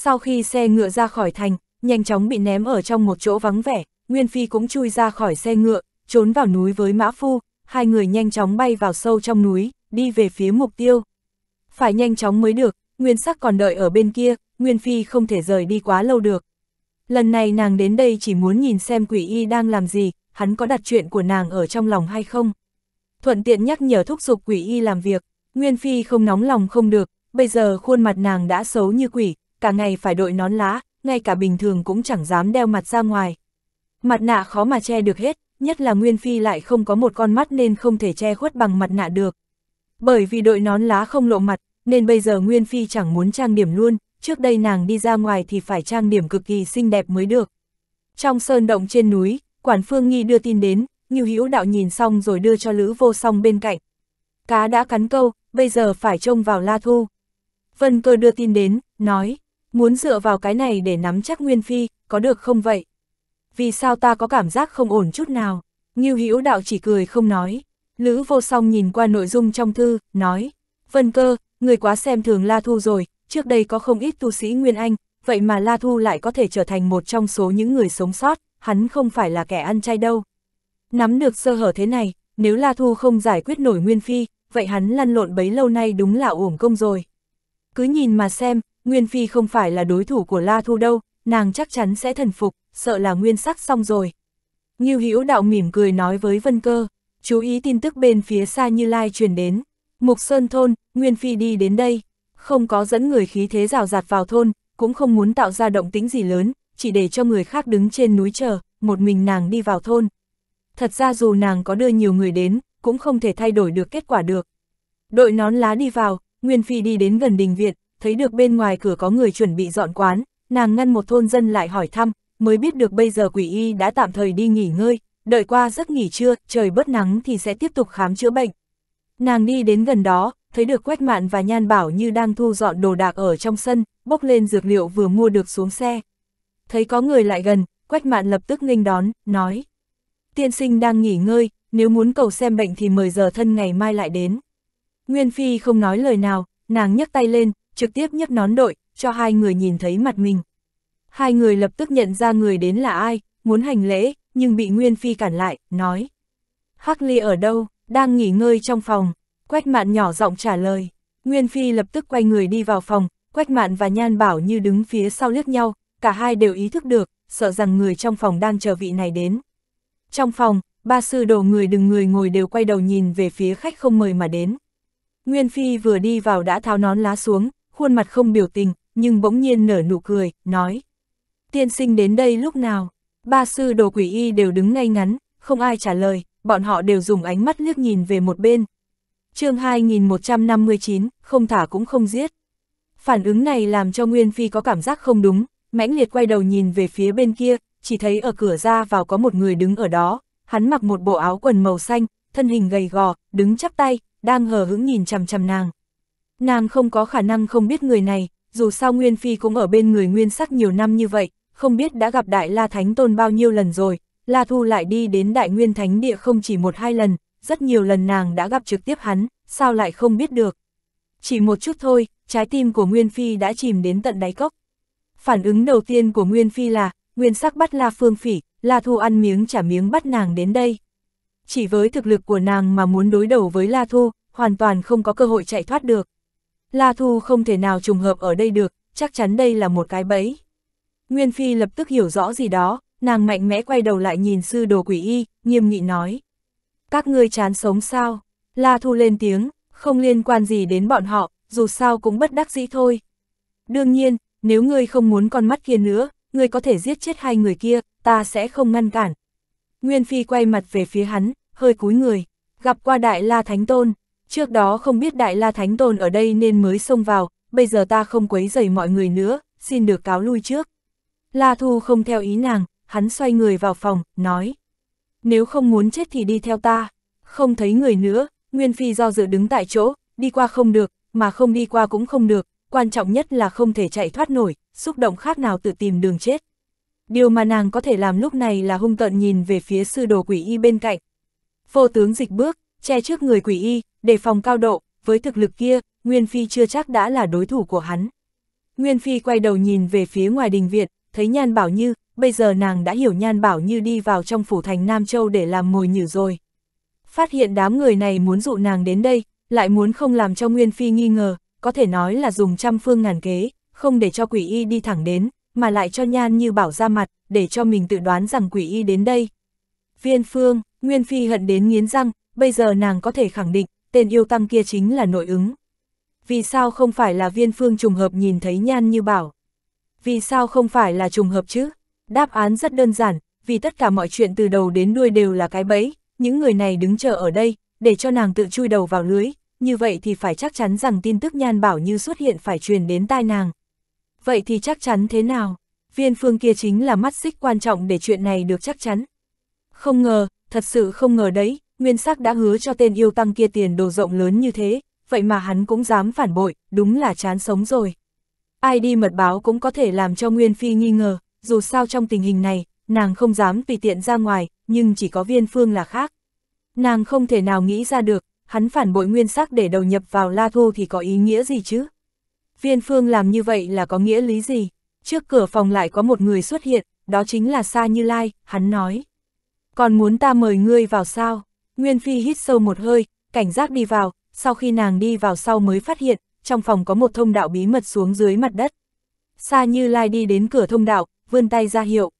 Sau khi xe ngựa ra khỏi thành, nhanh chóng bị ném ở trong một chỗ vắng vẻ, Nguyên Phi cũng chui ra khỏi xe ngựa, trốn vào núi với Mã Phu, hai người nhanh chóng bay vào sâu trong núi, đi về phía mục tiêu. Phải nhanh chóng mới được, Nguyên Sắc còn đợi ở bên kia, Nguyên Phi không thể rời đi quá lâu được. Lần này nàng đến đây chỉ muốn nhìn xem quỷ y đang làm gì, hắn có đặt chuyện của nàng ở trong lòng hay không. Thuận tiện nhắc nhở thúc giục quỷ y làm việc, Nguyên Phi không nóng lòng không được, bây giờ khuôn mặt nàng đã xấu như quỷ, cả ngày phải đội nón lá, ngay cả bình thường cũng chẳng dám đeo mặt ra ngoài. Mặt nạ khó mà che được hết, nhất là Nguyên Phi lại không có một con mắt nên không thể che khuất bằng mặt nạ được. Bởi vì đội nón lá không lộ mặt, nên bây giờ Nguyên Phi chẳng muốn trang điểm luôn, trước đây nàng đi ra ngoài thì phải trang điểm cực kỳ xinh đẹp mới được. Trong sơn động trên núi, Quản Phương Nghi đưa tin đến, Ngưu Hữu Đạo nhìn xong rồi đưa cho Lữ Vô Song bên cạnh. Cá đã cắn câu, bây giờ phải trông vào La Thu. Vân Cơ đưa tin đến, nói, Muốn dựa vào cái này để nắm chắc Nguyên Phi, có được không vậy? Vì sao ta có cảm giác không ổn chút nào? Ngưu Hữu Đạo chỉ cười không nói. Lữ vô song nhìn qua nội dung trong thư, nói. Vân cơ, người quá xem thường La Thu rồi, trước đây có không ít tu sĩ Nguyên Anh, vậy mà La Thu lại có thể trở thành một trong số những người sống sót, hắn không phải là kẻ ăn chay đâu. Nắm được sơ hở thế này, nếu La Thu không giải quyết nổi Nguyên Phi, vậy hắn lăn lộn bấy lâu nay đúng là uổng công rồi. Cứ nhìn mà xem, Nguyên Phi không phải là đối thủ của La Thu đâu, nàng chắc chắn sẽ thần phục, sợ là nguyên sắc xong rồi. Ngưu Hữu đạo mỉm cười nói với Vân Cơ, chú ý tin tức bên phía xa Như Lai truyền đến. Mục Sơn Thôn, Nguyên Phi đi đến đây, không có dẫn người khí thế rào rạt vào thôn, cũng không muốn tạo ra động tĩnh gì lớn, chỉ để cho người khác đứng trên núi chờ, một mình nàng đi vào thôn. Thật ra dù nàng có đưa nhiều người đến, cũng không thể thay đổi được kết quả được. Đội nón lá đi vào, Nguyên Phi đi đến gần đình viện, thấy được bên ngoài cửa có người chuẩn bị dọn quán, nàng ngăn một thôn dân lại hỏi thăm, mới biết được bây giờ quỷ y đã tạm thời đi nghỉ ngơi, đợi qua giấc nghỉ trưa, trời bớt nắng thì sẽ tiếp tục khám chữa bệnh. Nàng đi đến gần đó, thấy được Quách Mạn và Nhan Bảo như đang thu dọn đồ đạc ở trong sân, bốc lên dược liệu vừa mua được xuống xe. Thấy có người lại gần, Quách Mạn lập tức nghênh đón, nói: "Tiên sinh đang nghỉ ngơi, nếu muốn cầu xem bệnh thì mời giờ thân ngày mai lại đến." Nguyên Phi không nói lời nào, nàng nhấc tay lên, trực tiếp nhấc nón đội, cho hai người nhìn thấy mặt mình. Hai người lập tức nhận ra người đến là ai, muốn hành lễ, nhưng bị Nguyên Phi cản lại, nói. Hắc Ly ở đâu, đang nghỉ ngơi trong phòng, Quách Mạn nhỏ giọng trả lời. Nguyên Phi lập tức quay người đi vào phòng, Quách Mạn và Nhan Bảo như đứng phía sau liếc nhau, cả hai đều ý thức được, sợ rằng người trong phòng đang chờ vị này đến. Trong phòng, ba sư đồ người đừng người ngồi đều quay đầu nhìn về phía khách không mời mà đến. Nguyên Phi vừa đi vào đã tháo nón lá xuống, khuôn mặt không biểu tình, nhưng bỗng nhiên nở nụ cười, nói. Tiên sinh đến đây lúc nào? Ba sư đồ quỷ y đều đứng ngay ngắn, không ai trả lời, bọn họ đều dùng ánh mắt liếc nhìn về một bên. chương 2159, không thả cũng không giết. Phản ứng này làm cho Nguyên Phi có cảm giác không đúng, mãnh liệt quay đầu nhìn về phía bên kia, chỉ thấy ở cửa ra vào có một người đứng ở đó, hắn mặc một bộ áo quần màu xanh, thân hình gầy gò, đứng chắp tay, đang hờ hững nhìn chằm chằm nàng. Nàng không có khả năng không biết người này, dù sao Nguyên Phi cũng ở bên người Nguyên Sắc nhiều năm như vậy, không biết đã gặp Đại La Thánh Tôn bao nhiêu lần rồi, La Thu lại đi đến Đại Nguyên Thánh Địa không chỉ một hai lần, rất nhiều lần nàng đã gặp trực tiếp hắn, sao lại không biết được. Chỉ một chút thôi, trái tim của Nguyên Phi đã chìm đến tận đáy cốc. Phản ứng đầu tiên của Nguyên Phi là, Nguyên Sắc bắt La Phương Phỉ, La Thu ăn miếng trả miếng bắt nàng đến đây. Chỉ với thực lực của nàng mà muốn đối đầu với La Thu, hoàn toàn không có cơ hội chạy thoát được. La Thu không thể nào trùng hợp ở đây được, chắc chắn đây là một cái bẫy. Nguyên Phi lập tức hiểu rõ gì đó, nàng mạnh mẽ quay đầu lại nhìn sư đồ quỷ y, nghiêm nghị nói. Các ngươi chán sống sao? La Thu lên tiếng, không liên quan gì đến bọn họ, dù sao cũng bất đắc dĩ thôi. Đương nhiên, nếu ngươi không muốn con mắt kia nữa, ngươi có thể giết chết hai người kia, ta sẽ không ngăn cản. Nguyên Phi quay mặt về phía hắn, hơi cúi người, gặp qua Đại La Thánh Tôn, Trước đó không biết Đại La Thánh Tôn ở đây nên mới xông vào, bây giờ ta không quấy rầy mọi người nữa, xin được cáo lui trước. La Thu không theo ý nàng, hắn xoay người vào phòng, nói. Nếu không muốn chết thì đi theo ta. Không thấy người nữa, Nguyên Phi do dự đứng tại chỗ, đi qua không được, mà không đi qua cũng không được, quan trọng nhất là không thể chạy thoát nổi, xúc động khác nào tự tìm đường chết. Điều mà nàng có thể làm lúc này là hung tận nhìn về phía sư đồ quỷ y bên cạnh. phô tướng dịch bước, che trước người quỷ y, đề phòng cao độ, với thực lực kia, Nguyên Phi chưa chắc đã là đối thủ của hắn. Nguyên Phi quay đầu nhìn về phía ngoài đình viện, thấy Nhan Bảo Như, bây giờ nàng đã hiểu Nhan Bảo Như đi vào trong phủ thành Nam Châu để làm mồi nhử rồi. Phát hiện đám người này muốn dụ nàng đến đây, lại muốn không làm cho Nguyên Phi nghi ngờ, có thể nói là dùng trăm phương ngàn kế, không để cho quỷ y đi thẳng đến, mà lại cho Nhan Như Bảo ra mặt, để cho mình tự đoán rằng quỷ y đến đây. Viên Phương, Nguyên Phi hận đến nghiến răng, bây giờ nàng có thể khẳng định, tên yêu tăng kia chính là nội ứng. Vì sao không phải là viên phương trùng hợp nhìn thấy nhan như bảo? Vì sao không phải là trùng hợp chứ? Đáp án rất đơn giản, vì tất cả mọi chuyện từ đầu đến đuôi đều là cái bẫy, những người này đứng chờ ở đây, để cho nàng tự chui đầu vào lưới, như vậy thì phải chắc chắn rằng tin tức nhan bảo như xuất hiện phải truyền đến tai nàng. Vậy thì chắc chắn thế nào? Viên phương kia chính là mắt xích quan trọng để chuyện này được chắc chắn. Không ngờ, thật sự không ngờ đấy, nguyên sắc đã hứa cho tên yêu tăng kia tiền đồ rộng lớn như thế, vậy mà hắn cũng dám phản bội, đúng là chán sống rồi. Ai đi mật báo cũng có thể làm cho Nguyên Phi nghi ngờ, dù sao trong tình hình này, nàng không dám tùy tiện ra ngoài, nhưng chỉ có viên phương là khác. Nàng không thể nào nghĩ ra được, hắn phản bội nguyên sắc để đầu nhập vào La Thu thì có ý nghĩa gì chứ? Viên phương làm như vậy là có nghĩa lý gì? Trước cửa phòng lại có một người xuất hiện, đó chính là Sa Như Lai, hắn nói. Còn muốn ta mời ngươi vào sao? Nguyên Phi hít sâu một hơi, cảnh giác đi vào, sau khi nàng đi vào sau mới phát hiện, trong phòng có một thông đạo bí mật xuống dưới mặt đất. Sa Như Lai đi đến cửa thông đạo, vươn tay ra hiệu.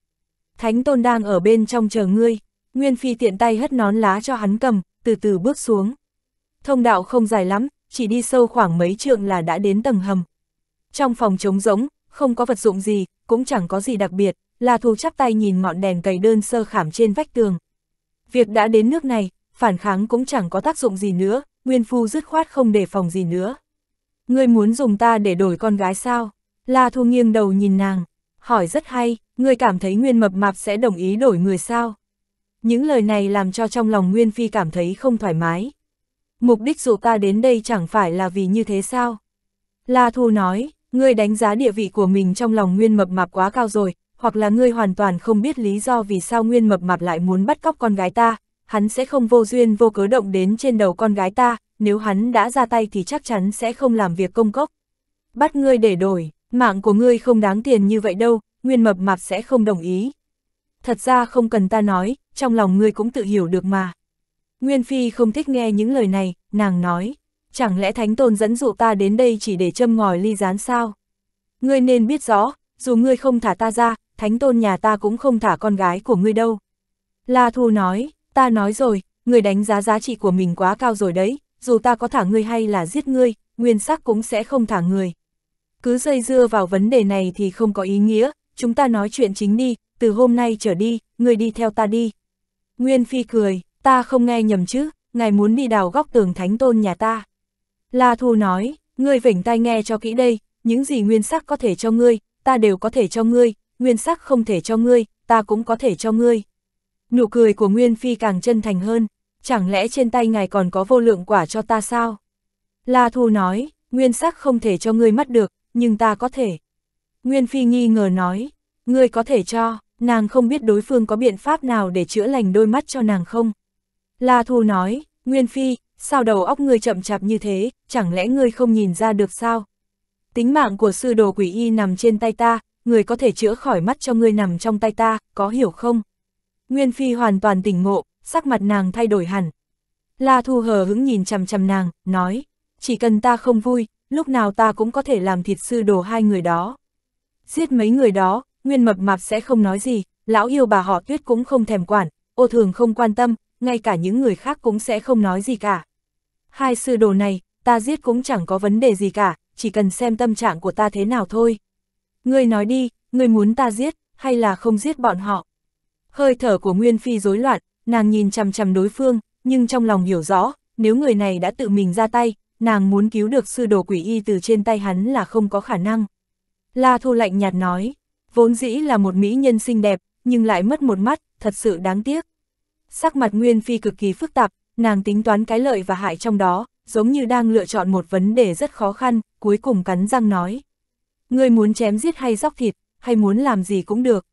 Thánh Tôn đang ở bên trong chờ ngươi, Nguyên Phi tiện tay hất nón lá cho hắn cầm, từ từ bước xuống. Thông đạo không dài lắm, chỉ đi sâu khoảng mấy trượng là đã đến tầng hầm. Trong phòng trống rỗng, không có vật dụng gì, cũng chẳng có gì đặc biệt, là thu chắp tay nhìn ngọn đèn cầy đơn sơ khảm trên vách tường. Việc đã đến nước này, phản kháng cũng chẳng có tác dụng gì nữa, Nguyên Phu dứt khoát không đề phòng gì nữa. Ngươi muốn dùng ta để đổi con gái sao? La Thu nghiêng đầu nhìn nàng, hỏi rất hay, ngươi cảm thấy Nguyên Mập Mạp sẽ đồng ý đổi người sao? Những lời này làm cho trong lòng Nguyên Phi cảm thấy không thoải mái. Mục đích dụ ta đến đây chẳng phải là vì như thế sao? La Thu nói, ngươi đánh giá địa vị của mình trong lòng Nguyên Mập Mạp quá cao rồi, hoặc là ngươi hoàn toàn không biết lý do vì sao Nguyên Mập Mạp lại muốn bắt cóc con gái ta, hắn sẽ không vô duyên vô cớ động đến trên đầu con gái ta, nếu hắn đã ra tay thì chắc chắn sẽ không làm việc công cốc. Bắt ngươi để đổi, mạng của ngươi không đáng tiền như vậy đâu, Nguyên Mập Mạp sẽ không đồng ý. Thật ra không cần ta nói, trong lòng ngươi cũng tự hiểu được mà. Nguyên Phi không thích nghe những lời này, nàng nói, chẳng lẽ Thánh Tôn dẫn dụ ta đến đây chỉ để châm ngòi ly gián sao? Ngươi nên biết rõ, dù ngươi không thả ta ra, Thánh Tôn nhà ta cũng không thả con gái của ngươi đâu. La Thu nói, ta nói rồi, người đánh giá giá trị của mình quá cao rồi đấy, dù ta có thả ngươi hay là giết ngươi, nguyên sắc cũng sẽ không thả người. Cứ dây dưa vào vấn đề này thì không có ý nghĩa, chúng ta nói chuyện chính đi, từ hôm nay trở đi, ngươi đi theo ta đi. Nguyên Phi cười, ta không nghe nhầm chứ, ngài muốn đi đào góc tường thánh tôn nhà ta. La Thu nói, ngươi vỉnh tai nghe cho kỹ đây, những gì nguyên sắc có thể cho ngươi, ta đều có thể cho ngươi, nguyên sắc không thể cho ngươi, ta cũng có thể cho ngươi. Nụ cười của Nguyên Phi càng chân thành hơn, chẳng lẽ trên tay ngài còn có vô lượng quả cho ta sao? La Thu nói, nguyên sắc không thể cho ngươi mắt được, nhưng ta có thể. Nguyên Phi nghi ngờ nói, ngươi có thể cho, nàng không biết đối phương có biện pháp nào để chữa lành đôi mắt cho nàng không. La Thu nói, Nguyên Phi, sao đầu óc ngươi chậm chạp như thế, chẳng lẽ ngươi không nhìn ra được sao? Tính mạng của sư đồ quỷ y nằm trên tay ta, người có thể chữa khỏi mắt cho ngươi nằm trong tay ta, có hiểu không? Nguyên Phi hoàn toàn tỉnh ngộ, sắc mặt nàng thay đổi hẳn. La Thu hờ hững nhìn chằm chằm nàng, nói, chỉ cần ta không vui, lúc nào ta cũng có thể làm thịt sư đồ hai người đó. Giết mấy người đó, Nguyên Mập Mạp sẽ không nói gì, lão yêu bà họ tuyết cũng không thèm quản, ô thường không quan tâm, ngay cả những người khác cũng sẽ không nói gì cả. Hai sư đồ này, ta giết cũng chẳng có vấn đề gì cả, chỉ cần xem tâm trạng của ta thế nào thôi. Ngươi nói đi, ngươi muốn ta giết, hay là không giết bọn họ? Hơi thở của Nguyên Phi rối loạn, nàng nhìn chằm chằm đối phương, nhưng trong lòng hiểu rõ, nếu người này đã tự mình ra tay, nàng muốn cứu được sư đồ quỷ y từ trên tay hắn là không có khả năng. La Thu lạnh nhạt nói, vốn dĩ là một mỹ nhân xinh đẹp, nhưng lại mất một mắt, thật sự đáng tiếc. Sắc mặt Nguyên Phi cực kỳ phức tạp, nàng tính toán cái lợi và hại trong đó, giống như đang lựa chọn một vấn đề rất khó khăn, cuối cùng cắn răng nói. người muốn chém giết hay dóc thịt, hay muốn làm gì cũng được.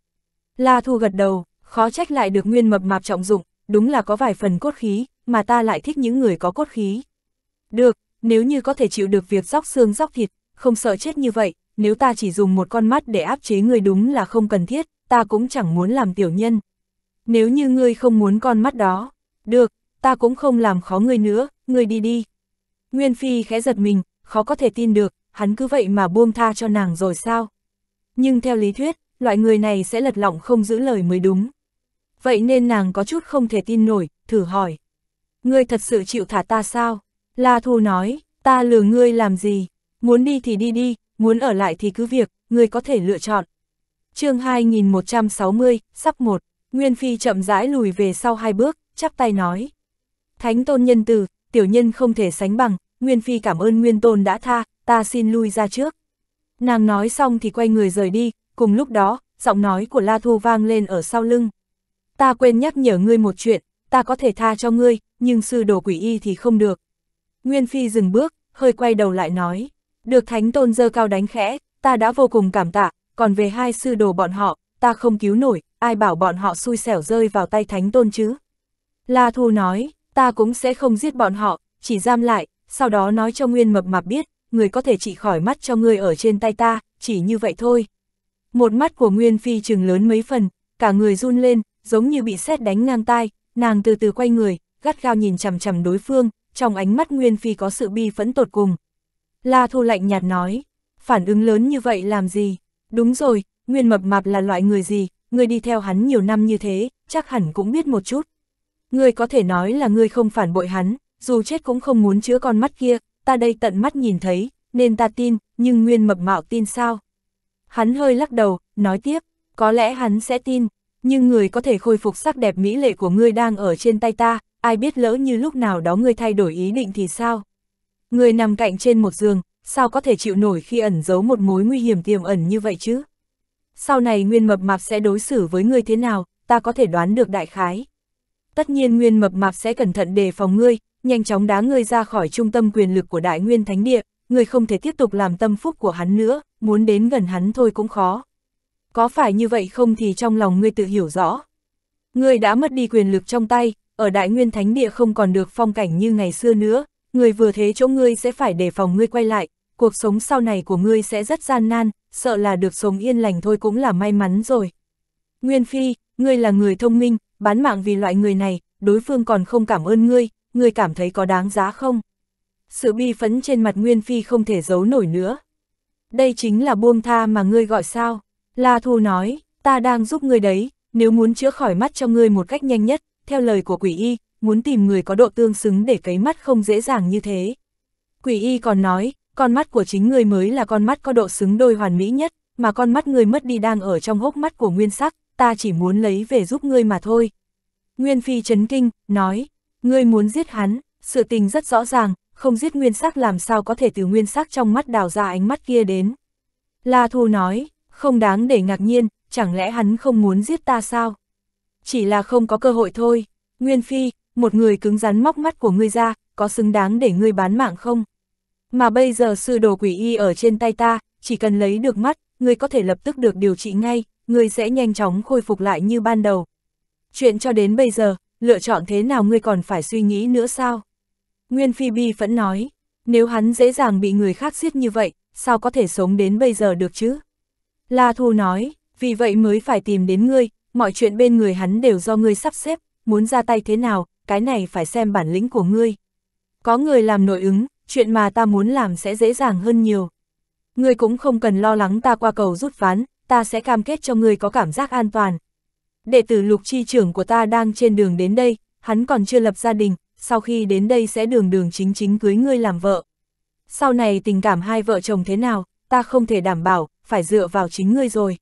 La Thu gật đầu, Khó trách lại được nguyên mập mạp trọng dụng, đúng là có vài phần cốt khí, mà ta lại thích những người có cốt khí. Được, nếu như có thể chịu được việc róc xương róc thịt, không sợ chết như vậy, nếu ta chỉ dùng một con mắt để áp chế người đúng là không cần thiết, ta cũng chẳng muốn làm tiểu nhân. Nếu như ngươi không muốn con mắt đó, được, ta cũng không làm khó ngươi nữa, ngươi đi đi. Nguyên Phi khẽ giật mình, khó có thể tin được, hắn cứ vậy mà buông tha cho nàng rồi sao? Nhưng theo lý thuyết, loại người này sẽ lật lọng không giữ lời mới đúng vậy nên nàng có chút không thể tin nổi, thử hỏi. Ngươi thật sự chịu thả ta sao? La Thu nói, ta lừa ngươi làm gì? Muốn đi thì đi đi, muốn ở lại thì cứ việc, ngươi có thể lựa chọn. chương 2160, sắp 1, Nguyên Phi chậm rãi lùi về sau hai bước, chắp tay nói. Thánh tôn nhân từ, tiểu nhân không thể sánh bằng, Nguyên Phi cảm ơn Nguyên Tôn đã tha, ta xin lui ra trước. Nàng nói xong thì quay người rời đi, cùng lúc đó, giọng nói của La Thu vang lên ở sau lưng ta quên nhắc nhở ngươi một chuyện, ta có thể tha cho ngươi, nhưng sư đồ quỷ y thì không được. Nguyên Phi dừng bước, hơi quay đầu lại nói, được thánh tôn dơ cao đánh khẽ, ta đã vô cùng cảm tạ, còn về hai sư đồ bọn họ, ta không cứu nổi, ai bảo bọn họ xui xẻo rơi vào tay thánh tôn chứ. La Thu nói, ta cũng sẽ không giết bọn họ, chỉ giam lại, sau đó nói cho Nguyên mập mạp biết, người có thể trị khỏi mắt cho ngươi ở trên tay ta, chỉ như vậy thôi. Một mắt của Nguyên Phi trừng lớn mấy phần, cả người run lên, giống như bị sét đánh ngang tai, nàng từ từ quay người, gắt gao nhìn chằm chằm đối phương, trong ánh mắt Nguyên Phi có sự bi phẫn tột cùng. La Thu lạnh nhạt nói, phản ứng lớn như vậy làm gì? Đúng rồi, Nguyên Mập Mạp là loại người gì, người đi theo hắn nhiều năm như thế, chắc hẳn cũng biết một chút. Người có thể nói là người không phản bội hắn, dù chết cũng không muốn chữa con mắt kia, ta đây tận mắt nhìn thấy, nên ta tin, nhưng Nguyên Mập Mạo tin sao? Hắn hơi lắc đầu, nói tiếp, có lẽ hắn sẽ tin, nhưng người có thể khôi phục sắc đẹp mỹ lệ của ngươi đang ở trên tay ta, ai biết lỡ như lúc nào đó ngươi thay đổi ý định thì sao? Ngươi nằm cạnh trên một giường, sao có thể chịu nổi khi ẩn giấu một mối nguy hiểm tiềm ẩn như vậy chứ? Sau này Nguyên Mập Mạp sẽ đối xử với ngươi thế nào, ta có thể đoán được đại khái. Tất nhiên Nguyên Mập Mạp sẽ cẩn thận đề phòng ngươi, nhanh chóng đá ngươi ra khỏi trung tâm quyền lực của Đại Nguyên Thánh Địa, ngươi không thể tiếp tục làm tâm phúc của hắn nữa, muốn đến gần hắn thôi cũng khó có phải như vậy không thì trong lòng ngươi tự hiểu rõ. Ngươi đã mất đi quyền lực trong tay, ở đại nguyên thánh địa không còn được phong cảnh như ngày xưa nữa, người vừa thế chỗ ngươi sẽ phải đề phòng ngươi quay lại, cuộc sống sau này của ngươi sẽ rất gian nan, sợ là được sống yên lành thôi cũng là may mắn rồi. Nguyên Phi, ngươi là người thông minh, bán mạng vì loại người này, đối phương còn không cảm ơn ngươi, ngươi cảm thấy có đáng giá không? Sự bi phấn trên mặt Nguyên Phi không thể giấu nổi nữa. Đây chính là buông tha mà ngươi gọi sao? La Thu nói, ta đang giúp ngươi đấy, nếu muốn chữa khỏi mắt cho ngươi một cách nhanh nhất, theo lời của quỷ y, muốn tìm người có độ tương xứng để cấy mắt không dễ dàng như thế. Quỷ y còn nói, con mắt của chính ngươi mới là con mắt có độ xứng đôi hoàn mỹ nhất, mà con mắt ngươi mất đi đang ở trong hốc mắt của nguyên sắc, ta chỉ muốn lấy về giúp ngươi mà thôi. Nguyên Phi chấn kinh, nói, ngươi muốn giết hắn, sự tình rất rõ ràng, không giết nguyên sắc làm sao có thể từ nguyên sắc trong mắt đào ra ánh mắt kia đến. La Thu nói, không đáng để ngạc nhiên, chẳng lẽ hắn không muốn giết ta sao? Chỉ là không có cơ hội thôi. Nguyên Phi, một người cứng rắn móc mắt của ngươi ra, có xứng đáng để ngươi bán mạng không? Mà bây giờ sư đồ quỷ y ở trên tay ta, chỉ cần lấy được mắt, ngươi có thể lập tức được điều trị ngay, ngươi sẽ nhanh chóng khôi phục lại như ban đầu. Chuyện cho đến bây giờ, lựa chọn thế nào ngươi còn phải suy nghĩ nữa sao? Nguyên Phi Bi vẫn nói, nếu hắn dễ dàng bị người khác giết như vậy, sao có thể sống đến bây giờ được chứ? La Thu nói, vì vậy mới phải tìm đến ngươi, mọi chuyện bên người hắn đều do ngươi sắp xếp, muốn ra tay thế nào, cái này phải xem bản lĩnh của ngươi. Có người làm nội ứng, chuyện mà ta muốn làm sẽ dễ dàng hơn nhiều. Ngươi cũng không cần lo lắng ta qua cầu rút ván, ta sẽ cam kết cho ngươi có cảm giác an toàn. Đệ tử lục chi trưởng của ta đang trên đường đến đây, hắn còn chưa lập gia đình, sau khi đến đây sẽ đường đường chính chính cưới ngươi làm vợ. Sau này tình cảm hai vợ chồng thế nào, ta không thể đảm bảo, phải dựa vào chính ngươi rồi.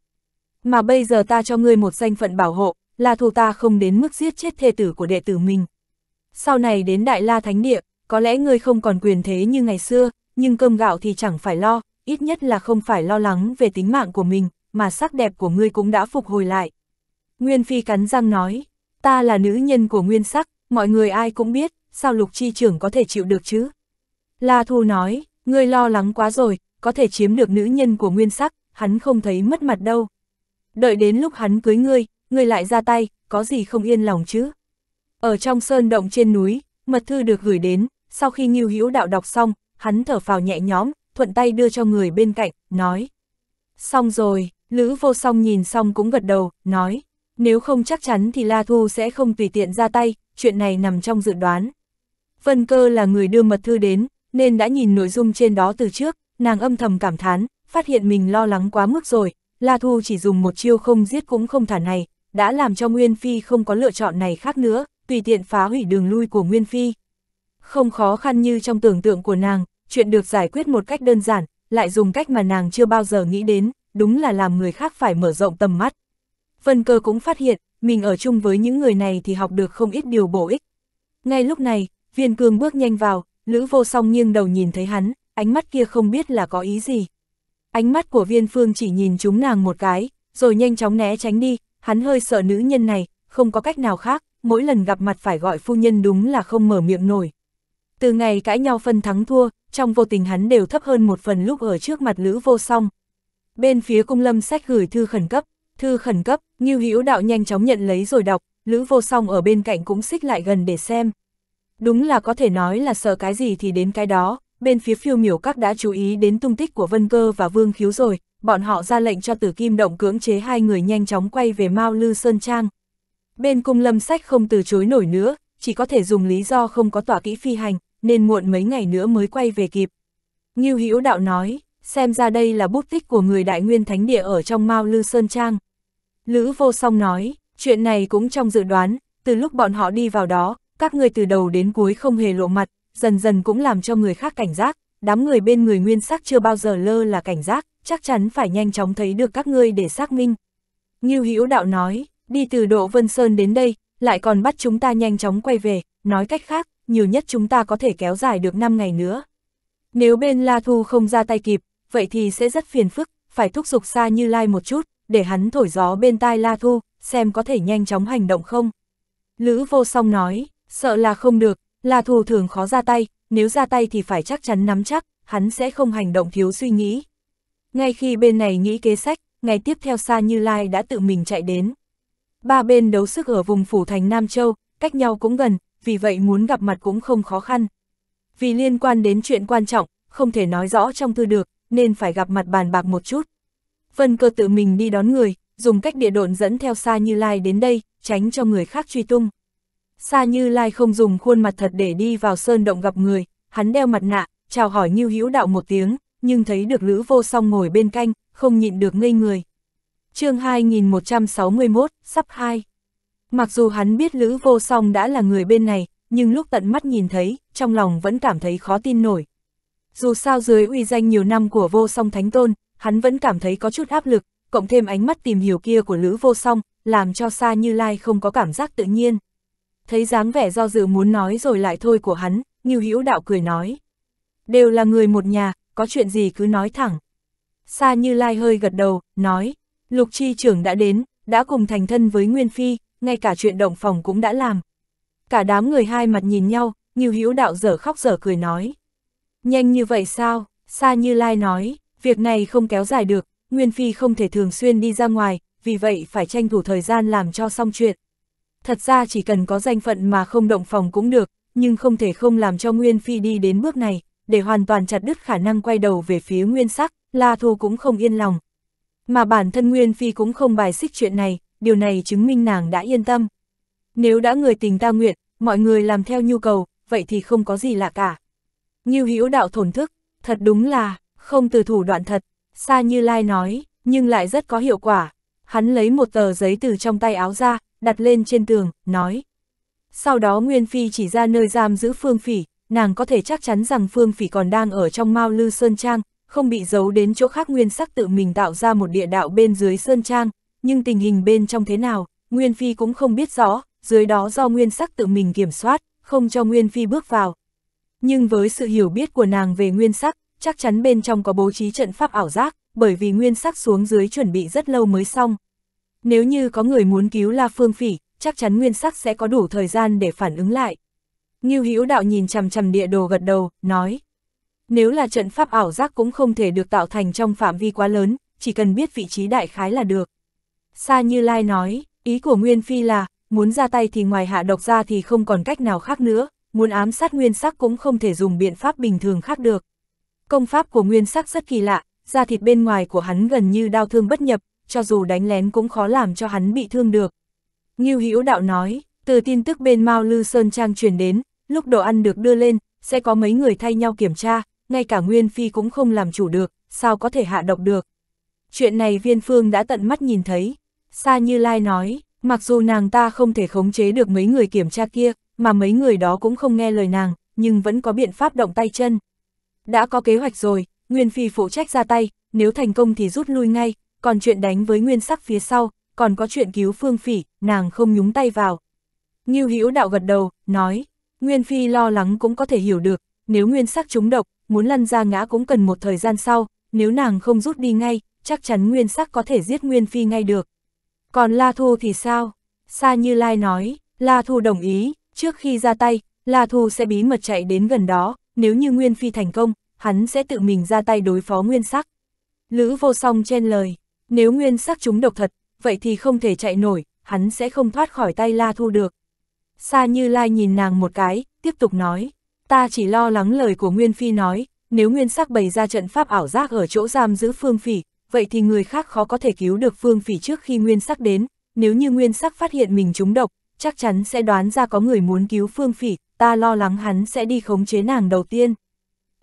Mà bây giờ ta cho ngươi một danh phận bảo hộ, là thù ta không đến mức giết chết thê tử của đệ tử mình. Sau này đến Đại La Thánh Địa, có lẽ ngươi không còn quyền thế như ngày xưa, nhưng cơm gạo thì chẳng phải lo, ít nhất là không phải lo lắng về tính mạng của mình, mà sắc đẹp của ngươi cũng đã phục hồi lại. Nguyên Phi cắn răng nói, ta là nữ nhân của Nguyên Sắc, mọi người ai cũng biết, sao lục chi trưởng có thể chịu được chứ? La Thu nói, ngươi lo lắng quá rồi, có thể chiếm được nữ nhân của nguyên sắc, hắn không thấy mất mặt đâu. Đợi đến lúc hắn cưới ngươi, ngươi lại ra tay, có gì không yên lòng chứ? Ở trong sơn động trên núi, mật thư được gửi đến, sau khi Ngưu Hữu đạo đọc xong, hắn thở phào nhẹ nhõm, thuận tay đưa cho người bên cạnh, nói: "Xong rồi." Lữ Vô Song nhìn xong cũng gật đầu, nói: "Nếu không chắc chắn thì La Thu sẽ không tùy tiện ra tay, chuyện này nằm trong dự đoán." Vân Cơ là người đưa mật thư đến, nên đã nhìn nội dung trên đó từ trước, nàng âm thầm cảm thán, phát hiện mình lo lắng quá mức rồi, La Thu chỉ dùng một chiêu không giết cũng không thả này, đã làm cho Nguyên Phi không có lựa chọn này khác nữa, tùy tiện phá hủy đường lui của Nguyên Phi. Không khó khăn như trong tưởng tượng của nàng, chuyện được giải quyết một cách đơn giản, lại dùng cách mà nàng chưa bao giờ nghĩ đến, đúng là làm người khác phải mở rộng tầm mắt. Vân cơ cũng phát hiện, mình ở chung với những người này thì học được không ít điều bổ ích. Ngay lúc này, viên cương bước nhanh vào, Lữ vô song nghiêng đầu nhìn thấy hắn, ánh mắt kia không biết là có ý gì. Ánh mắt của viên phương chỉ nhìn chúng nàng một cái, rồi nhanh chóng né tránh đi, hắn hơi sợ nữ nhân này, không có cách nào khác, mỗi lần gặp mặt phải gọi phu nhân đúng là không mở miệng nổi. Từ ngày cãi nhau phân thắng thua, trong vô tình hắn đều thấp hơn một phần lúc ở trước mặt Lữ Vô Song. Bên phía cung lâm sách gửi thư khẩn cấp, thư khẩn cấp, Như Hữu Đạo nhanh chóng nhận lấy rồi đọc, Lữ Vô Song ở bên cạnh cũng xích lại gần để xem. Đúng là có thể nói là sợ cái gì thì đến cái đó, bên phía phiêu miểu các đã chú ý đến tung tích của Vân Cơ và Vương Khiếu rồi, bọn họ ra lệnh cho Tử Kim Động cưỡng chế hai người nhanh chóng quay về Mao Lư Sơn Trang. Bên cung lâm sách không từ chối nổi nữa, chỉ có thể dùng lý do không có tỏa kỹ phi hành, nên muộn mấy ngày nữa mới quay về kịp. như Hữu Đạo nói, xem ra đây là bút tích của người đại nguyên thánh địa ở trong Mao Lư Sơn Trang. Lữ vô song nói, chuyện này cũng trong dự đoán, từ lúc bọn họ đi vào đó, các người từ đầu đến cuối không hề lộ mặt, dần dần cũng làm cho người khác cảnh giác, đám người bên người nguyên sắc chưa bao giờ lơ là cảnh giác, chắc chắn phải nhanh chóng thấy được các ngươi để xác minh. Ngưu Hữu Đạo nói, đi từ Độ Vân Sơn đến đây, lại còn bắt chúng ta nhanh chóng quay về, nói cách khác, nhiều nhất chúng ta có thể kéo dài được 5 ngày nữa. Nếu bên La Thu không ra tay kịp, vậy thì sẽ rất phiền phức, phải thúc giục xa như lai một chút, để hắn thổi gió bên tai La Thu, xem có thể nhanh chóng hành động không. Lữ vô song nói, sợ là không được, là thù thường khó ra tay, nếu ra tay thì phải chắc chắn nắm chắc, hắn sẽ không hành động thiếu suy nghĩ. Ngay khi bên này nghĩ kế sách, ngày tiếp theo Sa Như Lai đã tự mình chạy đến. Ba bên đấu sức ở vùng phủ thành Nam Châu, cách nhau cũng gần, vì vậy muốn gặp mặt cũng không khó khăn. Vì liên quan đến chuyện quan trọng, không thể nói rõ trong thư được, nên phải gặp mặt bàn bạc một chút. Vân cơ tự mình đi đón người, dùng cách địa độn dẫn theo Sa Như Lai đến đây, tránh cho người khác truy tung. Sa Như Lai không dùng khuôn mặt thật để đi vào sơn động gặp người, hắn đeo mặt nạ, chào hỏi Như Hữu Đạo một tiếng, nhưng thấy được Lữ Vô Song ngồi bên canh, không nhịn được ngây người. Chương 2161, sắp 2. Mặc dù hắn biết Lữ Vô Song đã là người bên này, nhưng lúc tận mắt nhìn thấy, trong lòng vẫn cảm thấy khó tin nổi. Dù sao dưới uy danh nhiều năm của Vô Song Thánh Tôn, hắn vẫn cảm thấy có chút áp lực, cộng thêm ánh mắt tìm hiểu kia của Lữ Vô Song, làm cho Sa Như Lai không có cảm giác tự nhiên thấy dáng vẻ do dự muốn nói rồi lại thôi của hắn, Ngưu Hữu Đạo cười nói. Đều là người một nhà, có chuyện gì cứ nói thẳng. Sa Như Lai hơi gật đầu, nói, Lục Chi trưởng đã đến, đã cùng thành thân với Nguyên Phi, ngay cả chuyện động phòng cũng đã làm. Cả đám người hai mặt nhìn nhau, Ngưu Hữu Đạo dở khóc dở cười nói. Nhanh như vậy sao? Sa Như Lai nói, việc này không kéo dài được, Nguyên Phi không thể thường xuyên đi ra ngoài, vì vậy phải tranh thủ thời gian làm cho xong chuyện, thật ra chỉ cần có danh phận mà không động phòng cũng được, nhưng không thể không làm cho Nguyên Phi đi đến bước này, để hoàn toàn chặt đứt khả năng quay đầu về phía Nguyên Sắc, La Thu cũng không yên lòng. Mà bản thân Nguyên Phi cũng không bài xích chuyện này, điều này chứng minh nàng đã yên tâm. Nếu đã người tình ta nguyện, mọi người làm theo nhu cầu, vậy thì không có gì lạ cả. Như hữu đạo thổn thức, thật đúng là, không từ thủ đoạn thật, xa như Lai nói, nhưng lại rất có hiệu quả. Hắn lấy một tờ giấy từ trong tay áo ra, đặt lên trên tường, nói. Sau đó Nguyên Phi chỉ ra nơi giam giữ Phương Phỉ, nàng có thể chắc chắn rằng Phương Phỉ còn đang ở trong Mao Lư Sơn Trang, không bị giấu đến chỗ khác nguyên sắc tự mình tạo ra một địa đạo bên dưới Sơn Trang, nhưng tình hình bên trong thế nào, Nguyên Phi cũng không biết rõ, dưới đó do nguyên sắc tự mình kiểm soát, không cho Nguyên Phi bước vào. Nhưng với sự hiểu biết của nàng về nguyên sắc, chắc chắn bên trong có bố trí trận pháp ảo giác, bởi vì nguyên sắc xuống dưới chuẩn bị rất lâu mới xong, nếu như có người muốn cứu La Phương Phỉ, chắc chắn nguyên sắc sẽ có đủ thời gian để phản ứng lại. Ngưu Hữu Đạo nhìn chằm chằm địa đồ gật đầu, nói: "Nếu là trận pháp ảo giác cũng không thể được tạo thành trong phạm vi quá lớn, chỉ cần biết vị trí đại khái là được." Sa Như Lai nói, ý của Nguyên Phi là, muốn ra tay thì ngoài hạ độc ra thì không còn cách nào khác nữa, muốn ám sát nguyên sắc cũng không thể dùng biện pháp bình thường khác được. Công pháp của nguyên sắc rất kỳ lạ, da thịt bên ngoài của hắn gần như đau thương bất nhập, cho dù đánh lén cũng khó làm cho hắn bị thương được. Ngưu Hữu Đạo nói, từ tin tức bên Mao Lư Sơn Trang truyền đến, lúc đồ ăn được đưa lên, sẽ có mấy người thay nhau kiểm tra, ngay cả Nguyên Phi cũng không làm chủ được, sao có thể hạ độc được. Chuyện này viên phương đã tận mắt nhìn thấy. Sa Như Lai nói, mặc dù nàng ta không thể khống chế được mấy người kiểm tra kia, mà mấy người đó cũng không nghe lời nàng, nhưng vẫn có biện pháp động tay chân. Đã có kế hoạch rồi, Nguyên Phi phụ trách ra tay, nếu thành công thì rút lui ngay, còn chuyện đánh với nguyên sắc phía sau, còn có chuyện cứu Phương Phỉ, nàng không nhúng tay vào. Ngưu Hữu Đạo gật đầu, nói, Nguyên Phi lo lắng cũng có thể hiểu được, nếu nguyên sắc trúng độc, muốn lăn ra ngã cũng cần một thời gian sau, nếu nàng không rút đi ngay, chắc chắn nguyên sắc có thể giết Nguyên Phi ngay được. Còn La Thu thì sao? Sa Như Lai nói, La Thu đồng ý, trước khi ra tay, La Thu sẽ bí mật chạy đến gần đó, nếu như Nguyên Phi thành công, hắn sẽ tự mình ra tay đối phó Nguyên Sắc. Lữ vô song chen lời, nếu nguyên sắc chúng độc thật, vậy thì không thể chạy nổi, hắn sẽ không thoát khỏi tay La Thu được. Sa Như Lai nhìn nàng một cái, tiếp tục nói, ta chỉ lo lắng lời của Nguyên Phi nói, nếu Nguyên sắc bày ra trận pháp ảo giác ở chỗ giam giữ Phương Phỉ, vậy thì người khác khó có thể cứu được Phương Phỉ trước khi Nguyên sắc đến, nếu như Nguyên sắc phát hiện mình chúng độc, chắc chắn sẽ đoán ra có người muốn cứu Phương Phỉ, ta lo lắng hắn sẽ đi khống chế nàng đầu tiên.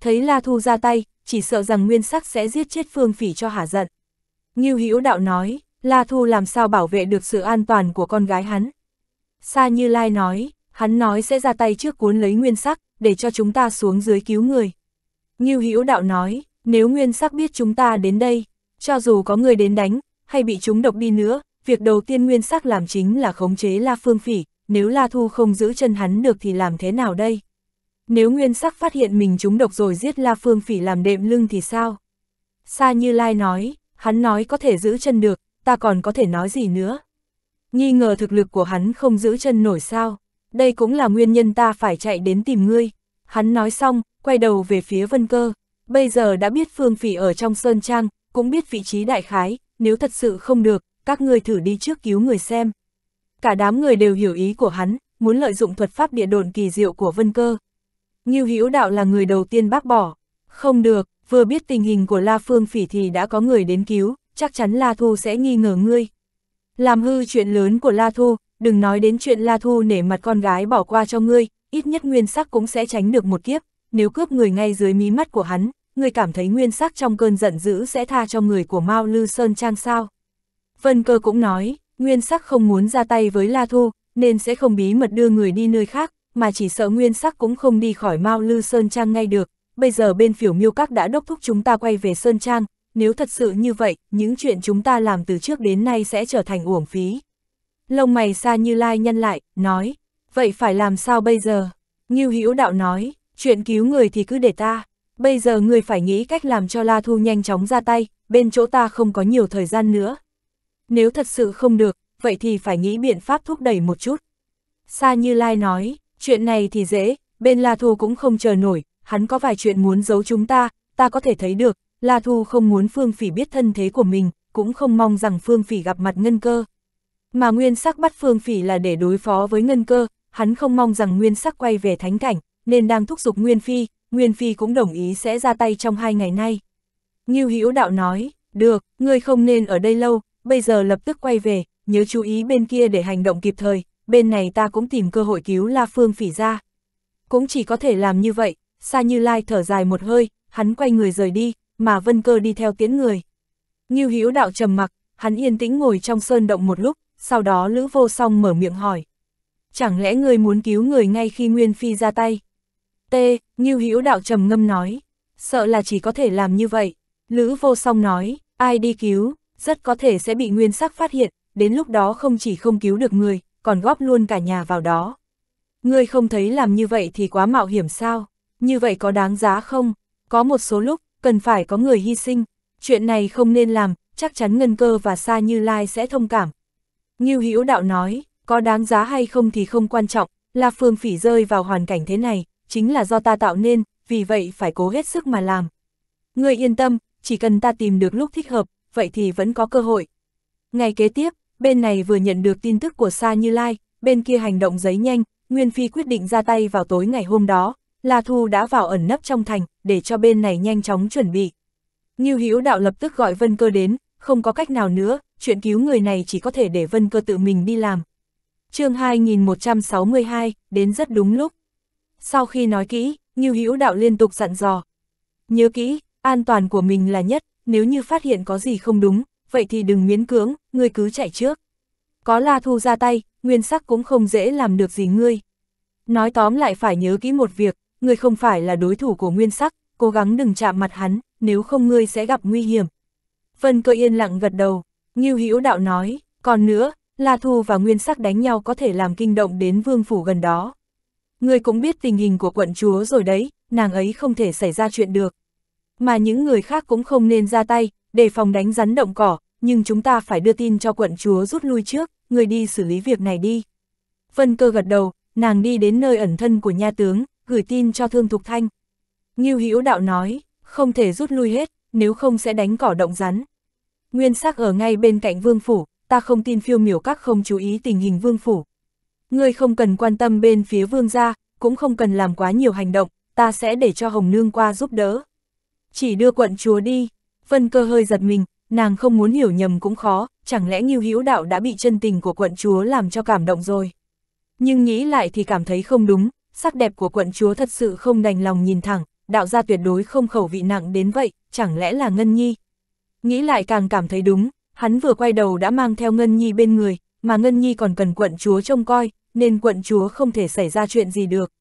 Thấy La Thu ra tay, chỉ sợ rằng Nguyên sắc sẽ giết chết Phương Phỉ cho hả giận. Ngưu Hữu Đạo nói, La Thu làm sao bảo vệ được sự an toàn của con gái hắn. Sa Như Lai nói, hắn nói sẽ ra tay trước cuốn lấy nguyên sắc, để cho chúng ta xuống dưới cứu người. Ngưu Hữu Đạo nói, nếu nguyên sắc biết chúng ta đến đây, cho dù có người đến đánh, hay bị chúng độc đi nữa, việc đầu tiên nguyên sắc làm chính là khống chế La Phương Phỉ, nếu La Thu không giữ chân hắn được thì làm thế nào đây? Nếu nguyên sắc phát hiện mình chúng độc rồi giết La Phương Phỉ làm đệm lưng thì sao? Sa Như Lai nói, hắn nói có thể giữ chân được, ta còn có thể nói gì nữa. Nghi ngờ thực lực của hắn không giữ chân nổi sao, đây cũng là nguyên nhân ta phải chạy đến tìm ngươi. Hắn nói xong, quay đầu về phía vân cơ, bây giờ đã biết phương phỉ ở trong sơn trang, cũng biết vị trí đại khái, nếu thật sự không được, các ngươi thử đi trước cứu người xem. Cả đám người đều hiểu ý của hắn, muốn lợi dụng thuật pháp địa đồn kỳ diệu của vân cơ. Ngưu Hữu Đạo là người đầu tiên bác bỏ, không được, vừa biết tình hình của La Phương Phỉ thì đã có người đến cứu, chắc chắn La Thu sẽ nghi ngờ ngươi. Làm hư chuyện lớn của La Thu, đừng nói đến chuyện La Thu nể mặt con gái bỏ qua cho ngươi, ít nhất nguyên sắc cũng sẽ tránh được một kiếp, nếu cướp người ngay dưới mí mắt của hắn, ngươi cảm thấy nguyên sắc trong cơn giận dữ sẽ tha cho người của Mao Lư Sơn Trang sao. Vân Cơ cũng nói, nguyên sắc không muốn ra tay với La Thu, nên sẽ không bí mật đưa người đi nơi khác, mà chỉ sợ nguyên sắc cũng không đi khỏi Mao Lư Sơn Trang ngay được, bây giờ bên phiểu miêu các đã đốc thúc chúng ta quay về Sơn Trang, nếu thật sự như vậy, những chuyện chúng ta làm từ trước đến nay sẽ trở thành uổng phí. Lông mày xa như lai nhân lại, nói, vậy phải làm sao bây giờ? Ngưu Hữu đạo nói, chuyện cứu người thì cứ để ta, bây giờ người phải nghĩ cách làm cho La Thu nhanh chóng ra tay, bên chỗ ta không có nhiều thời gian nữa. Nếu thật sự không được, vậy thì phải nghĩ biện pháp thúc đẩy một chút. Sa Như Lai nói, chuyện này thì dễ, bên La Thu cũng không chờ nổi, hắn có vài chuyện muốn giấu chúng ta, ta có thể thấy được, La Thu không muốn Phương Phỉ biết thân thế của mình, cũng không mong rằng Phương Phỉ gặp mặt Ngân Cơ. Mà nguyên sắc bắt Phương Phỉ là để đối phó với Ngân Cơ, hắn không mong rằng nguyên sắc quay về thánh cảnh, nên đang thúc giục Nguyên Phi, Nguyên Phi cũng đồng ý sẽ ra tay trong hai ngày nay. Ngưu Hữu Đạo nói, được, ngươi không nên ở đây lâu, bây giờ lập tức quay về, nhớ chú ý bên kia để hành động kịp thời, bên này ta cũng tìm cơ hội cứu La Phương Phỉ ra. Cũng chỉ có thể làm như vậy, Sa Như Lai thở dài một hơi, hắn quay người rời đi, mà Vân Cơ đi theo tiến người. Như Hữu Đạo trầm mặc, hắn yên tĩnh ngồi trong sơn động một lúc, sau đó Lữ Vô Song mở miệng hỏi: "Chẳng lẽ ngươi muốn cứu người ngay khi Nguyên Phi ra tay?" T, Như Hữu Đạo trầm ngâm nói: "Sợ là chỉ có thể làm như vậy." Lữ Vô Song nói: "Ai đi cứu, rất có thể sẽ bị Nguyên Sắc phát hiện, đến lúc đó không chỉ không cứu được người, còn góp luôn cả nhà vào đó." Ngươi không thấy làm như vậy thì quá mạo hiểm sao? như vậy có đáng giá không? Có một số lúc, cần phải có người hy sinh, chuyện này không nên làm, chắc chắn ngân cơ và xa như lai sẽ thông cảm. Ngưu Hữu Đạo nói, có đáng giá hay không thì không quan trọng, là phương phỉ rơi vào hoàn cảnh thế này, chính là do ta tạo nên, vì vậy phải cố hết sức mà làm. Người yên tâm, chỉ cần ta tìm được lúc thích hợp, vậy thì vẫn có cơ hội. Ngày kế tiếp, bên này vừa nhận được tin tức của Sa Như Lai, bên kia hành động giấy nhanh, Nguyên Phi quyết định ra tay vào tối ngày hôm đó, La Thu đã vào ẩn nấp trong thành, để cho bên này nhanh chóng chuẩn bị. Ngưu Hữu Đạo lập tức gọi Vân Cơ đến, không có cách nào nữa, chuyện cứu người này chỉ có thể để Vân Cơ tự mình đi làm. chương 2162, đến rất đúng lúc. Sau khi nói kỹ, Ngưu Hữu Đạo liên tục dặn dò. Nhớ kỹ, an toàn của mình là nhất, nếu như phát hiện có gì không đúng, vậy thì đừng miễn cưỡng, ngươi cứ chạy trước. Có La Thu ra tay, nguyên sắc cũng không dễ làm được gì ngươi. Nói tóm lại phải nhớ kỹ một việc, ngươi không phải là đối thủ của nguyên sắc, cố gắng đừng chạm mặt hắn, nếu không ngươi sẽ gặp nguy hiểm. Vân cơ yên lặng gật đầu, Ngưu Hữu đạo nói, còn nữa, La Thu và Nguyên Sắc đánh nhau có thể làm kinh động đến vương phủ gần đó. Ngươi cũng biết tình hình của quận chúa rồi đấy, nàng ấy không thể xảy ra chuyện được. Mà những người khác cũng không nên ra tay, để phòng đánh rắn động cỏ, nhưng chúng ta phải đưa tin cho quận chúa rút lui trước, người đi xử lý việc này đi. Vân cơ gật đầu, nàng đi đến nơi ẩn thân của nha tướng, gửi tin cho Thương Thục Thanh. Ngưu Hữu Đạo nói, không thể rút lui hết, nếu không sẽ đánh cỏ động rắn. Nguyên sắc ở ngay bên cạnh vương phủ, ta không tin phiêu miểu các không chú ý tình hình vương phủ. Ngươi không cần quan tâm bên phía vương gia, cũng không cần làm quá nhiều hành động, ta sẽ để cho Hồng Nương qua giúp đỡ. Chỉ đưa quận chúa đi, phân cơ hơi giật mình, nàng không muốn hiểu nhầm cũng khó, chẳng lẽ Ngưu Hữu Đạo đã bị chân tình của quận chúa làm cho cảm động rồi. Nhưng nghĩ lại thì cảm thấy không đúng, sắc đẹp của quận chúa thật sự không đành lòng nhìn thẳng, đạo gia tuyệt đối không khẩu vị nặng đến vậy, chẳng lẽ là Ngân Nhi? Nghĩ lại càng cảm thấy đúng, hắn vừa quay đầu đã mang theo Ngân Nhi bên người, mà Ngân Nhi còn cần quận chúa trông coi, nên quận chúa không thể xảy ra chuyện gì được.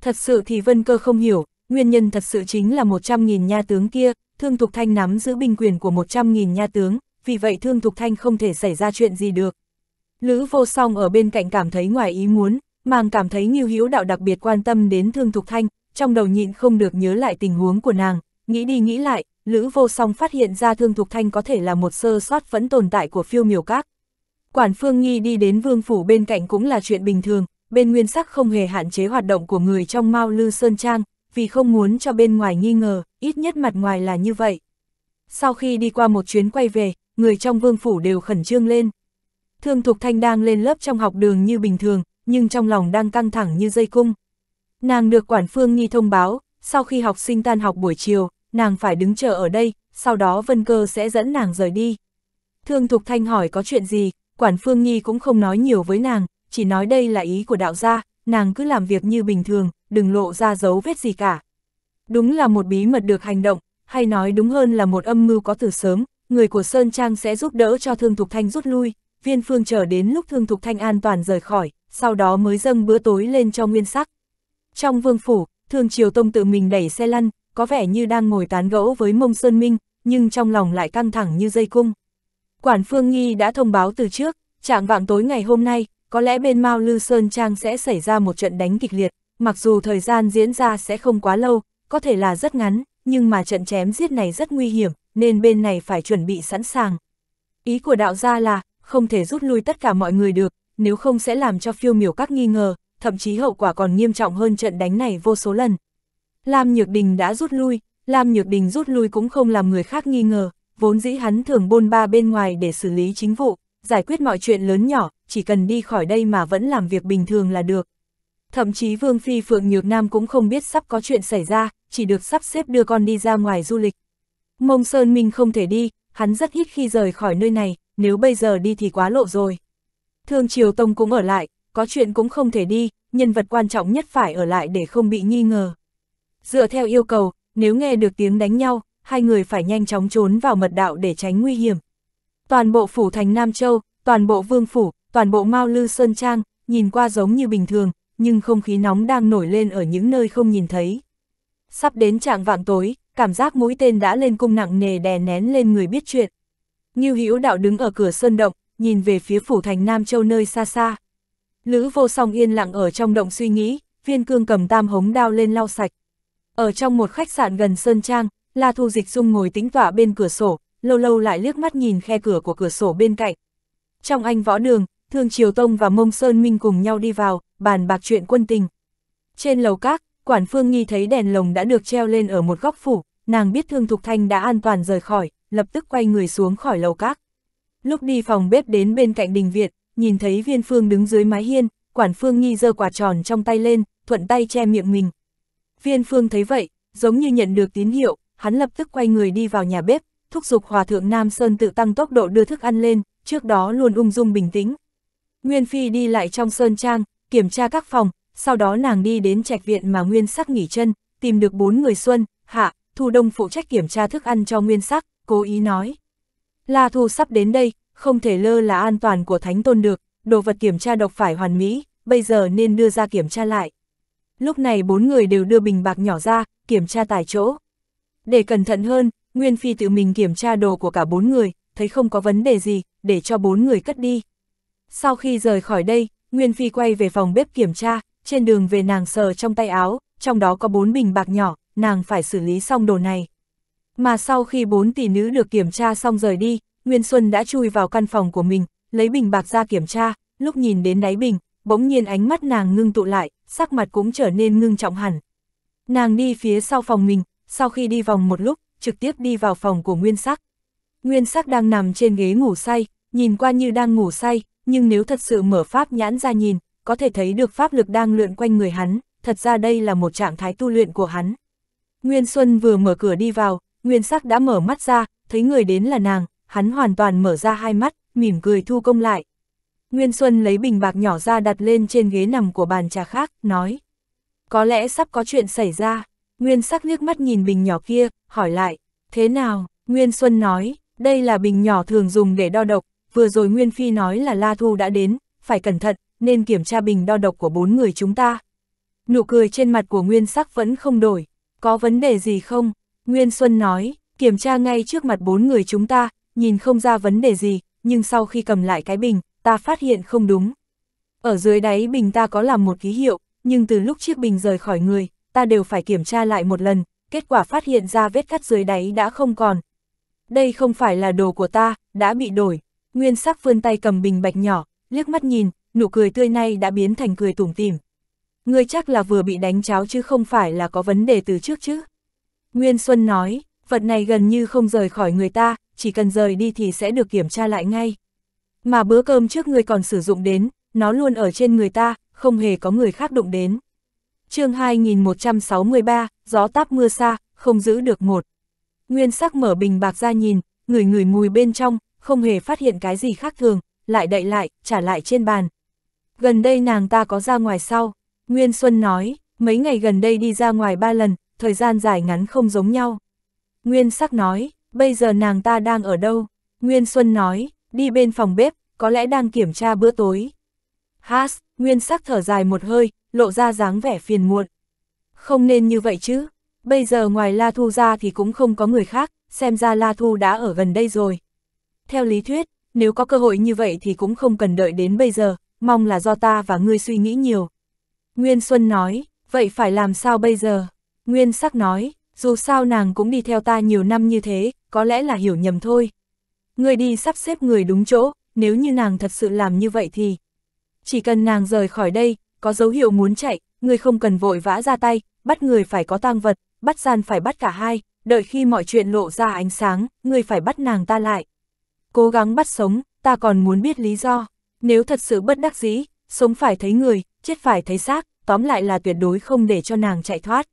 Thật sự thì Vân Cơ không hiểu, nguyên nhân thật sự chính là 100.000 nha tướng kia, Thương Thục Thanh nắm giữ binh quyền của 100.000 nha tướng, vì vậy Thương Thục Thanh không thể xảy ra chuyện gì được. Lữ vô song ở bên cạnh cảm thấy ngoài ý muốn, Màng cảm thấy Nghiêu Hiếu Đạo đặc biệt quan tâm đến Thương Thục Thanh, trong đầu nhịn không được nhớ lại tình huống của nàng, nghĩ đi nghĩ lại, Lữ Vô Song phát hiện ra Thương Thục Thanh có thể là một sơ sót vẫn tồn tại của phiêu miểu các. Quản Phương Nghi đi đến vương phủ bên cạnh cũng là chuyện bình thường, bên nguyên sắc không hề hạn chế hoạt động của người trong Mao Lư Sơn Trang, vì không muốn cho bên ngoài nghi ngờ, ít nhất mặt ngoài là như vậy. Sau khi đi qua một chuyến quay về, người trong vương phủ đều khẩn trương lên. Thương Thục Thanh đang lên lớp trong học đường như bình thường, nhưng trong lòng đang căng thẳng như dây cung. Nàng được quản phương nhi thông báo, sau khi học sinh tan học buổi chiều, nàng phải đứng chờ ở đây, sau đó Vân Cơ sẽ dẫn nàng rời đi. Thương Thục Thanh hỏi có chuyện gì, quản phương nhi cũng không nói nhiều với nàng, chỉ nói đây là ý của đạo gia, nàng cứ làm việc như bình thường, đừng lộ ra dấu vết gì cả. Đúng là một bí mật được hành động, hay nói đúng hơn là một âm mưu có từ sớm, người của Sơn Trang sẽ giúp đỡ cho Thương Thục Thanh rút lui, viên phương chờ đến lúc Thương Thục Thanh an toàn rời khỏi, sau đó mới dâng bữa tối lên cho nguyên sắc. Trong vương phủ, thường Triều Tông tự mình đẩy xe lăn, có vẻ như đang ngồi tán gẫu với Mông Sơn Minh, nhưng trong lòng lại căng thẳng như dây cung. Quản Phương Nghi đã thông báo từ trước, trạng vạng tối ngày hôm nay, có lẽ bên Mao Lư Sơn Trang sẽ xảy ra một trận đánh kịch liệt, mặc dù thời gian diễn ra sẽ không quá lâu, có thể là rất ngắn, nhưng mà trận chém giết này rất nguy hiểm, nên bên này phải chuẩn bị sẵn sàng. Ý của đạo gia là, không thể rút lui tất cả mọi người được, nếu không sẽ làm cho phiêu miểu các nghi ngờ, thậm chí hậu quả còn nghiêm trọng hơn trận đánh này vô số lần. Lam Nhược Đình đã rút lui, Lam Nhược Đình rút lui cũng không làm người khác nghi ngờ, vốn dĩ hắn thường bôn ba bên ngoài để xử lý chính vụ, giải quyết mọi chuyện lớn nhỏ, chỉ cần đi khỏi đây mà vẫn làm việc bình thường là được. Thậm chí Vương Phi Phượng Nhược Nam cũng không biết sắp có chuyện xảy ra, chỉ được sắp xếp đưa con đi ra ngoài du lịch. Mông Sơn Minh không thể đi, hắn rất hít khi rời khỏi nơi này, nếu bây giờ đi thì quá lộ rồi. Thương Triều Tông cũng ở lại, có chuyện cũng không thể đi, nhân vật quan trọng nhất phải ở lại để không bị nghi ngờ. Dựa theo yêu cầu, nếu nghe được tiếng đánh nhau, hai người phải nhanh chóng trốn vào mật đạo để tránh nguy hiểm. Toàn bộ phủ thành Nam Châu, toàn bộ vương phủ, toàn bộ Mao Lư Sơn Trang, nhìn qua giống như bình thường, nhưng không khí nóng đang nổi lên ở những nơi không nhìn thấy. Sắp đến trạng vạng tối, cảm giác mũi tên đã lên cung nặng nề đè nén lên người biết chuyện. Như Hữu Đạo đứng ở cửa sơn động, nhìn về phía phủ thành Nam Châu nơi xa xa. Lữ vô song yên lặng ở trong động suy nghĩ, viên cương cầm tam hống đao lên lau sạch. Ở trong một khách sạn gần Sơn Trang, La Thu Dịch Dung ngồi tính tỏa bên cửa sổ, lâu lâu lại liếc mắt nhìn khe cửa của cửa sổ bên cạnh. Trong anh võ đường, Thương Triều Tông và Mông Sơn Minh cùng nhau đi vào, bàn bạc chuyện quân tình. Trên lầu các, Quản Phương Nghi thấy đèn lồng đã được treo lên ở một góc phủ, nàng biết Thương Thục Thanh đã an toàn rời khỏi, lập tức quay người xuống khỏi lầu các. Lúc đi phòng bếp đến bên cạnh đình viện, nhìn thấy viên phương đứng dưới mái hiên, quản phương nghi giơ quả tròn trong tay lên, thuận tay che miệng mình. Viên phương thấy vậy, giống như nhận được tín hiệu, hắn lập tức quay người đi vào nhà bếp, thúc giục hòa thượng Nam Sơn tự tăng tốc độ đưa thức ăn lên, trước đó luôn ung dung bình tĩnh. Nguyên Phi đi lại trong Sơn Trang, kiểm tra các phòng, sau đó nàng đi đến trạch viện mà Nguyên Sắc nghỉ chân, tìm được bốn người Xuân, Hạ, Thu Đông phụ trách kiểm tra thức ăn cho Nguyên Sắc, cố ý nói. La Thu sắp đến đây, không thể lơ là an toàn của Thánh Tôn được, đồ vật kiểm tra độc phải hoàn mỹ, bây giờ nên đưa ra kiểm tra lại. Lúc này bốn người đều đưa bình bạc nhỏ ra, kiểm tra tại chỗ. Để cẩn thận hơn, Nguyên Phi tự mình kiểm tra đồ của cả bốn người, thấy không có vấn đề gì, để cho bốn người cất đi. Sau khi rời khỏi đây, Nguyên Phi quay về phòng bếp kiểm tra, trên đường về nàng sờ trong tay áo, trong đó có bốn bình bạc nhỏ, nàng phải xử lý xong đồ này. Mà sau khi bốn tỷ nữ được kiểm tra xong rời đi, Nguyên Xuân đã chui vào căn phòng của mình, lấy bình bạc ra kiểm tra, lúc nhìn đến đáy bình, bỗng nhiên ánh mắt nàng ngưng tụ lại, sắc mặt cũng trở nên ngưng trọng hẳn. Nàng đi phía sau phòng mình, sau khi đi vòng một lúc, trực tiếp đi vào phòng của Nguyên Sắc. Nguyên Sắc đang nằm trên ghế ngủ say, nhìn qua như đang ngủ say, nhưng nếu thật sự mở pháp nhãn ra nhìn, có thể thấy được pháp lực đang lượn quanh người hắn, thật ra đây là một trạng thái tu luyện của hắn. Nguyên Xuân vừa mở cửa đi vào, Nguyên sắc đã mở mắt ra, thấy người đến là nàng, hắn hoàn toàn mở ra hai mắt, mỉm cười thu công lại. Nguyên Xuân lấy bình bạc nhỏ ra đặt lên trên ghế nằm của bàn trà khác, nói. Có lẽ sắp có chuyện xảy ra. Nguyên sắc liếc mắt nhìn bình nhỏ kia, hỏi lại, thế nào? Nguyên Xuân nói, đây là bình nhỏ thường dùng để đo độc, vừa rồi Nguyên Phi nói là La Thu đã đến, phải cẩn thận, nên kiểm tra bình đo độc của bốn người chúng ta. Nụ cười trên mặt của Nguyên sắc vẫn không đổi, có vấn đề gì không? Nguyên Xuân nói, kiểm tra ngay trước mặt bốn người chúng ta, nhìn không ra vấn đề gì, nhưng sau khi cầm lại cái bình, ta phát hiện không đúng. Ở dưới đáy bình ta có làm một ký hiệu, nhưng từ lúc chiếc bình rời khỏi người, ta đều phải kiểm tra lại một lần, kết quả phát hiện ra vết cắt dưới đáy đã không còn. Đây không phải là đồ của ta, đã bị đổi. Nguyên sắc vươn tay cầm bình bạch nhỏ, liếc mắt nhìn, nụ cười tươi nay đã biến thành cười tủm tỉm. Ngươi chắc là vừa bị đánh cháo chứ không phải là có vấn đề từ trước chứ. Nguyên Xuân nói, vật này gần như không rời khỏi người ta, chỉ cần rời đi thì sẽ được kiểm tra lại ngay. Mà bữa cơm trước người còn sử dụng đến, nó luôn ở trên người ta, không hề có người khác đụng đến. chương 2163, gió táp mưa xa, không giữ được một. Nguyên sắc mở bình bạc ra nhìn, người người mùi bên trong, không hề phát hiện cái gì khác thường, lại đậy lại, trả lại trên bàn. Gần đây nàng ta có ra ngoài sau, Nguyên Xuân nói, mấy ngày gần đây đi ra ngoài ba lần, thời gian dài ngắn không giống nhau. Nguyên sắc nói, bây giờ nàng ta đang ở đâu? Nguyên Xuân nói, đi bên phòng bếp, có lẽ đang kiểm tra bữa tối. Haas, Nguyên sắc thở dài một hơi, lộ ra dáng vẻ phiền muộn. Không nên như vậy chứ, bây giờ ngoài La Thu ra thì cũng không có người khác, xem ra La Thu đã ở gần đây rồi. Theo lý thuyết, nếu có cơ hội như vậy thì cũng không cần đợi đến bây giờ, mong là do ta và ngươi suy nghĩ nhiều. Nguyên Xuân nói, vậy phải làm sao bây giờ? Nguyên sắc nói, dù sao nàng cũng đi theo ta nhiều năm như thế, có lẽ là hiểu nhầm thôi. Người đi sắp xếp người đúng chỗ, nếu như nàng thật sự làm như vậy thì... Chỉ cần nàng rời khỏi đây, có dấu hiệu muốn chạy, người không cần vội vã ra tay, bắt người phải có tang vật, bắt gian phải bắt cả hai, đợi khi mọi chuyện lộ ra ánh sáng, người phải bắt nàng ta lại. Cố gắng bắt sống, ta còn muốn biết lý do. Nếu thật sự bất đắc dĩ, sống phải thấy người, chết phải thấy xác, tóm lại là tuyệt đối không để cho nàng chạy thoát.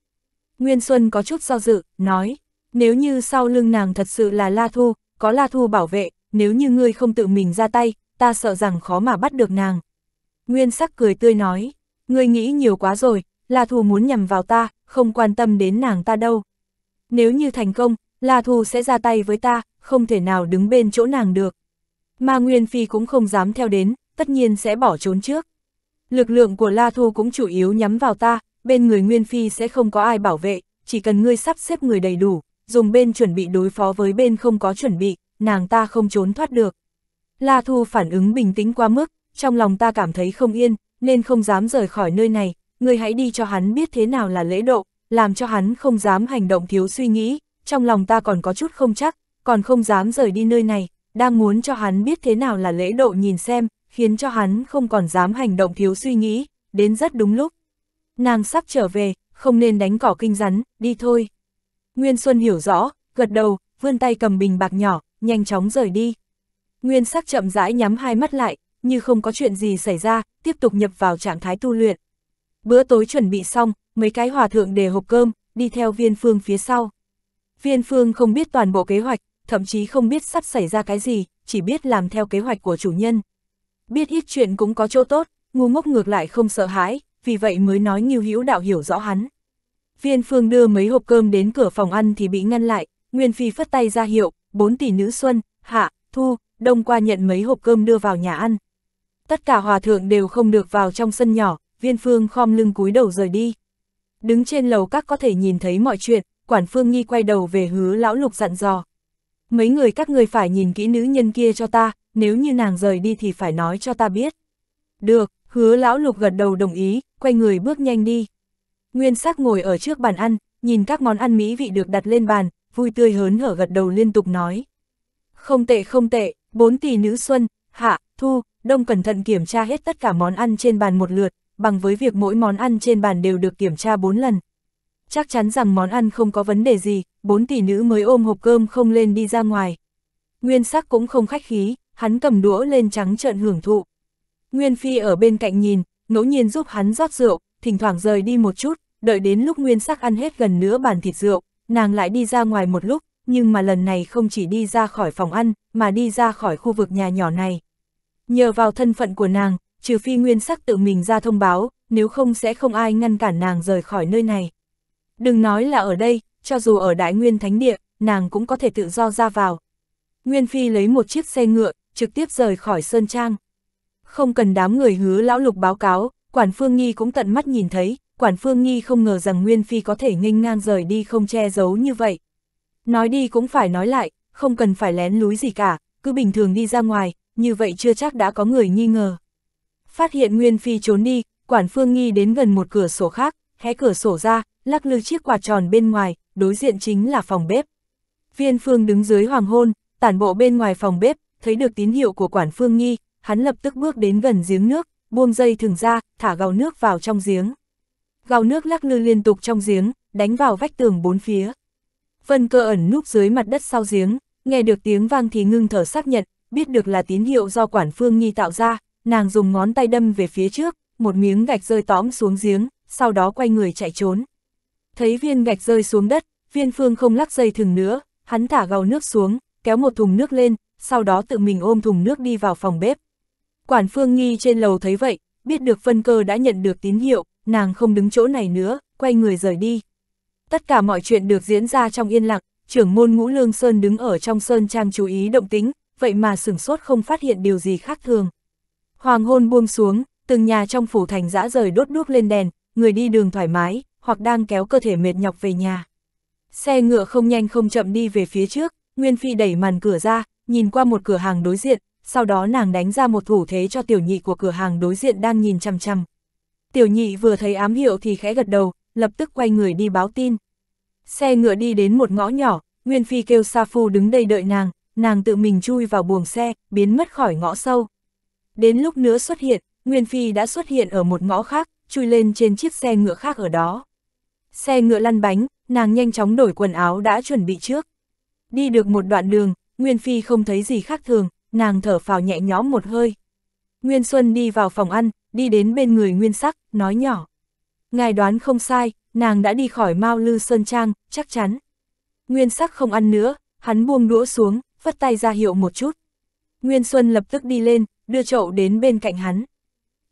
Nguyên Xuân có chút do dự, nói, nếu như sau lưng nàng thật sự là La Thu, có La Thu bảo vệ, nếu như ngươi không tự mình ra tay, ta sợ rằng khó mà bắt được nàng. Nguyên sắc cười tươi nói, ngươi nghĩ nhiều quá rồi, La Thu muốn nhầm vào ta, không quan tâm đến nàng ta đâu. Nếu như thành công, La Thu sẽ ra tay với ta, không thể nào đứng bên chỗ nàng được. Mà Nguyên Phi cũng không dám theo đến, tất nhiên sẽ bỏ trốn trước. Lực lượng của La Thu cũng chủ yếu nhắm vào ta, bên người Nguyên Phi sẽ không có ai bảo vệ, chỉ cần ngươi sắp xếp người đầy đủ, dùng bên chuẩn bị đối phó với bên không có chuẩn bị, nàng ta không trốn thoát được. La Thu phản ứng bình tĩnh quá mức, trong lòng ta cảm thấy không yên, nên không dám rời khỏi nơi này, ngươi hãy đi cho hắn biết thế nào là lễ độ, làm cho hắn không dám hành động thiếu suy nghĩ, trong lòng ta còn có chút không chắc, còn không dám rời đi nơi này, đang muốn cho hắn biết thế nào là lễ độ nhìn xem, khiến cho hắn không còn dám hành động thiếu suy nghĩ, đến rất đúng lúc nàng sắp trở về, không nên đánh cỏ kinh rắn, đi thôi. Nguyên Xuân hiểu rõ, gật đầu, vươn tay cầm bình bạc nhỏ, nhanh chóng rời đi. Nguyên sắc chậm rãi nhắm hai mắt lại, như không có chuyện gì xảy ra, tiếp tục nhập vào trạng thái tu luyện. Bữa tối chuẩn bị xong, mấy cái hòa thượng để hộp cơm, đi theo viên phương phía sau. Viên phương không biết toàn bộ kế hoạch, thậm chí không biết sắp xảy ra cái gì, chỉ biết làm theo kế hoạch của chủ nhân. Biết ít chuyện cũng có chỗ tốt, ngu ngốc ngược lại không sợ hãi, vì vậy mới nói Ngưu Hữu Đạo hiểu rõ hắn. Viên Phương đưa mấy hộp cơm đến cửa phòng ăn thì bị ngăn lại, Nguyên Phi phất tay ra hiệu, bốn tỷ nữ xuân, hạ, thu, đông qua nhận mấy hộp cơm đưa vào nhà ăn. Tất cả hòa thượng đều không được vào trong sân nhỏ, Viên Phương khom lưng cúi đầu rời đi. Đứng trên lầu các có thể nhìn thấy mọi chuyện, quản Phương Nghi quay đầu về hứa lão lục dặn dò. Mấy người các người phải nhìn kỹ nữ nhân kia cho ta, nếu như nàng rời đi thì phải nói cho ta biết. Được, hứa lão lục gật đầu đồng ý, quay người bước nhanh đi. Nguyên sắc ngồi ở trước bàn ăn, nhìn các món ăn mỹ vị được đặt lên bàn, vui tươi hớn hở gật đầu liên tục nói. Không tệ không tệ, bốn tỷ nữ xuân, hạ, thu, đông cẩn thận kiểm tra hết tất cả món ăn trên bàn một lượt, bằng với việc mỗi món ăn trên bàn đều được kiểm tra bốn lần. Chắc chắn rằng món ăn không có vấn đề gì, bốn tỷ nữ mới ôm hộp cơm không lên đi ra ngoài. Nguyên sắc cũng không khách khí, hắn cầm đũa lên trắng trợn hưởng thụ. Nguyên Phi ở bên cạnh nhìn, ngẫu nhiên giúp hắn rót rượu, thỉnh thoảng rời đi một chút, đợi đến lúc nguyên sắc ăn hết gần nửa bàn thịt rượu, nàng lại đi ra ngoài một lúc, nhưng mà lần này không chỉ đi ra khỏi phòng ăn, mà đi ra khỏi khu vực nhà nhỏ này. Nhờ vào thân phận của nàng, trừ phi nguyên sắc tự mình ra thông báo, nếu không sẽ không ai ngăn cản nàng rời khỏi nơi này. Đừng nói là ở đây, cho dù ở Đại Nguyên Thánh Địa, nàng cũng có thể tự do ra vào. Nguyên Phi lấy một chiếc xe ngựa, trực tiếp rời khỏi Sơn Trang. Không cần đám người hứa lão lục báo cáo, Quản Phương Nghi cũng tận mắt nhìn thấy, Quản Phương Nghi không ngờ rằng Nguyên Phi có thể nghênh ngang rời đi không che giấu như vậy. Nói đi cũng phải nói lại, không cần phải lén lúi gì cả, cứ bình thường đi ra ngoài, như vậy chưa chắc đã có người nghi ngờ. Phát hiện Nguyên Phi trốn đi, Quản Phương Nghi đến gần một cửa sổ khác, hé cửa sổ ra, lắc lư chiếc quạt tròn bên ngoài, đối diện chính là phòng bếp. Viên Phương đứng dưới hoàng hôn, tản bộ bên ngoài phòng bếp, thấy được tín hiệu của Quản Phương Nghi, hắn lập tức bước đến gần giếng nước, buông dây thừng ra, thả gào nước vào trong giếng. Gào nước lắc lư liên tục trong giếng, đánh vào vách tường bốn phía. Vân cơ ẩn núp dưới mặt đất sau giếng, nghe được tiếng vang thì ngưng thở xác nhận, biết được là tín hiệu do quản phương nghi tạo ra, nàng dùng ngón tay đâm về phía trước, một miếng gạch rơi tóm xuống giếng, sau đó quay người chạy trốn. Thấy viên gạch rơi xuống đất, viên phương không lắc dây thừng nữa, hắn thả gào nước xuống, kéo một thùng nước lên, sau đó tự mình ôm thùng nước đi vào phòng bếp. Quản Phương Nghi trên lầu thấy vậy, biết được phân cơ đã nhận được tín hiệu, nàng không đứng chỗ này nữa, quay người rời đi. Tất cả mọi chuyện được diễn ra trong yên lặng, trưởng môn ngũ lương sơn đứng ở trong sơn trang chú ý động tính, vậy mà sửng sốt không phát hiện điều gì khác thường. Hoàng hôn buông xuống, từng nhà trong phủ thành dã rời đốt đuốc lên đèn, người đi đường thoải mái, hoặc đang kéo cơ thể mệt nhọc về nhà. Xe ngựa không nhanh không chậm đi về phía trước, Nguyên Phi đẩy màn cửa ra, nhìn qua một cửa hàng đối diện, sau đó nàng đánh ra một thủ thế cho tiểu nhị của cửa hàng đối diện đang nhìn chằm chằm. Tiểu nhị vừa thấy ám hiệu thì khẽ gật đầu, lập tức quay người đi báo tin. Xe ngựa đi đến một ngõ nhỏ, Nguyên Phi kêu Sa Phu đứng đây đợi nàng, nàng tự mình chui vào buồng xe, biến mất khỏi ngõ sâu. Đến lúc nữa xuất hiện, Nguyên Phi đã xuất hiện ở một ngõ khác, chui lên trên chiếc xe ngựa khác ở đó. Xe ngựa lăn bánh, nàng nhanh chóng đổi quần áo đã chuẩn bị trước. Đi được một đoạn đường, Nguyên Phi không thấy gì khác thường, nàng thở phào nhẹ nhõm một hơi. Nguyên Xuân đi vào phòng ăn, đi đến bên người Nguyên Sắc, nói nhỏ. Ngài đoán không sai, nàng đã đi khỏi Mao Lư Sơn Trang, chắc chắn. Nguyên Sắc không ăn nữa, hắn buông đũa xuống, phất tay ra hiệu một chút. Nguyên Xuân lập tức đi lên, đưa chậu đến bên cạnh hắn.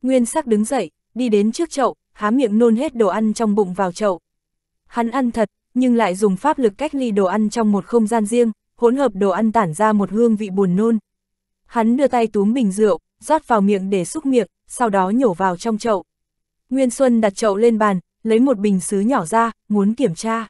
Nguyên Sắc đứng dậy, đi đến trước chậu, há miệng nôn hết đồ ăn trong bụng vào chậu. Hắn ăn thật, nhưng lại dùng pháp lực cách ly đồ ăn trong một không gian riêng, hỗn hợp đồ ăn tản ra một hương vị buồn nôn, Hắn đưa tay túm bình rượu, rót vào miệng để xúc miệng, sau đó nhổ vào trong chậu. Nguyên Xuân đặt chậu lên bàn, lấy một bình sứ nhỏ ra, muốn kiểm tra.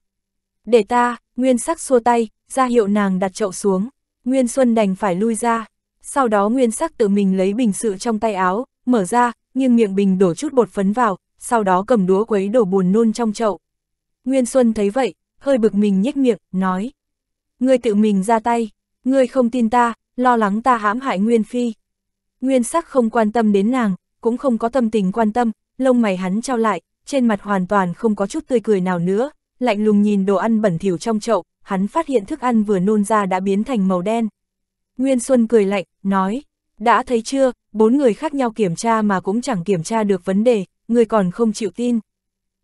Để ta, Nguyên Sắc xua tay, ra hiệu nàng đặt chậu xuống. Nguyên Xuân đành phải lui ra. Sau đó Nguyên Sắc tự mình lấy bình sự trong tay áo, mở ra, nghiêng miệng bình đổ chút bột phấn vào, sau đó cầm đũa quấy đổ buồn nôn trong chậu. Nguyên Xuân thấy vậy, hơi bực mình nhếch miệng, nói. Ngươi tự mình ra tay, ngươi không tin ta, lo lắng ta hãm hại Nguyên Phi. Nguyên sắc không quan tâm đến nàng, cũng không có tâm tình quan tâm, lông mày hắn trao lại, trên mặt hoàn toàn không có chút tươi cười nào nữa, lạnh lùng nhìn đồ ăn bẩn thỉu trong chậu, hắn phát hiện thức ăn vừa nôn ra đã biến thành màu đen. Nguyên Xuân cười lạnh, nói, đã thấy chưa, bốn người khác nhau kiểm tra mà cũng chẳng kiểm tra được vấn đề, người còn không chịu tin.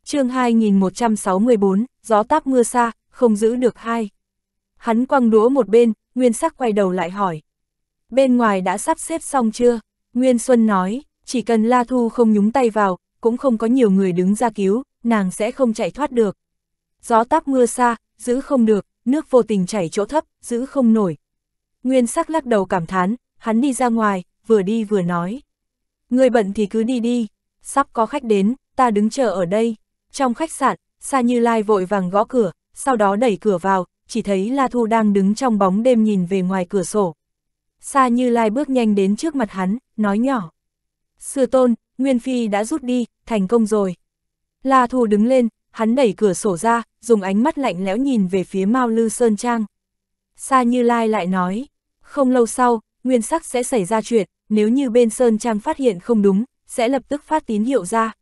chương 2164, gió táp mưa xa, không giữ được hai. Hắn quăng đũa một bên, Nguyên Sắc quay đầu lại hỏi. Bên ngoài đã sắp xếp xong chưa? Nguyên Xuân nói, chỉ cần La Thu không nhúng tay vào, cũng không có nhiều người đứng ra cứu, nàng sẽ không chạy thoát được. Gió táp mưa xa, giữ không được, nước vô tình chảy chỗ thấp, giữ không nổi. Nguyên Sắc lắc đầu cảm thán, hắn đi ra ngoài, vừa đi vừa nói. Người bận thì cứ đi đi, sắp có khách đến, ta đứng chờ ở đây. Trong khách sạn, Sa Như Lai vội vàng gõ cửa, sau đó đẩy cửa vào, chỉ thấy La Thu đang đứng trong bóng đêm nhìn về ngoài cửa sổ. Sa Như Lai bước nhanh đến trước mặt hắn, nói nhỏ. Sư tôn, Nguyên Phi đã rút đi, thành công rồi. La Thu đứng lên, hắn đẩy cửa sổ ra, dùng ánh mắt lạnh lẽo nhìn về phía Mao Lư Sơn Trang. Sa Như Lai lại nói, không lâu sau, nguyên sắc sẽ xảy ra chuyện, nếu như bên Sơn Trang phát hiện không đúng, sẽ lập tức phát tín hiệu ra.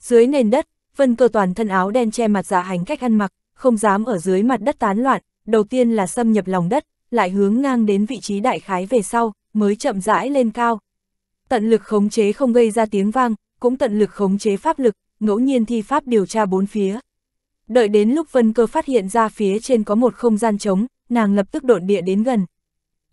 Dưới nền đất, vân cơ toàn thân áo đen che mặt giả hành cách ăn mặc, không dám ở dưới mặt đất tán loạn, đầu tiên là xâm nhập lòng đất, lại hướng ngang đến vị trí đại khái về sau, mới chậm rãi lên cao. Tận lực khống chế không gây ra tiếng vang, cũng tận lực khống chế pháp lực, ngẫu nhiên thi pháp điều tra bốn phía. Đợi đến lúc Vân Cơ phát hiện ra phía trên có một không gian trống, nàng lập tức độn địa đến gần.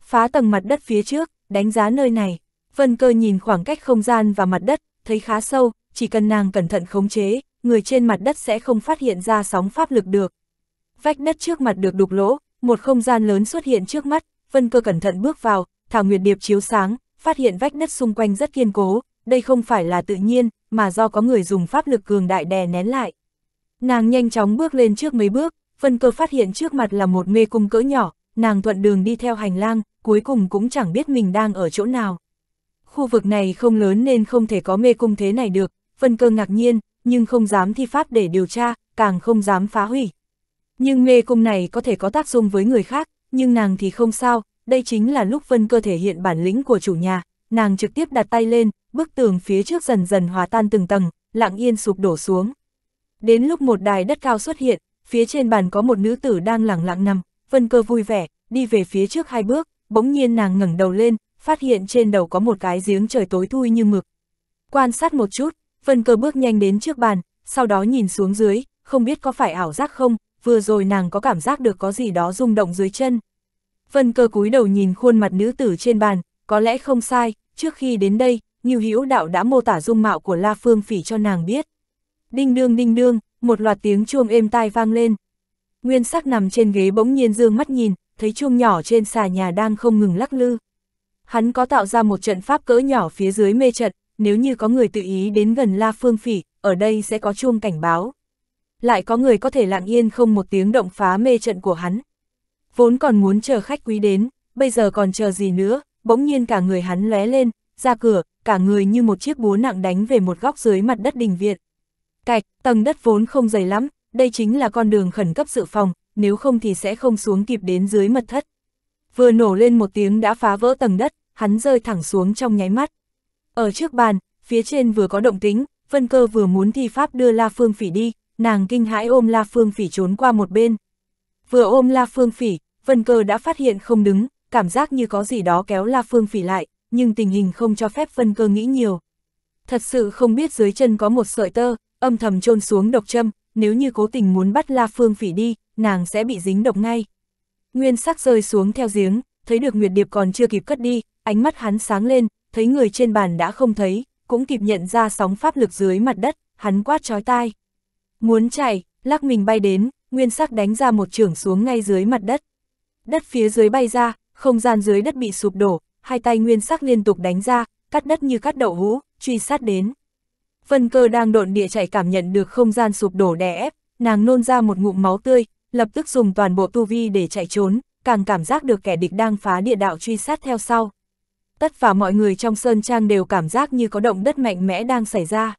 Phá tầng mặt đất phía trước, đánh giá nơi này. Vân Cơ nhìn khoảng cách không gian và mặt đất, thấy khá sâu, chỉ cần nàng cẩn thận khống chế, người trên mặt đất sẽ không phát hiện ra sóng pháp lực được. Vách đất trước mặt được đục lỗ, một không gian lớn xuất hiện trước mắt, Vân Cơ cẩn thận bước vào, Thảo Nguyệt Điệp chiếu sáng, phát hiện vách đất xung quanh rất kiên cố, đây không phải là tự nhiên, mà do có người dùng pháp lực cường đại đè nén lại. Nàng nhanh chóng bước lên trước mấy bước, Vân Cơ phát hiện trước mặt là một mê cung cỡ nhỏ, nàng thuận đường đi theo hành lang, cuối cùng cũng chẳng biết mình đang ở chỗ nào. Khu vực này không lớn nên không thể có mê cung thế này được, Vân Cơ ngạc nhiên, nhưng không dám thi pháp để điều tra, càng không dám phá hủy. Nhưng mê cung này có thể có tác dụng với người khác, nhưng nàng thì không sao, đây chính là lúc vân cơ thể hiện bản lĩnh của chủ nhà, nàng trực tiếp đặt tay lên, bức tường phía trước dần dần hòa tan từng tầng, lặng yên sụp đổ xuống. Đến lúc một đài đất cao xuất hiện, phía trên bàn có một nữ tử đang lẳng lặng nằm, vân cơ vui vẻ, đi về phía trước hai bước, bỗng nhiên nàng ngẩng đầu lên, phát hiện trên đầu có một cái giếng trời tối thui như mực. Quan sát một chút, Vân cơ bước nhanh đến trước bàn, sau đó nhìn xuống dưới, không biết có phải ảo giác không, vừa rồi nàng có cảm giác được có gì đó rung động dưới chân. Vân cơ cúi đầu nhìn khuôn mặt nữ tử trên bàn, có lẽ không sai, trước khi đến đây, Nhiêu Hữu Đạo đã mô tả dung mạo của La Phương Phỉ cho nàng biết. Đinh đương đinh đương, một loạt tiếng chuông êm tai vang lên. Nguyên sắc nằm trên ghế bỗng nhiên dương mắt nhìn, thấy chuông nhỏ trên xà nhà đang không ngừng lắc lư. Hắn có tạo ra một trận pháp cỡ nhỏ phía dưới mê trận, nếu như có người tự ý đến gần La Phương Phỉ, ở đây sẽ có chuông cảnh báo. Lại có người có thể lặng yên không một tiếng động phá mê trận của hắn. Vốn còn muốn chờ khách quý đến, bây giờ còn chờ gì nữa, bỗng nhiên cả người hắn lóe lên, ra cửa, cả người như một chiếc búa nặng đánh về một góc dưới mặt đất đình viện. Cạch, tầng đất vốn không dày lắm, đây chính là con đường khẩn cấp dự phòng, nếu không thì sẽ không xuống kịp đến dưới mật thất. Vừa nổ lên một tiếng đã phá vỡ tầng đất, hắn rơi thẳng xuống trong nháy mắt. Ở trước bàn, phía trên vừa có động tính, Vân Cơ vừa muốn thi pháp đưa La Phương Phỉ đi, nàng kinh hãi ôm La Phương Phỉ trốn qua một bên. Vừa ôm La Phương Phỉ, Vân Cơ đã phát hiện không đứng, cảm giác như có gì đó kéo La Phương Phỉ lại, nhưng tình hình không cho phép Vân Cơ nghĩ nhiều. Thật sự không biết dưới chân có một sợi tơ, âm thầm trôn xuống độc châm, nếu như cố tình muốn bắt La Phương Phỉ đi, nàng sẽ bị dính độc ngay. Nguyên sắc rơi xuống theo giếng, thấy được Nguyệt Điệp còn chưa kịp cất đi, ánh mắt hắn sáng lên, thấy người trên bàn đã không thấy, cũng kịp nhận ra sóng pháp lực dưới mặt đất, hắn quát chói tai. Muốn chạy, lắc mình bay đến, nguyên sắc đánh ra một trường xuống ngay dưới mặt đất. Đất phía dưới bay ra, không gian dưới đất bị sụp đổ, hai tay nguyên sắc liên tục đánh ra, cắt đất như cắt đậu hũ, truy sát đến. Vân cơ đang độn địa chạy cảm nhận được không gian sụp đổ đè ép, nàng nôn ra một ngụm máu tươi, lập tức dùng toàn bộ tu vi để chạy trốn, càng cảm giác được kẻ địch đang phá địa đạo truy sát theo sau tất cả mọi người trong sơn trang đều cảm giác như có động đất mạnh mẽ đang xảy ra.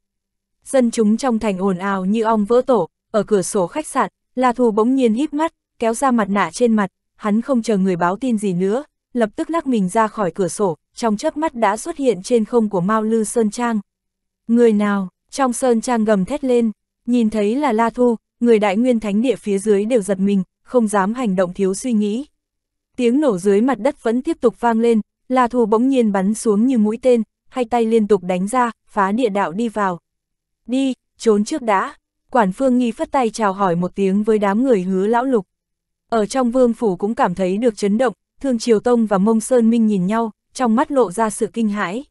Dân chúng trong thành ồn ào như ong vỡ tổ, ở cửa sổ khách sạn, La Thù bỗng nhiên híp mắt, kéo ra mặt nạ trên mặt, hắn không chờ người báo tin gì nữa, lập tức lắc mình ra khỏi cửa sổ, trong chớp mắt đã xuất hiện trên không của Mao Lư Sơn Trang. Người nào, trong Sơn Trang gầm thét lên, nhìn thấy là La Thu, người đại nguyên thánh địa phía dưới đều giật mình, không dám hành động thiếu suy nghĩ. Tiếng nổ dưới mặt đất vẫn tiếp tục vang lên, La Thù bỗng nhiên bắn xuống như mũi tên, hai tay liên tục đánh ra, phá địa đạo đi vào. Đi, trốn trước đã. Quản phương nghi phất tay chào hỏi một tiếng với đám người hứa lão lục. Ở trong vương phủ cũng cảm thấy được chấn động, Thương Triều Tông và Mông Sơn Minh nhìn nhau, trong mắt lộ ra sự kinh hãi.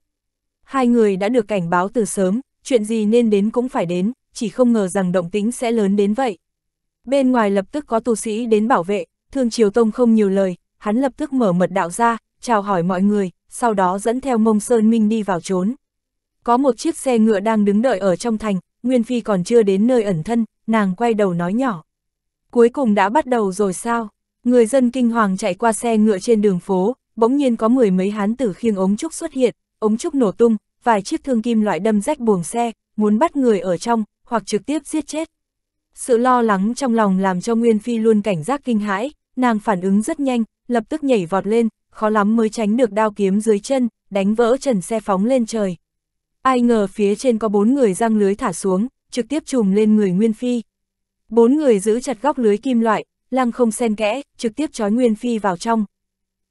Hai người đã được cảnh báo từ sớm, chuyện gì nên đến cũng phải đến, chỉ không ngờ rằng động tính sẽ lớn đến vậy. Bên ngoài lập tức có tu sĩ đến bảo vệ, Thương Triều Tông không nhiều lời, hắn lập tức mở mật đạo ra, chào hỏi mọi người, sau đó dẫn theo mông Sơn Minh đi vào trốn. Có một chiếc xe ngựa đang đứng đợi ở trong thành, Nguyên Phi còn chưa đến nơi ẩn thân, nàng quay đầu nói nhỏ. Cuối cùng đã bắt đầu rồi sao? Người dân kinh hoàng chạy qua xe ngựa trên đường phố, bỗng nhiên có mười mấy hán tử khiêng ống trúc xuất hiện, ống trúc nổ tung, vài chiếc thương kim loại đâm rách buồng xe, muốn bắt người ở trong, hoặc trực tiếp giết chết. Sự lo lắng trong lòng làm cho Nguyên Phi luôn cảnh giác kinh hãi, nàng phản ứng rất nhanh, lập tức nhảy vọt lên, khó lắm mới tránh được đao kiếm dưới chân, đánh vỡ trần xe phóng lên trời. Ai ngờ phía trên có bốn người răng lưới thả xuống, trực tiếp chùm lên người Nguyên Phi. Bốn người giữ chặt góc lưới kim loại, lăng không sen kẽ, trực tiếp trói Nguyên Phi vào trong.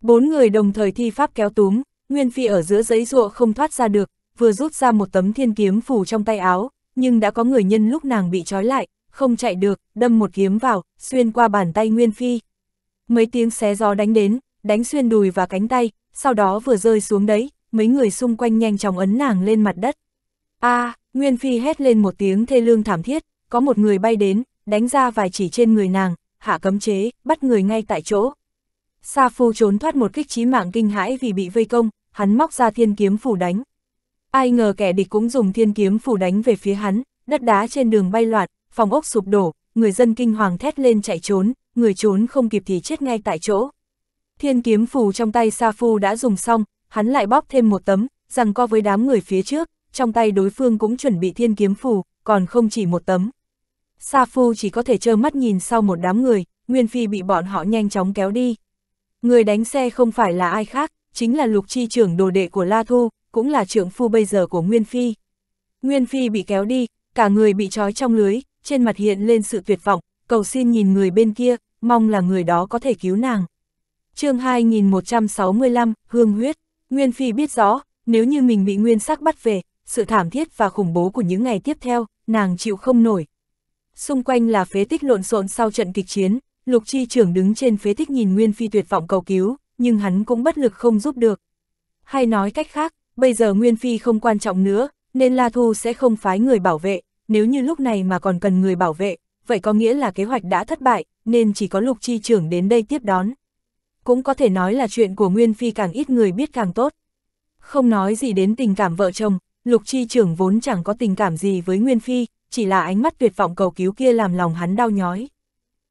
Bốn người đồng thời thi pháp kéo túm, Nguyên Phi ở giữa giấy ruộng không thoát ra được, vừa rút ra một tấm thiên kiếm phủ trong tay áo, nhưng đã có người nhân lúc nàng bị trói lại, không chạy được, đâm một kiếm vào, xuyên qua bàn tay Nguyên Phi. Mấy tiếng xé gió đánh đến, đánh xuyên đùi và cánh tay, sau đó vừa rơi xuống đấy, mấy người xung quanh nhanh chóng ấn nàng lên mặt đất. a à, Nguyên Phi hét lên một tiếng thê lương thảm thiết, có một người bay đến, đánh ra vài chỉ trên người nàng, hạ cấm chế, bắt người ngay tại chỗ. Sa Phu trốn thoát một kích chí mạng kinh hãi vì bị vây công, hắn móc ra thiên kiếm phủ đánh. Ai ngờ kẻ địch cũng dùng thiên kiếm phủ đánh về phía hắn, đất đá trên đường bay loạn, phòng ốc sụp đổ, người dân kinh hoàng thét lên chạy trốn, người trốn không kịp thì chết ngay tại chỗ. Thiên kiếm phù trong tay Sa Phu đã dùng xong, hắn lại bóp thêm một tấm, rằng co với đám người phía trước, trong tay đối phương cũng chuẩn bị thiên kiếm phù, còn không chỉ một tấm. Sa Phu chỉ có thể trơ mắt nhìn sau một đám người, Nguyên Phi bị bọn họ nhanh chóng kéo đi. Người đánh xe không phải là ai khác, chính là lục chi trưởng đồ đệ của La Thu, cũng là trưởng phu bây giờ của Nguyên Phi. Nguyên Phi bị kéo đi, cả người bị trói trong lưới, trên mặt hiện lên sự tuyệt vọng, cầu xin nhìn người bên kia, mong là người đó có thể cứu nàng chương 2165, Hương huyết, Nguyên Phi biết rõ, nếu như mình bị nguyên sắc bắt về, sự thảm thiết và khủng bố của những ngày tiếp theo, nàng chịu không nổi. Xung quanh là phế tích lộn xộn sau trận kịch chiến, Lục Chi trưởng đứng trên phế tích nhìn Nguyên Phi tuyệt vọng cầu cứu, nhưng hắn cũng bất lực không giúp được. Hay nói cách khác, bây giờ Nguyên Phi không quan trọng nữa, nên La Thu sẽ không phái người bảo vệ, nếu như lúc này mà còn cần người bảo vệ, vậy có nghĩa là kế hoạch đã thất bại, nên chỉ có Lục Chi trưởng đến đây tiếp đón cũng có thể nói là chuyện của Nguyên Phi càng ít người biết càng tốt. Không nói gì đến tình cảm vợ chồng, Lục Chi trưởng vốn chẳng có tình cảm gì với Nguyên Phi, chỉ là ánh mắt tuyệt vọng cầu cứu kia làm lòng hắn đau nhói.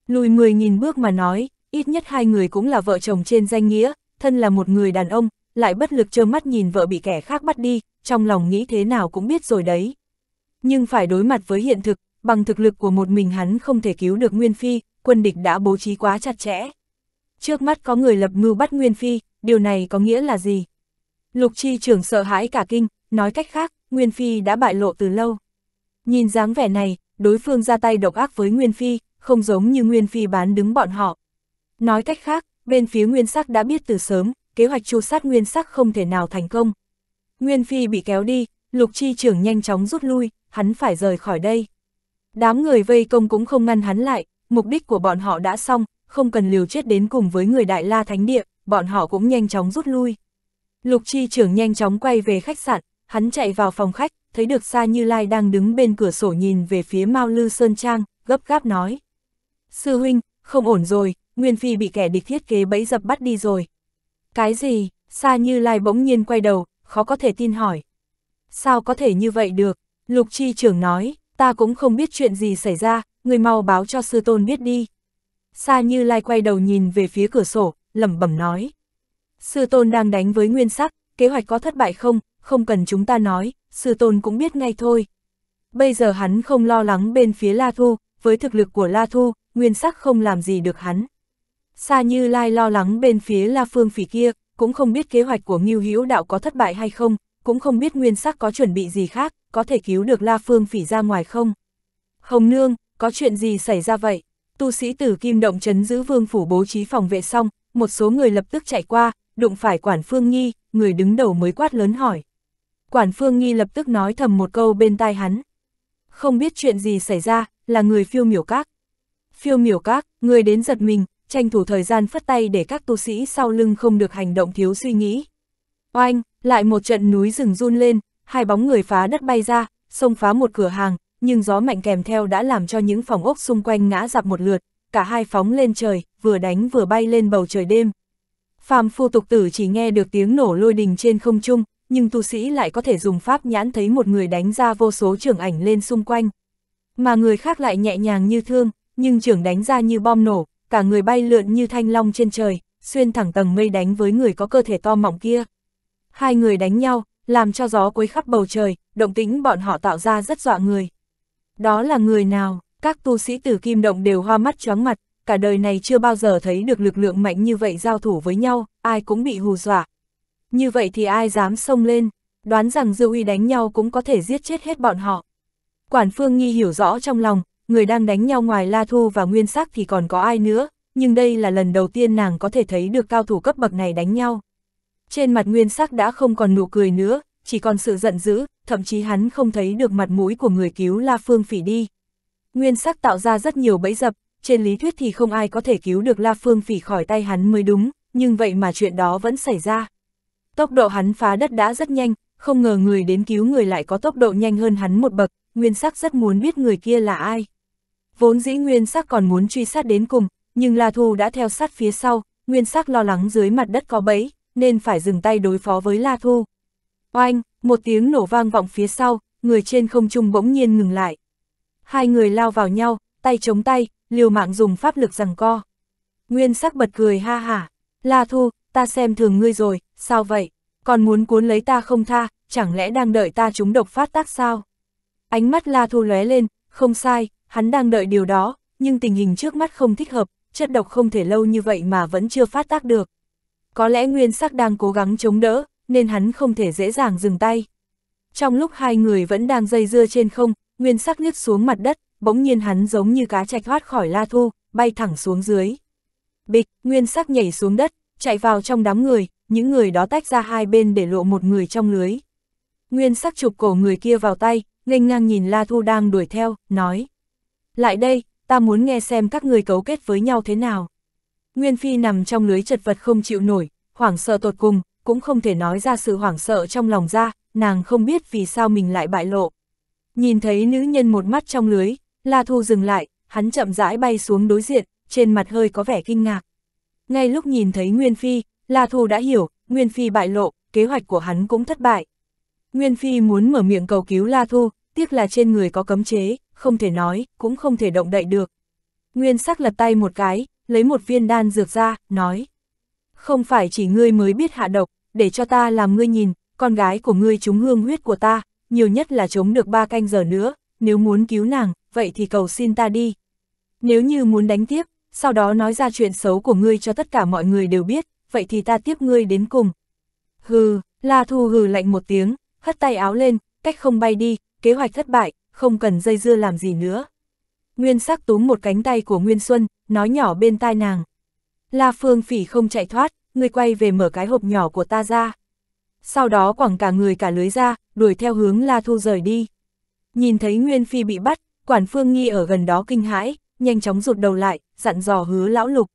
Lùi 10.000 bước mà nói, ít nhất hai người cũng là vợ chồng trên danh nghĩa, thân là một người đàn ông, lại bất lực trơ mắt nhìn vợ bị kẻ khác bắt đi, trong lòng nghĩ thế nào cũng biết rồi đấy. Nhưng phải đối mặt với hiện thực, bằng thực lực của một mình hắn không thể cứu được Nguyên Phi, quân địch đã bố trí quá chặt chẽ trước mắt có người lập mưu bắt Nguyên Phi, điều này có nghĩa là gì? Lục chi trưởng sợ hãi cả kinh, nói cách khác, Nguyên Phi đã bại lộ từ lâu. Nhìn dáng vẻ này, đối phương ra tay độc ác với Nguyên Phi, không giống như Nguyên Phi bán đứng bọn họ. Nói cách khác, bên phía Nguyên Sắc đã biết từ sớm, kế hoạch tru sát Nguyên Sắc không thể nào thành công. Nguyên Phi bị kéo đi, lục chi trưởng nhanh chóng rút lui, hắn phải rời khỏi đây. Đám người vây công cũng không ngăn hắn lại, mục đích của bọn họ đã xong, không cần liều chết đến cùng với người Đại La Thánh Địa, bọn họ cũng nhanh chóng rút lui. Lục chi trưởng nhanh chóng quay về khách sạn, hắn chạy vào phòng khách, thấy được Sa Như Lai đang đứng bên cửa sổ nhìn về phía Mao Lư Sơn Trang, gấp gáp nói. Sư huynh, không ổn rồi, Nguyên Phi bị kẻ địch thiết kế bẫy dập bắt đi rồi. Cái gì, Sa Như Lai bỗng nhiên quay đầu, khó có thể tin hỏi. Sao có thể như vậy được, Lục chi trưởng nói, ta cũng không biết chuyện gì xảy ra, người mau báo cho sư tôn biết đi. Sa Như Lai quay đầu nhìn về phía cửa sổ, lẩm bẩm nói. Sư tôn đang đánh với nguyên sắc, kế hoạch có thất bại không, không cần chúng ta nói, sư tôn cũng biết ngay thôi. Bây giờ hắn không lo lắng bên phía La Thu, với thực lực của La Thu, nguyên sắc không làm gì được hắn. Sa Như Lai lo lắng bên phía La Phương Phỉ kia, cũng không biết kế hoạch của Ngưu Hữu Đạo có thất bại hay không, cũng không biết nguyên sắc có chuẩn bị gì khác, có thể cứu được La Phương Phỉ ra ngoài không. Hồng Nương, có chuyện gì xảy ra vậy? tu sĩ tử kim động chấn giữ vương phủ bố trí phòng vệ xong, một số người lập tức chạy qua, đụng phải quản phương nghi, người đứng đầu mới quát lớn hỏi. Quản phương nghi lập tức nói thầm một câu bên tai hắn. Không biết chuyện gì xảy ra, là người phiêu miểu các. Phiêu miểu các, người đến giật mình, tranh thủ thời gian phất tay để các tu sĩ sau lưng không được hành động thiếu suy nghĩ. Oanh, lại một trận núi rừng run lên, hai bóng người phá đất bay ra, xông phá một cửa hàng, nhưng gió mạnh kèm theo đã làm cho những phòng ốc xung quanh ngã dạp một lượt, cả hai phóng lên trời, vừa đánh vừa bay lên bầu trời đêm. Phàm phu tục tử chỉ nghe được tiếng nổ lôi đình trên không trung, nhưng tu sĩ lại có thể dùng pháp nhãn thấy một người đánh ra vô số trưởng ảnh lên xung quanh. Mà người khác lại nhẹ nhàng như thương, nhưng trưởng đánh ra như bom nổ, cả người bay lượn như thanh long trên trời, xuyên thẳng tầng mây đánh với người có cơ thể to mỏng kia. Hai người đánh nhau, làm cho gió quấy khắp bầu trời, động tĩnh bọn họ tạo ra rất dọa người. Đó là người nào, các tu sĩ tử kim động đều hoa mắt chóng mặt, cả đời này chưa bao giờ thấy được lực lượng mạnh như vậy giao thủ với nhau, ai cũng bị hù dọa. Như vậy thì ai dám xông lên, đoán rằng Dư Uy đánh nhau cũng có thể giết chết hết bọn họ. Quản Phương Nghi hiểu rõ trong lòng, người đang đánh nhau ngoài La Thu và Nguyên Sắc thì còn có ai nữa, nhưng đây là lần đầu tiên nàng có thể thấy được cao thủ cấp bậc này đánh nhau. Trên mặt Nguyên Sắc đã không còn nụ cười nữa, chỉ còn sự giận dữ, thậm chí hắn không thấy được mặt mũi của người cứu La Phương Phỉ đi. Nguyên sắc tạo ra rất nhiều bẫy dập, trên lý thuyết thì không ai có thể cứu được La Phương Phỉ khỏi tay hắn mới đúng, nhưng vậy mà chuyện đó vẫn xảy ra. Tốc độ hắn phá đất đã rất nhanh, không ngờ người đến cứu người lại có tốc độ nhanh hơn hắn một bậc, Nguyên sắc rất muốn biết người kia là ai. Vốn dĩ Nguyên sắc còn muốn truy sát đến cùng, nhưng La Thu đã theo sát phía sau, Nguyên sắc lo lắng dưới mặt đất có bẫy, nên phải dừng tay đối phó với La Thu. Oanh, một tiếng nổ vang vọng phía sau, người trên không trung bỗng nhiên ngừng lại. Hai người lao vào nhau, tay chống tay, liều mạng dùng pháp lực rằng co. Nguyên sắc bật cười ha hả, La Thu, ta xem thường ngươi rồi, sao vậy, còn muốn cuốn lấy ta không tha, chẳng lẽ đang đợi ta chúng độc phát tác sao? Ánh mắt La Thu lóe lên, không sai, hắn đang đợi điều đó, nhưng tình hình trước mắt không thích hợp, chất độc không thể lâu như vậy mà vẫn chưa phát tác được. Có lẽ nguyên sắc đang cố gắng chống đỡ, nên hắn không thể dễ dàng dừng tay. Trong lúc hai người vẫn đang dây dưa trên không, nguyên sắc nước xuống mặt đất, bỗng nhiên hắn giống như cá trạch thoát khỏi la thu, bay thẳng xuống dưới. Bịch, nguyên sắc nhảy xuống đất, chạy vào trong đám người, những người đó tách ra hai bên để lộ một người trong lưới. Nguyên sắc chụp cổ người kia vào tay, nghênh ngang nhìn La Thu đang đuổi theo, nói. Lại đây, ta muốn nghe xem các người cấu kết với nhau thế nào. Nguyên Phi nằm trong lưới chật vật không chịu nổi, hoảng sợ tột cùng, cũng không thể nói ra sự hoảng sợ trong lòng ra, nàng không biết vì sao mình lại bại lộ. Nhìn thấy nữ nhân một mắt trong lưới, La Thu dừng lại, hắn chậm rãi bay xuống đối diện, trên mặt hơi có vẻ kinh ngạc. Ngay lúc nhìn thấy Nguyên Phi, La Thu đã hiểu, Nguyên Phi bại lộ, kế hoạch của hắn cũng thất bại. Nguyên Phi muốn mở miệng cầu cứu La Thu, tiếc là trên người có cấm chế, không thể nói, cũng không thể động đậy được. Nguyên sắc lật tay một cái, lấy một viên đan dược ra, nói. Không phải chỉ ngươi mới biết hạ độc, để cho ta làm ngươi nhìn, con gái của ngươi trúng hương huyết của ta, nhiều nhất là chống được ba canh giờ nữa, nếu muốn cứu nàng, vậy thì cầu xin ta đi. Nếu như muốn đánh tiếp, sau đó nói ra chuyện xấu của ngươi cho tất cả mọi người đều biết, vậy thì ta tiếp ngươi đến cùng. Hừ, La Thu hừ lạnh một tiếng, hất tay áo lên, cách không bay đi, kế hoạch thất bại, không cần dây dưa làm gì nữa. Nguyên sắc túm một cánh tay của Nguyên Xuân, nói nhỏ bên tai nàng. La Phương Phỉ không chạy thoát, ngươi quay về mở cái hộp nhỏ của ta ra. Sau đó quẳng cả người cả lưới ra, đuổi theo hướng La Thu rời đi. Nhìn thấy Nguyên Phi bị bắt, quản phương nghi ở gần đó kinh hãi, nhanh chóng rụt đầu lại, dặn dò hứa lão lục.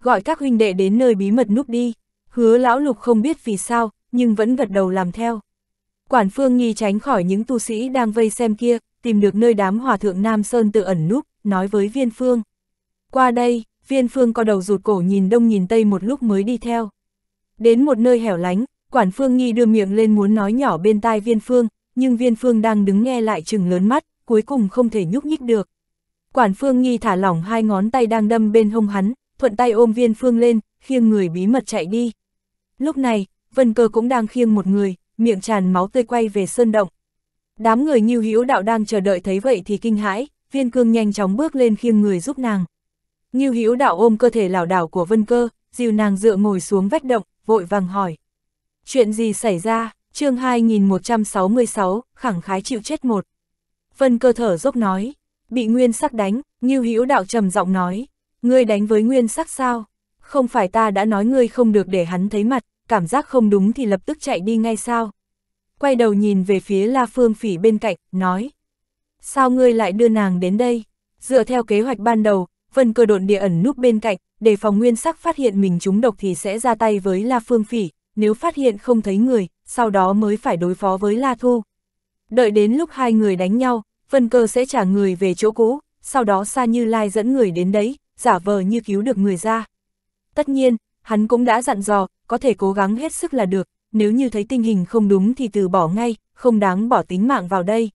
Gọi các huynh đệ đến nơi bí mật núp đi, hứa lão lục không biết vì sao, nhưng vẫn gật đầu làm theo. Quản phương nghi tránh khỏi những tu sĩ đang vây xem kia, tìm được nơi đám hòa thượng Nam Sơn tự ẩn núp, nói với viên phương. Qua đây, viên phương co đầu rụt cổ nhìn đông nhìn tây một lúc mới đi theo. Đến một nơi hẻo lánh, quản phương nghi đưa miệng lên muốn nói nhỏ bên tai viên phương, nhưng viên phương đang đứng nghe lại chừng lớn mắt, cuối cùng không thể nhúc nhích được. Quản phương nghi thả lỏng hai ngón tay đang đâm bên hông hắn, thuận tay ôm viên phương lên, khiêng người bí mật chạy đi. Lúc này, vân cơ cũng đang khiêng một người, miệng tràn máu tươi quay về sơn động. Đám người như hữu đạo đang chờ đợi thấy vậy thì kinh hãi, viên cương nhanh chóng bước lên khiêng người giúp nàng. Ngưu Hữu Đạo ôm cơ thể lảo đảo của Vân Cơ, dìu nàng dựa ngồi xuống vách động, vội vàng hỏi. Chuyện gì xảy ra? Chương 2166, khẳng khái chịu chết một. Vân Cơ thở dốc nói, bị Nguyên Sắc đánh, Ngưu Hữu Đạo trầm giọng nói, ngươi đánh với Nguyên Sắc sao? Không phải ta đã nói ngươi không được để hắn thấy mặt, cảm giác không đúng thì lập tức chạy đi ngay sao? Quay đầu nhìn về phía La Phương Phỉ bên cạnh, nói, sao ngươi lại đưa nàng đến đây? Dựa theo kế hoạch ban đầu, vân cơ độn địa ẩn núp bên cạnh, để phòng nguyên sắc phát hiện mình trúng độc thì sẽ ra tay với La Phương Phỉ, nếu phát hiện không thấy người, sau đó mới phải đối phó với La Thu. Đợi đến lúc hai người đánh nhau, vân cơ sẽ trả người về chỗ cũ, sau đó Sa Như Lai dẫn người đến đấy, giả vờ như cứu được người ra. Tất nhiên, hắn cũng đã dặn dò, có thể cố gắng hết sức là được, nếu như thấy tình hình không đúng thì từ bỏ ngay, không đáng bỏ tính mạng vào đây.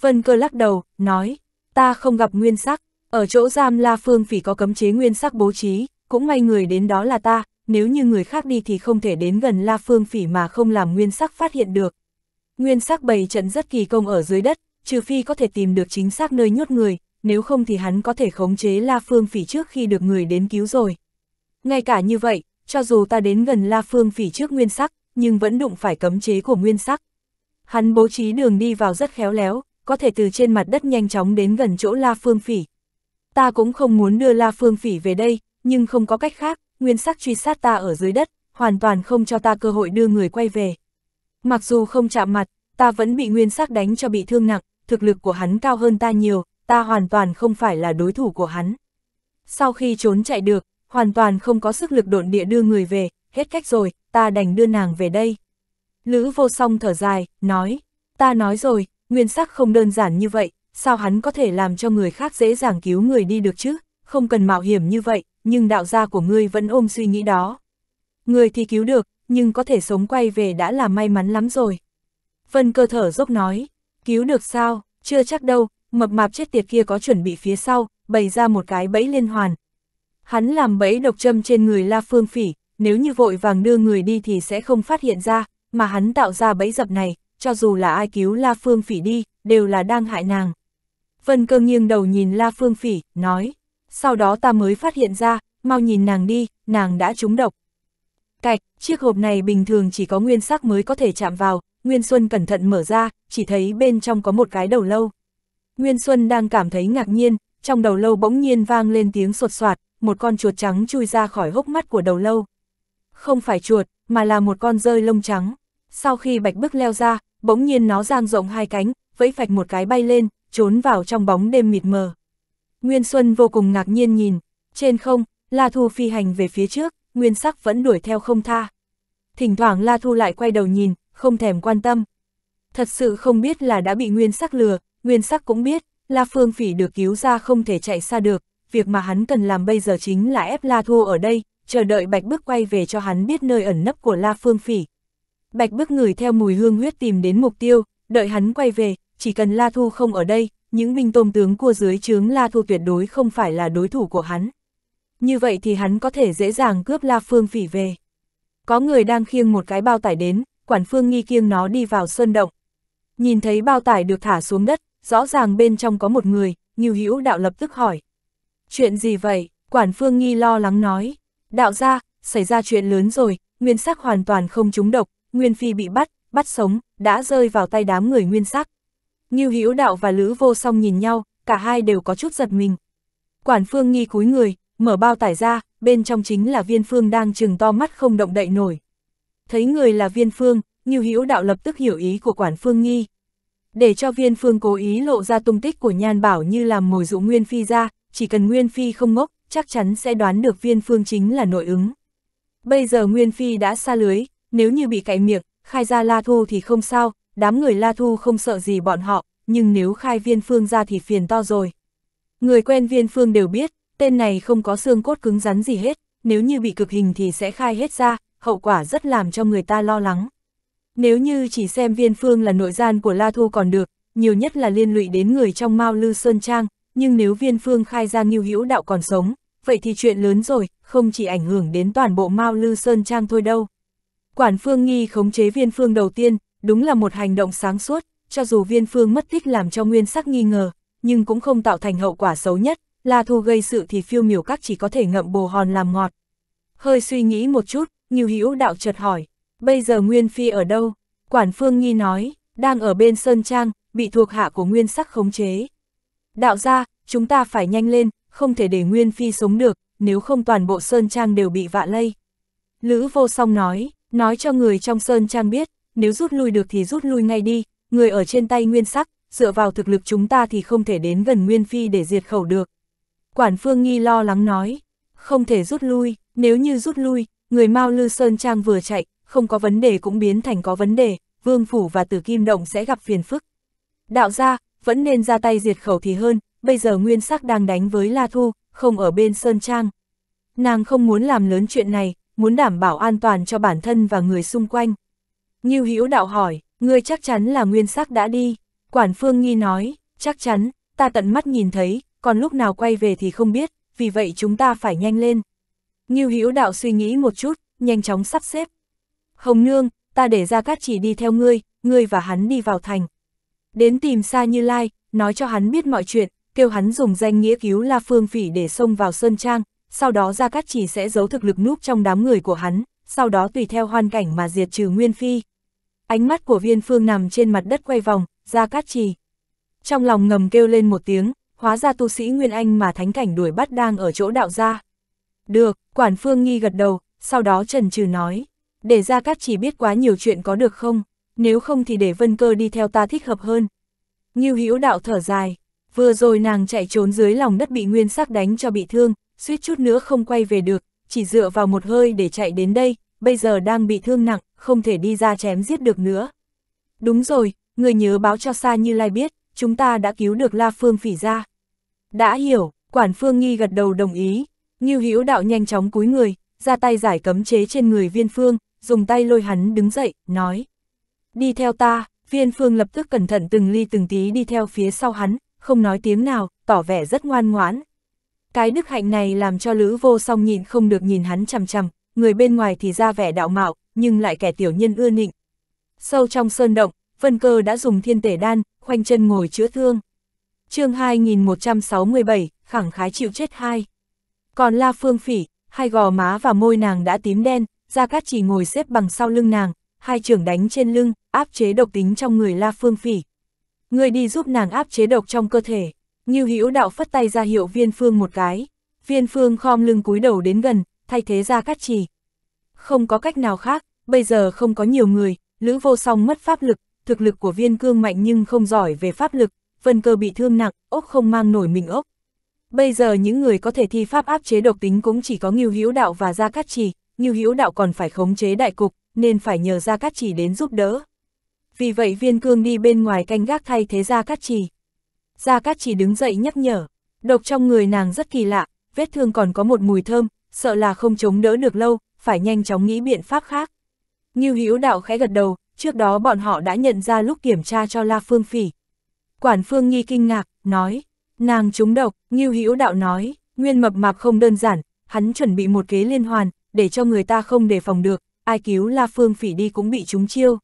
Vân cơ lắc đầu, nói, ta không gặp nguyên sắc, ở chỗ giam La Phương Phỉ có cấm chế nguyên sắc bố trí, cũng may người đến đó là ta, nếu như người khác đi thì không thể đến gần La Phương Phỉ mà không làm nguyên sắc phát hiện được. Nguyên sắc bày trận rất kỳ công ở dưới đất, trừ phi có thể tìm được chính xác nơi nhốt người, nếu không thì hắn có thể khống chế La Phương Phỉ trước khi được người đến cứu rồi. Ngay cả như vậy, cho dù ta đến gần La Phương Phỉ trước nguyên sắc, nhưng vẫn đụng phải cấm chế của nguyên sắc. Hắn bố trí đường đi vào rất khéo léo, có thể từ trên mặt đất nhanh chóng đến gần chỗ La Phương Phỉ, ta cũng không muốn đưa La Phương Phỉ về đây, nhưng không có cách khác, nguyên sắc truy sát ta ở dưới đất, hoàn toàn không cho ta cơ hội đưa người quay về. Mặc dù không chạm mặt, ta vẫn bị nguyên sắc đánh cho bị thương nặng, thực lực của hắn cao hơn ta nhiều, ta hoàn toàn không phải là đối thủ của hắn. Sau khi trốn chạy được, hoàn toàn không có sức lực độn địa đưa người về, hết cách rồi, ta đành đưa nàng về đây. Lữ vô song thở dài, nói, ta nói rồi, nguyên sắc không đơn giản như vậy, sao hắn có thể làm cho người khác dễ dàng cứu người đi được chứ, không cần mạo hiểm như vậy, nhưng đạo gia của ngươi vẫn ôm suy nghĩ đó. người thì cứu được, nhưng có thể sống quay về đã là may mắn lắm rồi. Vân cơ thở dốc nói, cứu được sao, chưa chắc đâu, mập mạp chết tiệt kia có chuẩn bị phía sau, bày ra một cái bẫy liên hoàn. Hắn làm bẫy độc châm trên người La Phương Phỉ, nếu như vội vàng đưa người đi thì sẽ không phát hiện ra, mà hắn tạo ra bẫy dập này, cho dù là ai cứu La Phương Phỉ đi, đều là đang hại nàng. Vân Cơ nghiêng đầu nhìn La Phương Phỉ, nói, sau đó ta mới phát hiện ra, mau nhìn nàng đi, nàng đã trúng độc. Cạch, chiếc hộp này bình thường chỉ có nguyên sắc mới có thể chạm vào, Nguyên Xuân cẩn thận mở ra, chỉ thấy bên trong có một cái đầu lâu. Nguyên Xuân đang cảm thấy ngạc nhiên, trong đầu lâu bỗng nhiên vang lên tiếng sột soạt, một con chuột trắng chui ra khỏi hốc mắt của đầu lâu. Không phải chuột, mà là một con rơi lông trắng. Sau khi bạch bức leo ra, bỗng nhiên nó giang rộng hai cánh, vẫy phạch một cái bay lên, trốn vào trong bóng đêm mịt mờ. Nguyên Xuân vô cùng ngạc nhiên nhìn, trên không, La Thu phi hành về phía trước, Nguyên Sắc vẫn đuổi theo không tha. Thỉnh thoảng La Thu lại quay đầu nhìn, không thèm quan tâm. Thật sự không biết là đã bị Nguyên Sắc lừa, Nguyên Sắc cũng biết, La Phương Phỉ được cứu ra không thể chạy xa được, việc mà hắn cần làm bây giờ chính là ép La Thu ở đây, chờ đợi Bạch bước quay về cho hắn biết nơi ẩn nấp của La Phương Phỉ. Bạch bước ngửi theo mùi hương huyết tìm đến mục tiêu, đợi hắn quay về, chỉ cần La Thu không ở đây, những minh tôm tướng cua dưới chướng La Thu tuyệt đối không phải là đối thủ của hắn. Như vậy thì hắn có thể dễ dàng cướp La Phương Phỉ về. Có người đang khiêng một cái bao tải đến, quản phương nghi kiêng nó đi vào sơn động. Nhìn thấy bao tải được thả xuống đất, rõ ràng bên trong có một người, Ngưu Hữu Đạo lập tức hỏi. Chuyện gì vậy? Quản phương nghi lo lắng nói. Đạo ra, xảy ra chuyện lớn rồi, nguyên sắc hoàn toàn không trúng độc, Nguyên Phi bị bắt, bắt sống, đã rơi vào tay đám người nguyên sắc. Ngưu Hữu Đạo và Lữ Vô Song nhìn nhau, cả hai đều có chút giật mình. Quản Phương nghi cúi người, mở bao tải ra, bên trong chính là Viên Phương đang trừng to mắt không động đậy nổi. Thấy người là Viên Phương, Ngưu Hữu Đạo lập tức hiểu ý của Quản Phương nghi. Để cho Viên Phương cố ý lộ ra tung tích của Nhan Bảo như làm mồi dụ Nguyên Phi ra, chỉ cần Nguyên Phi không ngốc, chắc chắn sẽ đoán được Viên Phương chính là nội ứng. Bây giờ Nguyên Phi đã xa lưới, nếu như bị cạy miệng, khai ra la thu thì không sao, đám người La Thu không sợ gì bọn họ, nhưng nếu khai viên phương ra thì phiền to rồi. Người quen viên phương đều biết, tên này không có xương cốt cứng rắn gì hết, nếu như bị cực hình thì sẽ khai hết ra, hậu quả rất làm cho người ta lo lắng. Nếu như chỉ xem viên phương là nội gian của La Thu còn được, nhiều nhất là liên lụy đến người trong Mao Lư Sơn Trang, nhưng nếu viên phương khai ra nghiêu hữu đạo còn sống, vậy thì chuyện lớn rồi, không chỉ ảnh hưởng đến toàn bộ Mao Lư Sơn Trang thôi đâu. Quản phương nghi khống chế viên phương đầu tiên, đúng là một hành động sáng suốt, cho dù viên phương mất tích làm cho nguyên sắc nghi ngờ, nhưng cũng không tạo thành hậu quả xấu nhất, là Thu gây sự thì phiêu miểu các chỉ có thể ngậm bồ hòn làm ngọt. Hơi suy nghĩ một chút, Ngưu Hữu đạo chợt hỏi, bây giờ Nguyên Phi ở đâu? Quản Phương Nghi nói, đang ở bên Sơn Trang, bị thuộc hạ của Nguyên Sắc khống chế. Đạo ra, chúng ta phải nhanh lên, không thể để Nguyên Phi sống được, nếu không toàn bộ Sơn Trang đều bị vạ lây. Lữ vô song nói, nói cho người trong Sơn Trang biết, nếu rút lui được thì rút lui ngay đi, người ở trên tay nguyên sắc, dựa vào thực lực chúng ta thì không thể đến gần Nguyên Phi để diệt khẩu được. Quản Phương Nghi lo lắng nói, không thể rút lui, nếu như rút lui, người Mao Lư Sơn Trang vừa chạy, không có vấn đề cũng biến thành có vấn đề, Vương Phủ và Tử Kim Động sẽ gặp phiền phức. Đạo ra, vẫn nên ra tay diệt khẩu thì hơn, bây giờ Nguyên Sắc đang đánh với La Thu, không ở bên Sơn Trang. Nàng không muốn làm lớn chuyện này, muốn đảm bảo an toàn cho bản thân và người xung quanh. Ngưu Hữu đạo hỏi, ngươi chắc chắn là nguyên sắc đã đi. Quản Phương Nghi nói, chắc chắn, ta tận mắt nhìn thấy, còn lúc nào quay về thì không biết, vì vậy chúng ta phải nhanh lên. Ngưu Hữu đạo suy nghĩ một chút, nhanh chóng sắp xếp. Hồng Nương, ta để ra cát chỉ đi theo ngươi, ngươi và hắn đi vào thành. Đến tìm Sa Như Lai, nói cho hắn biết mọi chuyện, kêu hắn dùng danh nghĩa cứu La Phương Phỉ để xông vào Sơn Trang, sau đó Gia Cát Chỉ sẽ giấu thực lực núp trong đám người của hắn, sau đó tùy theo hoàn cảnh mà diệt trừ Nguyên Phi. Ánh mắt của viên phương nằm trên mặt đất quay vòng, ra cát trì. Trong lòng ngầm kêu lên một tiếng, hóa ra tu sĩ Nguyên Anh mà thánh cảnh đuổi bắt đang ở chỗ đạo gia. Được, quản phương nghi gật đầu, sau đó trần trừ nói. Để ra cát chỉ biết quá nhiều chuyện có được không, nếu không thì để vân cơ đi theo ta thích hợp hơn. Ngưu hữu đạo thở dài, vừa rồi nàng chạy trốn dưới lòng đất bị nguyên sắc đánh cho bị thương, suýt chút nữa không quay về được, chỉ dựa vào một hơi để chạy đến đây, bây giờ đang bị thương nặng, không thể đi ra chém giết được nữa. Đúng rồi, người nhớ báo cho Sa Như Lai biết, chúng ta đã cứu được La Phương Phỉ ra. Đã hiểu, Quản Phương Nghi gật đầu đồng ý, Ngưu Hữu Đạo nhanh chóng cúi người, ra tay giải cấm chế trên người Viên Phương, dùng tay lôi hắn đứng dậy, nói: "Đi theo ta." Viên Phương lập tức cẩn thận từng ly từng tí đi theo phía sau hắn, không nói tiếng nào, tỏ vẻ rất ngoan ngoãn. Cái đức hạnh này làm cho Lữ Vô Song nhìn không được nhìn hắn chằm chằm, người bên ngoài thì ra vẻ đạo mạo, nhưng lại kẻ tiểu nhân ưa nịnh. Sâu trong sơn động, Vân Cơ đã dùng thiên tể đan, khoanh chân ngồi chữa thương. chương 2167, khẳng khái chịu chết hai. Còn La Phương Phỉ, hai gò má và môi nàng đã tím đen, Gia Cát chỉ ngồi xếp bằng sau lưng nàng, hai trưởng đánh trên lưng, áp chế độc tính trong người La Phương Phỉ. Người đi giúp nàng áp chế độc trong cơ thể, như Hữu Đạo phất tay ra hiệu Viên Phương một cái. Viên Phương khom lưng cúi đầu đến gần, thay thế ra cát trì. Không có cách nào khác, bây giờ không có nhiều người, Lữ Vô Song mất pháp lực, thực lực của viên cương mạnh nhưng không giỏi về pháp lực, vân cơ bị thương nặng, ốc không mang nổi mình ốc. Bây giờ những người có thể thi pháp áp chế độc tính cũng chỉ có Ngưu Hữu Đạo và Gia Cát Trì, Ngưu Hữu Đạo còn phải khống chế đại cục, nên phải nhờ Gia Cát Trì đến giúp đỡ. Vì vậy viên cương đi bên ngoài canh gác thay thế Gia Cát Trì. Gia Cát Trì đứng dậy nhắc nhở, độc trong người nàng rất kỳ lạ, vết thương còn có một mùi thơm, sợ là không chống đỡ được lâu, phải nhanh chóng nghĩ biện pháp khác. Như Hữu đạo khẽ gật đầu, trước đó bọn họ đã nhận ra lúc kiểm tra cho La Phương Phỉ. Quản Phương Nhi kinh ngạc, nói, nàng trúng độc, Như Hữu đạo nói, nguyên mập mạp không đơn giản, hắn chuẩn bị một kế liên hoàn, để cho người ta không đề phòng được, ai cứu La Phương Phỉ đi cũng bị trúng chiêu.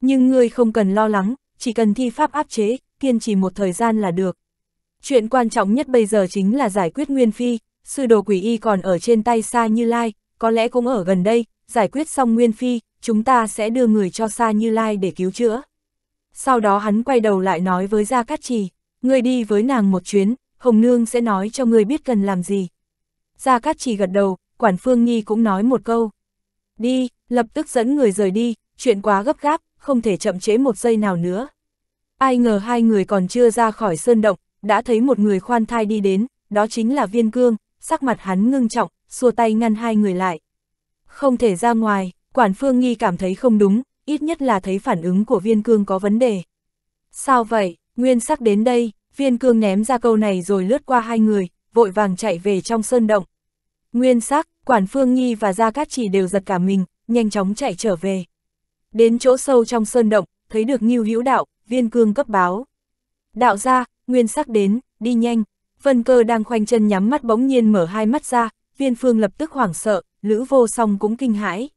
Nhưng ngươi không cần lo lắng, chỉ cần thi pháp áp chế, kiên trì một thời gian là được. Chuyện quan trọng nhất bây giờ chính là giải quyết Nguyên Phi, sư đồ quỷ y còn ở trên tay Sa Như Lai, có lẽ cũng ở gần đây, giải quyết xong Nguyên Phi, chúng ta sẽ đưa người cho Sa Như Lai để cứu chữa. Sau đó hắn quay đầu lại nói với Gia Cát Trì, người đi với nàng một chuyến, Hồng Nương sẽ nói cho người biết cần làm gì. Gia Cát Trì gật đầu, Quản Phương Nhi cũng nói một câu. Đi, lập tức dẫn người rời đi, chuyện quá gấp gáp, không thể chậm chế một giây nào nữa. Ai ngờ hai người còn chưa ra khỏi sơn động, đã thấy một người khoan thai đi đến, đó chính là Viên Cương, sắc mặt hắn ngưng trọng, xua tay ngăn hai người lại. Không thể ra ngoài, quản phương nghi cảm thấy không đúng, ít nhất là thấy phản ứng của viên cương có vấn đề. Sao vậy, nguyên sắc đến đây, viên cương ném ra câu này rồi lướt qua hai người, vội vàng chạy về trong sơn động. Nguyên sắc, quản phương nghi và Gia Cát Chỉ đều giật cả mình, nhanh chóng chạy trở về. Đến chỗ sâu trong sơn động, thấy được Ngưu Hữu Đạo, viên cương cấp báo. Đạo ra, nguyên sắc đến, đi nhanh, Vân cơ đang khoanh chân nhắm mắt bỗng nhiên mở hai mắt ra, viên phương lập tức hoảng sợ, lữ vô song cũng kinh hãi.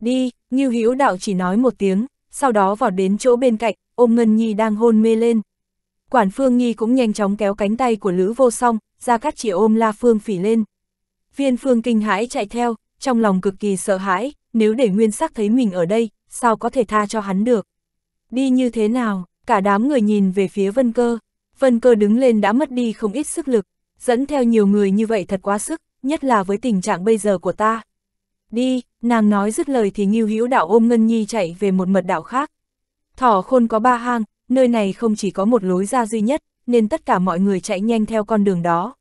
Đi, Như Hữu đạo chỉ nói một tiếng, sau đó vào đến chỗ bên cạnh, ôm Ngân Nhi đang hôn mê lên. Quản Phương Nhi cũng nhanh chóng kéo cánh tay của Lữ Vô Song, ra cắt chỉ ôm La Phương phỉ lên. Viên Phương kinh hãi chạy theo, trong lòng cực kỳ sợ hãi, nếu để Nguyên Sắc thấy mình ở đây, sao có thể tha cho hắn được. Đi như thế nào, cả đám người nhìn về phía Vân Cơ. Vân cơ đứng lên đã mất đi không ít sức lực, dẫn theo nhiều người như vậy thật quá sức, nhất là với tình trạng bây giờ của ta. Đi, nàng nói dứt lời thì Ngưu Hữu Đạo ôm Ngân Nhi chạy về một mật đạo khác. Thỏ khôn có ba hang, nơi này không chỉ có một lối ra duy nhất, nên tất cả mọi người chạy nhanh theo con đường đó.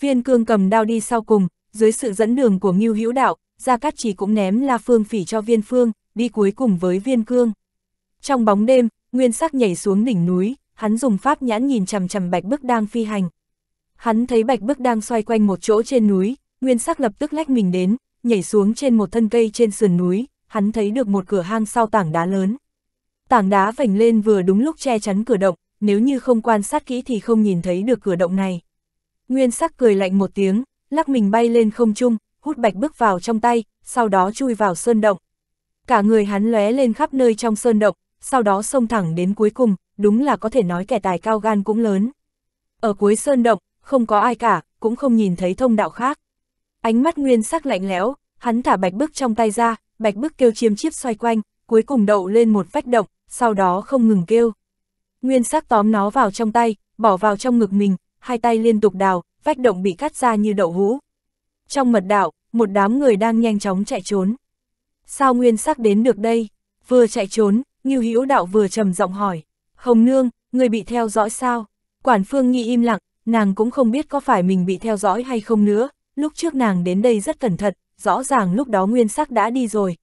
Viên cương cầm đao đi sau cùng, dưới sự dẫn đường của Ngưu Hữu Đạo, Gia Cát Chỉ cũng ném La Phương phỉ cho viên phương, đi cuối cùng với viên cương. Trong bóng đêm, Nguyên Sắc nhảy xuống đỉnh núi, hắn dùng pháp nhãn nhìn chằm chằm bạch bức đang phi hành. Hắn thấy bạch bức đang xoay quanh một chỗ trên núi, nguyên sắc lập tức lách mình đến, nhảy xuống trên một thân cây trên sườn núi, hắn thấy được một cửa hang sau tảng đá lớn. Tảng đá vành lên vừa đúng lúc che chắn cửa động, nếu như không quan sát kỹ thì không nhìn thấy được cửa động này. Nguyên sắc cười lạnh một tiếng, lắc mình bay lên không trung, hút bạch bước vào trong tay, sau đó chui vào sơn động. Cả người hắn lóe lên khắp nơi trong sơn động, sau đó xông thẳng đến cuối cùng, đúng là có thể nói kẻ tài cao gan cũng lớn. Ở cuối sơn động, không có ai cả, cũng không nhìn thấy thông đạo khác. Ánh mắt nguyên sắc lạnh lẽo, hắn thả bạch bức trong tay ra, bạch bức kêu chiêm chiếp xoay quanh, cuối cùng đậu lên một vách động, sau đó không ngừng kêu. Nguyên sắc tóm nó vào trong tay, bỏ vào trong ngực mình, hai tay liên tục đào, vách động bị cắt ra như đậu hũ. Trong mật đạo, một đám người đang nhanh chóng chạy trốn. Sao nguyên sắc đến được đây? Vừa chạy trốn, Ngưu Hữu Đạo vừa trầm giọng hỏi. Hồng Nương, người bị theo dõi sao? Quản Phương Nghi im lặng, nàng cũng không biết có phải mình bị theo dõi hay không nữa, lúc trước nàng đến đây rất cẩn thận, rõ ràng lúc đó nguyên sắc đã đi rồi.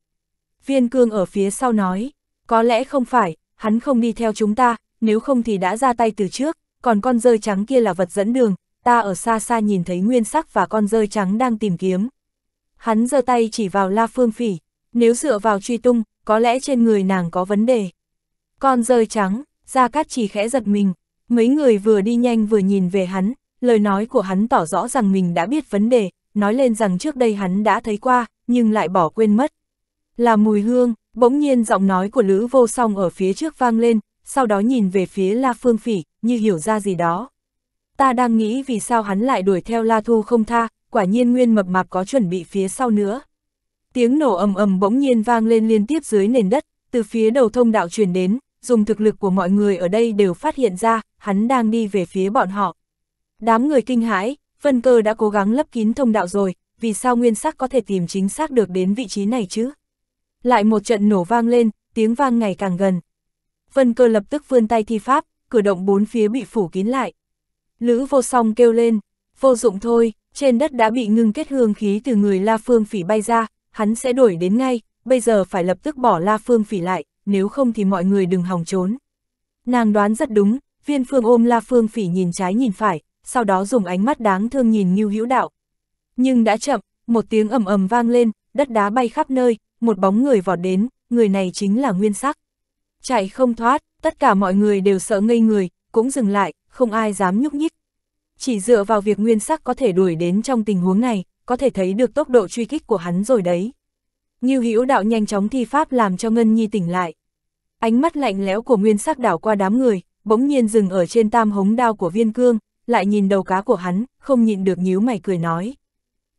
Viên cương ở phía sau nói, có lẽ không phải, hắn không đi theo chúng ta, nếu không thì đã ra tay từ trước, còn con rơi trắng kia là vật dẫn đường, ta ở xa xa nhìn thấy nguyên sắc và con rơi trắng đang tìm kiếm. Hắn giơ tay chỉ vào La Phương Phỉ, nếu dựa vào truy tung, có lẽ trên người nàng có vấn đề. Con rơi trắng, Gia Cát chỉ khẽ giật mình, mấy người vừa đi nhanh vừa nhìn về hắn, lời nói của hắn tỏ rõ rằng mình đã biết vấn đề, nói lên rằng trước đây hắn đã thấy qua, nhưng lại bỏ quên mất. Là mùi hương, bỗng nhiên giọng nói của Lữ vô song ở phía trước vang lên, sau đó nhìn về phía La Phương Phỉ, như hiểu ra gì đó. Ta đang nghĩ vì sao hắn lại đuổi theo La Thu không tha, quả nhiên nguyên mập mạp có chuẩn bị phía sau nữa. Tiếng nổ ầm ầm bỗng nhiên vang lên liên tiếp dưới nền đất, từ phía đầu thông đạo truyền đến, dùng thực lực của mọi người ở đây đều phát hiện ra, hắn đang đi về phía bọn họ. Đám người kinh hãi, Vân Cơ đã cố gắng lấp kín thông đạo rồi, vì sao nguyên sắc có thể tìm chính xác được đến vị trí này chứ? Lại một trận nổ vang lên, tiếng vang ngày càng gần. Vân Cơ lập tức vươn tay thi pháp, cử động bốn phía bị phủ kín lại. Lữ vô song kêu lên, vô dụng thôi, trên đất đã bị ngưng kết hương khí từ người La Phương Phỉ bay ra, hắn sẽ đổi đến ngay, bây giờ phải lập tức bỏ La Phương Phỉ lại nếu không thì mọi người đừng hòng trốn. Nàng đoán rất đúng, viên phương ôm la phương phỉ nhìn trái nhìn phải, sau đó dùng ánh mắt đáng thương nhìn Ngưu Hữu Đạo. Nhưng đã chậm, một tiếng ầm ầm vang lên, đất đá bay khắp nơi, một bóng người vọt đến, người này chính là Nguyên Sắc. Chạy không thoát, tất cả mọi người đều sợ ngây người, cũng dừng lại, không ai dám nhúc nhích. Chỉ dựa vào việc Nguyên Sắc có thể đuổi đến trong tình huống này, có thể thấy được tốc độ truy kích của hắn rồi đấy. Ngưu Hữu Đạo nhanh chóng thi pháp làm cho Ngân Nhi tỉnh lại. Ánh mắt lạnh lẽo của Nguyên Sắc đảo qua đám người, bỗng nhiên dừng ở trên tam hống đao của Viên Cương, lại nhìn đầu cá của hắn, không nhịn được nhíu mày cười nói.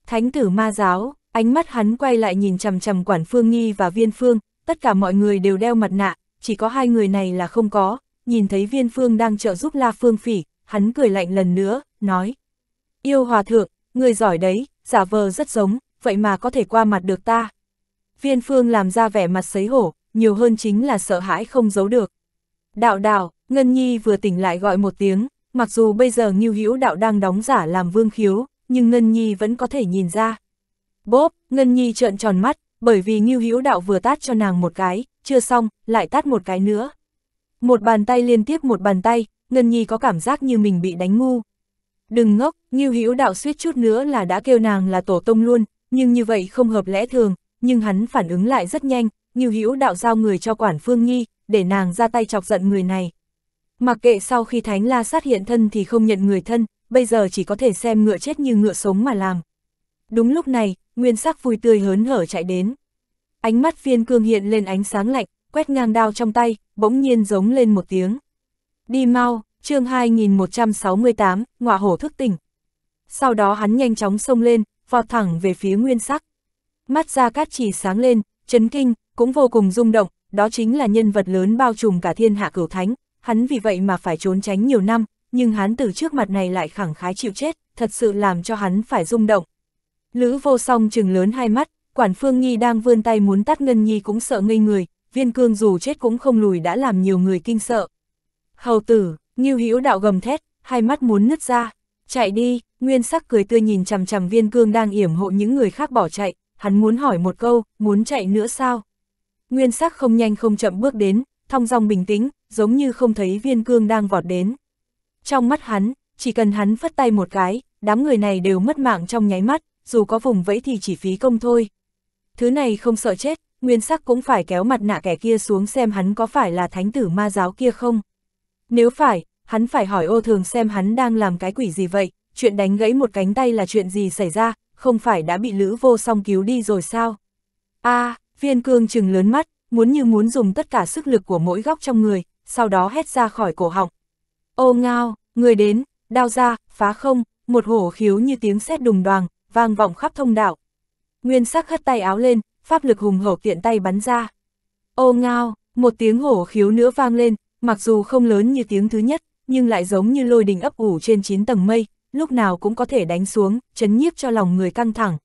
Thánh tử ma giáo, ánh mắt hắn quay lại nhìn chằm chằm quản phương nghi và viên phương, tất cả mọi người đều đeo mặt nạ, chỉ có hai người này là không có, nhìn thấy viên phương đang trợ giúp la phương phỉ, hắn cười lạnh lần nữa, nói. Yêu hòa thượng, người giỏi đấy, giả vờ rất giống, vậy mà có thể qua mặt được ta, Viên phương làm ra vẻ mặt sấy hổ, nhiều hơn chính là sợ hãi không giấu được. Đạo đạo, Ngân Nhi vừa tỉnh lại gọi một tiếng, mặc dù bây giờ Ngưu Hữu đạo đang đóng giả làm vương khiếu, nhưng Ngân Nhi vẫn có thể nhìn ra. Bốp, Ngân Nhi trợn tròn mắt, bởi vì Ngưu Hữu đạo vừa tát cho nàng một cái, chưa xong, lại tát một cái nữa. Một bàn tay liên tiếp một bàn tay, Ngân Nhi có cảm giác như mình bị đánh ngu. Đừng ngốc, Ngưu Hữu đạo suýt chút nữa là đã kêu nàng là tổ tông luôn, nhưng như vậy không hợp lẽ thường, nhưng hắn phản ứng lại rất nhanh, như hữu đạo giao người cho quản phương nghi, để nàng ra tay chọc giận người này. Mặc kệ sau khi thánh la sát hiện thân thì không nhận người thân, bây giờ chỉ có thể xem ngựa chết như ngựa sống mà làm. Đúng lúc này, nguyên sắc vui tươi hớn hở chạy đến. Ánh mắt phiên cương hiện lên ánh sáng lạnh, quét ngang đao trong tay, bỗng nhiên giống lên một tiếng. Đi mau, chương 2168, ngọa hổ thức tỉnh. Sau đó hắn nhanh chóng xông lên, vọt thẳng về phía nguyên sắc. Mắt ra Cát chỉ sáng lên, chấn kinh, cũng vô cùng rung động, đó chính là nhân vật lớn bao trùm cả thiên hạ cửu thánh, hắn vì vậy mà phải trốn tránh nhiều năm, nhưng hắn từ trước mặt này lại khẳng khái chịu chết, thật sự làm cho hắn phải rung động. Lữ vô song trừng lớn hai mắt, quản phương nhi đang vươn tay muốn tắt ngân nhi cũng sợ ngây người, viên cương dù chết cũng không lùi đã làm nhiều người kinh sợ. Hầu tử, nghiêu hữu đạo gầm thét, hai mắt muốn nứt ra, chạy đi, nguyên sắc cười tươi nhìn chằm chằm viên cương đang yểm hộ những người khác bỏ chạy, hắn muốn hỏi một câu, muốn chạy nữa sao? Nguyên sắc không nhanh không chậm bước đến, thong dong bình tĩnh, giống như không thấy viên cương đang vọt đến. Trong mắt hắn, chỉ cần hắn phất tay một cái, đám người này đều mất mạng trong nháy mắt, dù có vùng vẫy thì chỉ phí công thôi. Thứ này không sợ chết, nguyên sắc cũng phải kéo mặt nạ kẻ kia xuống xem hắn có phải là thánh tử ma giáo kia không. Nếu phải, hắn phải hỏi ô thường xem hắn đang làm cái quỷ gì vậy, chuyện đánh gãy một cánh tay là chuyện gì xảy ra, không phải đã bị Lữ Vô Song cứu đi rồi sao? a à, viên cương trừng lớn mắt, muốn như muốn dùng tất cả sức lực của mỗi góc trong người, sau đó hét ra khỏi cổ họng. Ô ngao, người đến, đao ra, phá không, một hổ khiếu như tiếng sét đùng đoàng, vang vọng khắp thông đạo. Nguyên sắc hất tay áo lên, pháp lực hùng hổ tiện tay bắn ra. Ô ngao, một tiếng hổ khiếu nữa vang lên, mặc dù không lớn như tiếng thứ nhất, nhưng lại giống như lôi đình ấp ủ trên chín tầng mây, lúc nào cũng có thể đánh xuống, chấn nhiếp cho lòng người căng thẳng.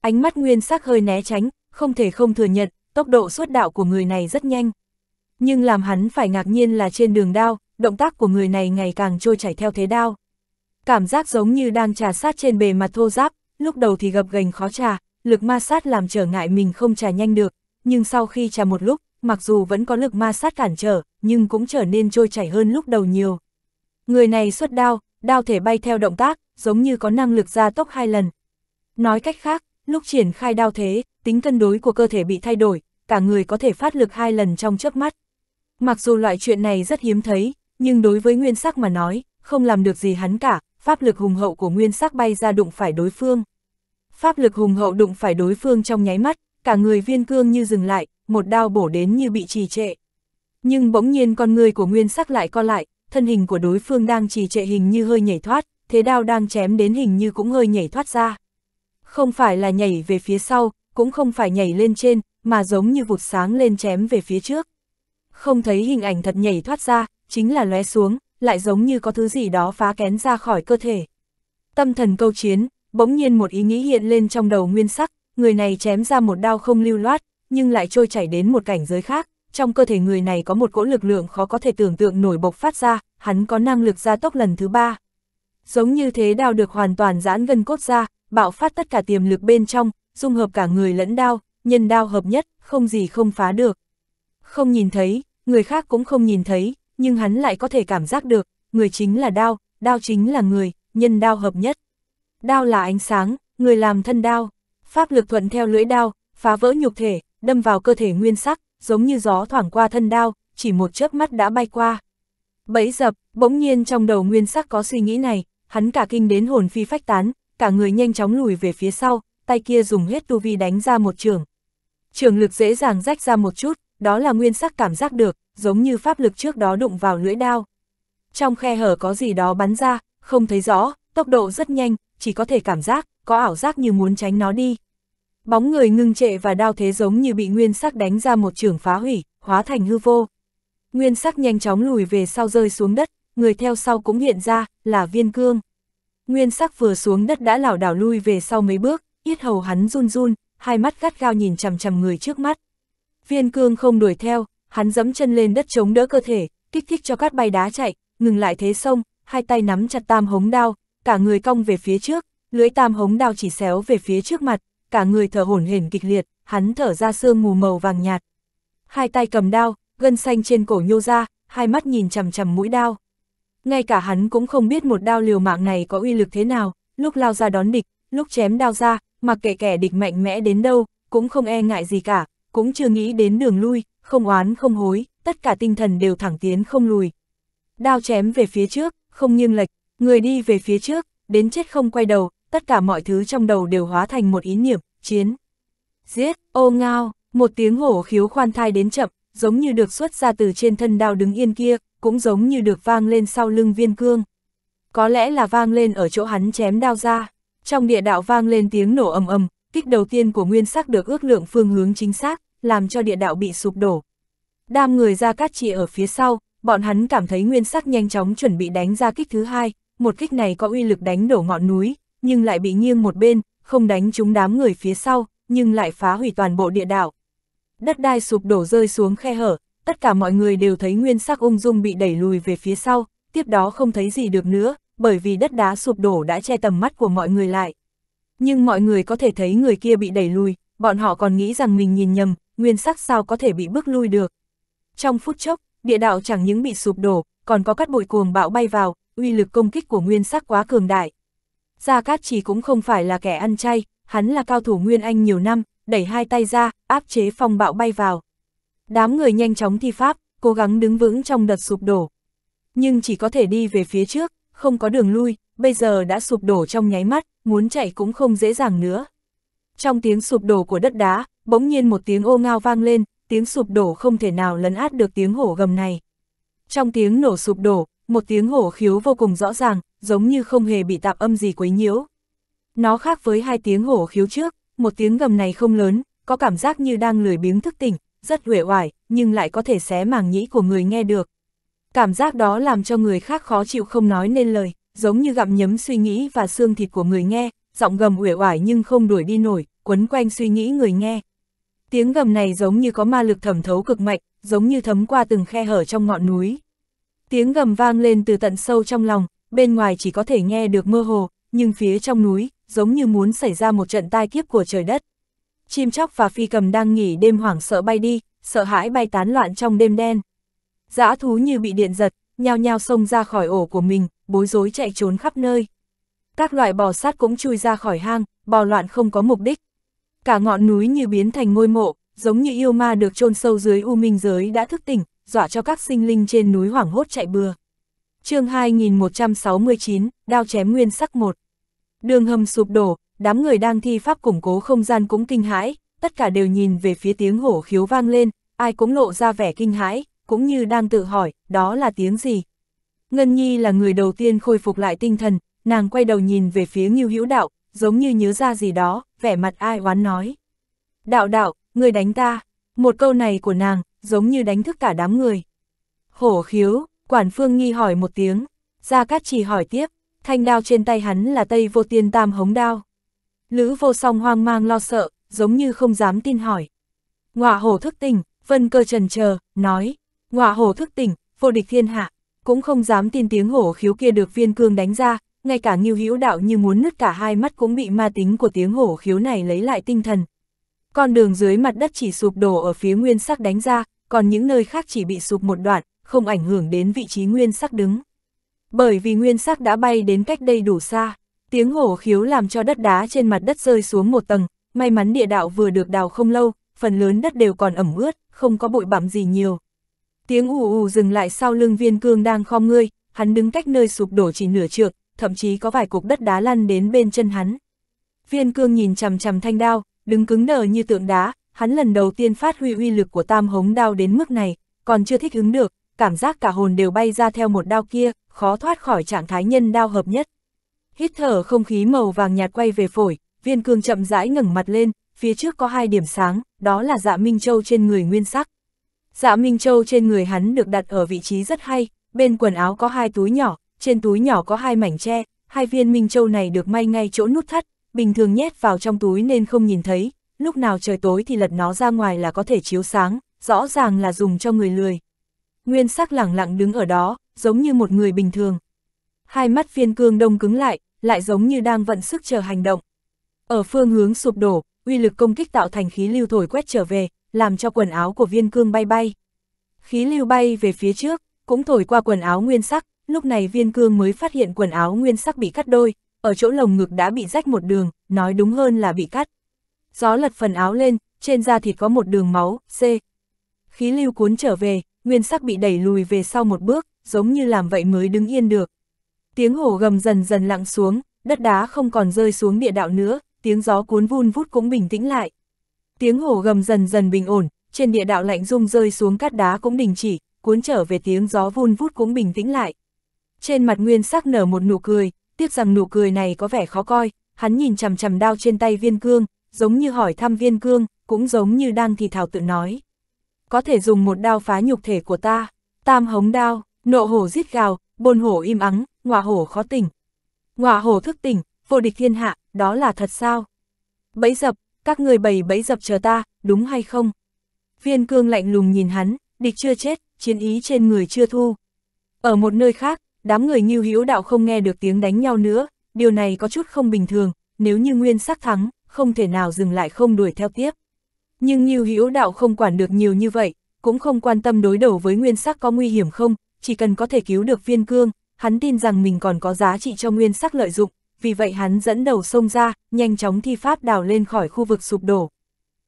Ánh mắt nguyên sắc hơi né tránh, không thể không thừa nhận, tốc độ xuất đạo của người này rất nhanh. Nhưng làm hắn phải ngạc nhiên là trên đường đao, động tác của người này ngày càng trôi chảy theo thế đao. Cảm giác giống như đang trà sát trên bề mặt thô giáp, lúc đầu thì gập gành khó trà, lực ma sát làm trở ngại mình không trà nhanh được, nhưng sau khi trà một lúc, mặc dù vẫn có lực ma sát cản trở, nhưng cũng trở nên trôi chảy hơn lúc đầu nhiều. Người này xuất đao, đao thể bay theo động tác, giống như có năng lực gia tốc hai lần. Nói cách khác, lúc triển khai đao thế, tính cân đối của cơ thể bị thay đổi, cả người có thể phát lực hai lần trong chớp mắt. Mặc dù loại chuyện này rất hiếm thấy, nhưng đối với nguyên sắc mà nói, không làm được gì hắn cả, pháp lực hùng hậu của nguyên sắc bay ra đụng phải đối phương. Pháp lực hùng hậu đụng phải đối phương trong nháy mắt, cả người viên cương như dừng lại, một đao bổ đến như bị trì trệ. Nhưng bỗng nhiên con người của nguyên sắc lại co lại, thân hình của đối phương đang trì trệ hình như hơi nhảy thoát, thế đao đang chém đến hình như cũng hơi nhảy thoát ra. Không phải là nhảy về phía sau, cũng không phải nhảy lên trên, mà giống như vụt sáng lên chém về phía trước. Không thấy hình ảnh thật nhảy thoát ra, chính là lóe xuống, lại giống như có thứ gì đó phá kén ra khỏi cơ thể. Tâm thần câu chiến, bỗng nhiên một ý nghĩ hiện lên trong đầu nguyên sắc, người này chém ra một đao không lưu loát, nhưng lại trôi chảy đến một cảnh giới khác, trong cơ thể người này có một cỗ lực lượng khó có thể tưởng tượng nổi bộc phát ra, hắn có năng lực gia tốc lần thứ ba. Giống như thế đao được hoàn toàn giãn gân cốt ra, bạo phát tất cả tiềm lực bên trong, dung hợp cả người lẫn đao, nhân đao hợp nhất, không gì không phá được. Không nhìn thấy, người khác cũng không nhìn thấy, nhưng hắn lại có thể cảm giác được, người chính là đao, đao chính là người, nhân đao hợp nhất. Đao là ánh sáng, người làm thân đao, pháp lực thuận theo lưỡi đao, phá vỡ nhục thể, đâm vào cơ thể nguyên sắc, giống như gió thoảng qua thân đao, chỉ một chớp mắt đã bay qua. Bấy dập, bỗng nhiên trong đầu nguyên sắc có suy nghĩ này, hắn cả kinh đến hồn phi phách tán, cả người nhanh chóng lùi về phía sau, tay kia dùng hết tu vi đánh ra một trường. Trường lực dễ dàng rách ra một chút, đó là nguyên sắc cảm giác được, giống như pháp lực trước đó đụng vào lưỡi đao. Trong khe hở có gì đó bắn ra, không thấy rõ, tốc độ rất nhanh, chỉ có thể cảm giác, có ảo giác như muốn tránh nó đi, Bóng người ngưng trệ và đao thế giống như bị nguyên sắc đánh ra một trường phá hủy, hóa thành hư vô. Nguyên sắc nhanh chóng lùi về sau rơi xuống đất, người theo sau cũng hiện ra, là viên cương. Nguyên sắc vừa xuống đất đã lảo đảo lui về sau mấy bước, yết hầu hắn run run, hai mắt gắt gao nhìn chằm chằm người trước mắt. Viên cương không đuổi theo, hắn giẫm chân lên đất chống đỡ cơ thể, kích thích cho cát bay đá chạy, ngừng lại thế sông, hai tay nắm chặt tam hống đao, cả người cong về phía trước, lưỡi tam hống đao chỉ xéo về phía trước mặt, cả người thở hổn hển kịch liệt, hắn thở ra sương mù màu vàng nhạt. Hai tay cầm đao, gân xanh trên cổ nhô ra, hai mắt nhìn chằm chằm mũi đao. Ngay cả hắn cũng không biết một đao liều mạng này có uy lực thế nào, lúc lao ra đón địch, lúc chém đao ra, mặc kệ kẻ địch mạnh mẽ đến đâu, cũng không e ngại gì cả, cũng chưa nghĩ đến đường lui, không oán không hối, tất cả tinh thần đều thẳng tiến không lùi. Đao chém về phía trước, không nghiêng lệch, người đi về phía trước, đến chết không quay đầu, tất cả mọi thứ trong đầu đều hóa thành một ý niệm, chiến. Giết, ô ngao, một tiếng hổ khiếu khoan thai đến chậm, giống như được xuất ra từ trên thân đao đứng yên kia, cũng giống như được vang lên sau lưng viên cương. Có lẽ là vang lên ở chỗ hắn chém đao ra, trong địa đạo vang lên tiếng nổ ầm ầm, kích đầu tiên của nguyên sắc được ước lượng phương hướng chính xác, làm cho địa đạo bị sụp đổ. Đam người ra cát trị ở phía sau, bọn hắn cảm thấy nguyên sắc nhanh chóng chuẩn bị đánh ra kích thứ hai, một kích này có uy lực đánh đổ ngọn núi, nhưng lại bị nghiêng một bên, không đánh trúng đám người phía sau, nhưng lại phá hủy toàn bộ địa đạo. Đất đai sụp đổ rơi xuống khe hở, tất cả mọi người đều thấy nguyên sắc ung dung bị đẩy lùi về phía sau, tiếp đó không thấy gì được nữa, bởi vì đất đá sụp đổ đã che tầm mắt của mọi người lại. Nhưng mọi người có thể thấy người kia bị đẩy lùi, bọn họ còn nghĩ rằng mình nhìn nhầm, nguyên sắc sao có thể bị bước lui được. Trong phút chốc, địa đạo chẳng những bị sụp đổ, còn có các bụi cuồng bão bay vào, uy lực công kích của nguyên sắc quá cường đại. Gia Cát Trì cũng không phải là kẻ ăn chay, hắn là cao thủ Nguyên Anh nhiều năm, đẩy hai tay ra, áp chế phong bạo bay vào. Đám người nhanh chóng thi pháp, cố gắng đứng vững trong đợt sụp đổ. Nhưng chỉ có thể đi về phía trước, không có đường lui, bây giờ đã sụp đổ trong nháy mắt, muốn chạy cũng không dễ dàng nữa. Trong tiếng sụp đổ của đất đá, bỗng nhiên một tiếng ô ngao vang lên, tiếng sụp đổ không thể nào lấn át được tiếng hổ gầm này. Trong tiếng nổ sụp đổ, một tiếng hổ khiếu vô cùng rõ ràng, giống như không hề bị tạp âm gì quấy nhiễu. Nó khác với hai tiếng hổ khiếu trước, một tiếng gầm này không lớn, có cảm giác như đang lười biếng thức tỉnh, rất huệ hoài, nhưng lại có thể xé màng nhĩ của người nghe được. Cảm giác đó làm cho người khác khó chịu không nói nên lời, giống như gặm nhấm suy nghĩ và xương thịt của người nghe, giọng gầm huệ hoài nhưng không đuổi đi nổi, quấn quanh suy nghĩ người nghe. Tiếng gầm này giống như có ma lực thẩm thấu cực mạnh, giống như thấm qua từng khe hở trong ngọn núi. Tiếng gầm vang lên từ tận sâu trong lòng, bên ngoài chỉ có thể nghe được mơ hồ, nhưng phía trong núi, giống như muốn xảy ra một trận tai kiếp của trời đất. Chim chóc và phi cầm đang nghỉ đêm hoảng sợ bay đi, sợ hãi bay tán loạn trong đêm đen. Dã thú như bị điện giật, nhao nhao xông ra khỏi ổ của mình, bối rối chạy trốn khắp nơi. Các loại bò sát cũng chui ra khỏi hang, bò loạn không có mục đích. Cả ngọn núi như biến thành ngôi mộ, giống như yêu ma được chôn sâu dưới u minh giới đã thức tỉnh, dọa cho các sinh linh trên núi hoảng hốt chạy bừa chương 2169, đao chém nguyên sắc một. Đường hầm sụp đổ, đám người đang thi pháp củng cố không gian cũng kinh hãi, tất cả đều nhìn về phía tiếng hổ khiếu vang lên, ai cũng lộ ra vẻ kinh hãi, cũng như đang tự hỏi, đó là tiếng gì. Ngân Nhi là người đầu tiên khôi phục lại tinh thần, nàng quay đầu nhìn về phía Ngưu Hữu Đạo, giống như nhớ ra gì đó, vẻ mặt ai oán nói. Đạo đạo, người đánh ta, một câu này của nàng, giống như đánh thức cả đám người. Hổ khiếu, Quản Phương Nghi hỏi một tiếng, Gia Cát Trì hỏi tiếp, thanh đao trên tay hắn là Tây Vô Tiên Tam Hống Đao. Lữ vô song hoang mang lo sợ, giống như không dám tin hỏi. Ngọa hổ thức tỉnh, vân cơ trần chờ nói, ngọa hổ thức tỉnh, vô địch thiên hạ, cũng không dám tin tiếng hổ khiếu kia được viên cương đánh ra, ngay cả nghiêu hữu đạo như muốn nứt cả hai mắt cũng bị ma tính của tiếng hổ khiếu này lấy lại tinh thần. Con đường dưới mặt đất chỉ sụp đổ ở phía nguyên sắc đánh ra, còn những nơi khác chỉ bị sụp một đoạn, không ảnh hưởng đến vị trí nguyên sắc đứng. Bởi vì nguyên sắc đã bay đến cách đây đủ xa, tiếng hổ khiếu làm cho đất đá trên mặt đất rơi xuống một tầng, may mắn địa đạo vừa được đào không lâu, phần lớn đất đều còn ẩm ướt, không có bụi bặm gì nhiều. Tiếng ù ù dừng lại sau lưng viên cương đang khom ngươi, hắn đứng cách nơi sụp đổ chỉ nửa trượng, thậm chí có vài cục đất đá lăn đến bên chân hắn. Viên cương nhìn chằm chằm thanh đao, đứng cứng đờ như tượng đá, hắn lần đầu tiên phát huy uy lực của tam hống đao đến mức này, còn chưa thích ứng được, cảm giác cả hồn đều bay ra theo một đao kia, khó thoát khỏi trạng thái nhân đao hợp nhất. Hít thở không khí màu vàng nhạt quay về phổi, viên cương chậm rãi ngẩng mặt lên, phía trước có hai điểm sáng, đó là dạ Minh Châu trên người nguyên sắc. Dạ Minh Châu trên người hắn được đặt ở vị trí rất hay, bên quần áo có hai túi nhỏ, trên túi nhỏ có hai mảnh tre, hai viên Minh Châu này được may ngay chỗ nút thắt, bình thường nhét vào trong túi nên không nhìn thấy, lúc nào trời tối thì lật nó ra ngoài là có thể chiếu sáng, rõ ràng là dùng cho người lười nguyên sắc lẳng lặng đứng ở đó, giống như một người bình thường. Hai mắt viên cương đông cứng lại, lại giống như đang vận sức chờ hành động. Ở phương hướng sụp đổ, uy lực công kích tạo thành khí lưu thổi quét trở về, làm cho quần áo của viên cương bay bay. Khí lưu bay về phía trước, cũng thổi qua quần áo nguyên sắc, lúc này viên cương mới phát hiện quần áo nguyên sắc bị cắt đôi, ở chỗ lồng ngực đã bị rách một đường, nói đúng hơn là bị cắt. Gió lật phần áo lên, trên da thịt có một đường máu, C. Khí lưu cuốn trở về, nguyên sắc bị đẩy lùi về sau một bước, giống như làm vậy mới đứng yên được. Tiếng hổ gầm dần dần lặng xuống, đất đá không còn rơi xuống địa đạo nữa, tiếng gió cuốn vun vút cũng bình tĩnh lại. Tiếng hổ gầm dần dần bình ổn, trên địa đạo lạnh rung rơi xuống cát đá cũng đình chỉ, cuốn trở về tiếng gió vun vút cũng bình tĩnh lại. Trên mặt Nguyên Sắc nở một nụ cười, tiếc rằng nụ cười này có vẻ khó coi, hắn nhìn chằm chằm đao trên tay Viên Cương, giống như hỏi thăm Viên Cương, cũng giống như đang thì thào tự nói có thể dùng một đao phá nhục thể của ta. Tam hống đao, nộ hổ giết gào, bồn hổ im ắng, ngọa hổ khó tỉnh. Ngọa hổ thức tỉnh, vô địch thiên hạ, đó là thật sao? Bẫy dập, các người bày bẫy dập chờ ta, đúng hay không? Viên cương lạnh lùng nhìn hắn, địch chưa chết, chiến ý trên người chưa thu. Ở một nơi khác, đám người nghiêu hữu đạo không nghe được tiếng đánh nhau nữa, điều này có chút không bình thường, nếu như nguyên sắc thắng, không thể nào dừng lại không đuổi theo tiếp. Nhưng Nhiêu Hữu Đạo không quản được nhiều như vậy, cũng không quan tâm đối đầu với nguyên sắc có nguy hiểm không, chỉ cần có thể cứu được viên cương, hắn tin rằng mình còn có giá trị cho nguyên sắc lợi dụng, vì vậy hắn dẫn đầu sông ra, nhanh chóng thi pháp đào lên khỏi khu vực sụp đổ.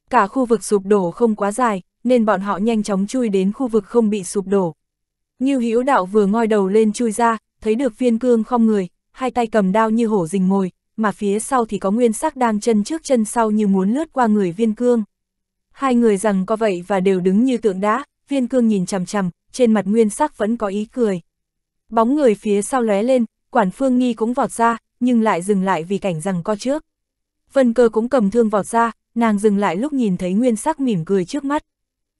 Cả khu vực sụp đổ không quá dài, nên bọn họ nhanh chóng chui đến khu vực không bị sụp đổ. Như Hữu Đạo vừa ngoi đầu lên chui ra, thấy được viên cương không người, hai tay cầm đao như hổ rình mồi, mà phía sau thì có nguyên sắc đang chân trước chân sau như muốn lướt qua người viên cương. Hai người rằng có vậy và đều đứng như tượng đá, viên cương nhìn chằm chằm, trên mặt nguyên sắc vẫn có ý cười. Bóng người phía sau lóe lên, quản phương nghi cũng vọt ra, nhưng lại dừng lại vì cảnh rằng co trước. Vân cơ cũng cầm thương vọt ra, nàng dừng lại lúc nhìn thấy nguyên sắc mỉm cười trước mắt.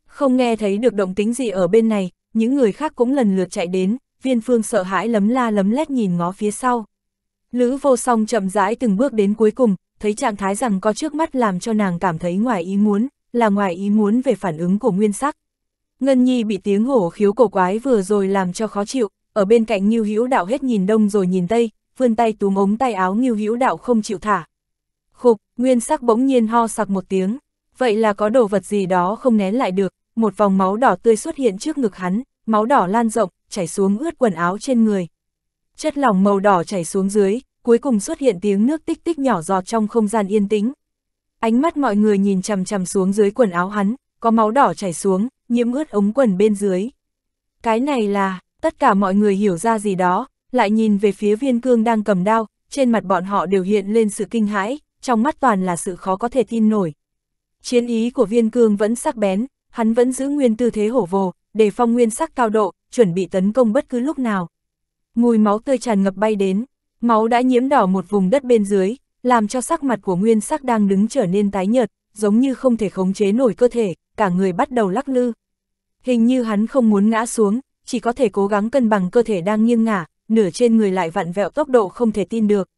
Không nghe thấy được động tính gì ở bên này, những người khác cũng lần lượt chạy đến, viên phương sợ hãi lấm la lấm lét nhìn ngó phía sau. Lữ vô song chậm rãi từng bước đến cuối cùng, thấy trạng thái rằng có trước mắt làm cho nàng cảm thấy ngoài ý muốn là ngoài ý muốn về phản ứng của nguyên sắc. Ngân Nhi bị tiếng hổ khiếu cổ quái vừa rồi làm cho khó chịu, ở bên cạnh Ngưu Hữu Đạo hết nhìn đông rồi nhìn tây, vươn tay túm ống tay áo Ngưu Hữu Đạo không chịu thả. Khục, Nguyên Sắc bỗng nhiên ho sặc một tiếng, vậy là có đồ vật gì đó không nén lại được, một vòng máu đỏ tươi xuất hiện trước ngực hắn, máu đỏ lan rộng, chảy xuống ướt quần áo trên người. Chất lỏng màu đỏ chảy xuống dưới, cuối cùng xuất hiện tiếng nước tích tích nhỏ giọt trong không gian yên tĩnh, Ánh mắt mọi người nhìn chằm chằm xuống dưới quần áo hắn, có máu đỏ chảy xuống, nhiễm ướt ống quần bên dưới. Cái này là, tất cả mọi người hiểu ra gì đó, lại nhìn về phía viên cương đang cầm đao, trên mặt bọn họ đều hiện lên sự kinh hãi, trong mắt toàn là sự khó có thể tin nổi. Chiến ý của viên cương vẫn sắc bén, hắn vẫn giữ nguyên tư thế hổ vồ, để phong nguyên sắc cao độ, chuẩn bị tấn công bất cứ lúc nào. Mùi máu tươi tràn ngập bay đến, máu đã nhiễm đỏ một vùng đất bên dưới, làm cho sắc mặt của nguyên sắc đang đứng trở nên tái nhợt, giống như không thể khống chế nổi cơ thể, cả người bắt đầu lắc lư. Hình như hắn không muốn ngã xuống, chỉ có thể cố gắng cân bằng cơ thể đang nghiêng ngả, nửa trên người lại vặn vẹo tốc độ không thể tin được.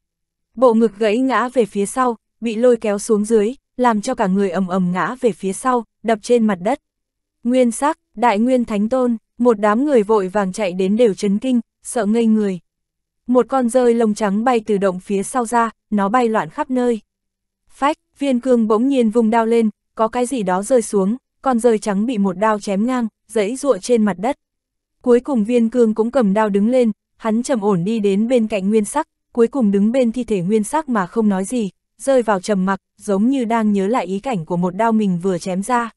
Bộ ngực gãy ngã về phía sau, bị lôi kéo xuống dưới, làm cho cả người ầm ầm ngã về phía sau, đập trên mặt đất. Nguyên sắc, đại nguyên thánh tôn, một đám người vội vàng chạy đến đều chấn kinh, sợ ngây người. Một con rơi lông trắng bay từ động phía sau ra, nó bay loạn khắp nơi. Phách, viên cương bỗng nhiên vùng đao lên, có cái gì đó rơi xuống, con rơi trắng bị một đao chém ngang, dẫy ruộ trên mặt đất. Cuối cùng viên cương cũng cầm đao đứng lên, hắn trầm ổn đi đến bên cạnh nguyên sắc, cuối cùng đứng bên thi thể nguyên sắc mà không nói gì, rơi vào trầm mặc, giống như đang nhớ lại ý cảnh của một đao mình vừa chém ra.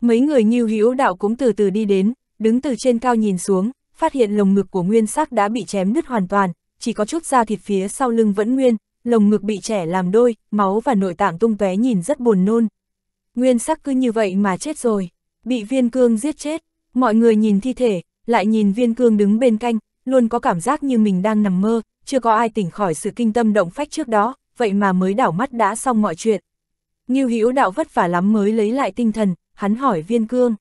Mấy người nghiêu hữu đạo cũng từ từ đi đến, đứng từ trên cao nhìn xuống, phát hiện lồng ngực của nguyên sắc đã bị chém đứt hoàn toàn, chỉ có chút da thịt phía sau lưng vẫn nguyên, lồng ngực bị trẻ làm đôi, máu và nội tạng tung tóe nhìn rất buồn nôn. Nguyên sắc cứ như vậy mà chết rồi, bị viên cương giết chết, mọi người nhìn thi thể, lại nhìn viên cương đứng bên canh, luôn có cảm giác như mình đang nằm mơ, chưa có ai tỉnh khỏi sự kinh tâm động phách trước đó, vậy mà mới đảo mắt đã xong mọi chuyện. Nghiêu Hữu đạo vất vả lắm mới lấy lại tinh thần, hắn hỏi viên cương.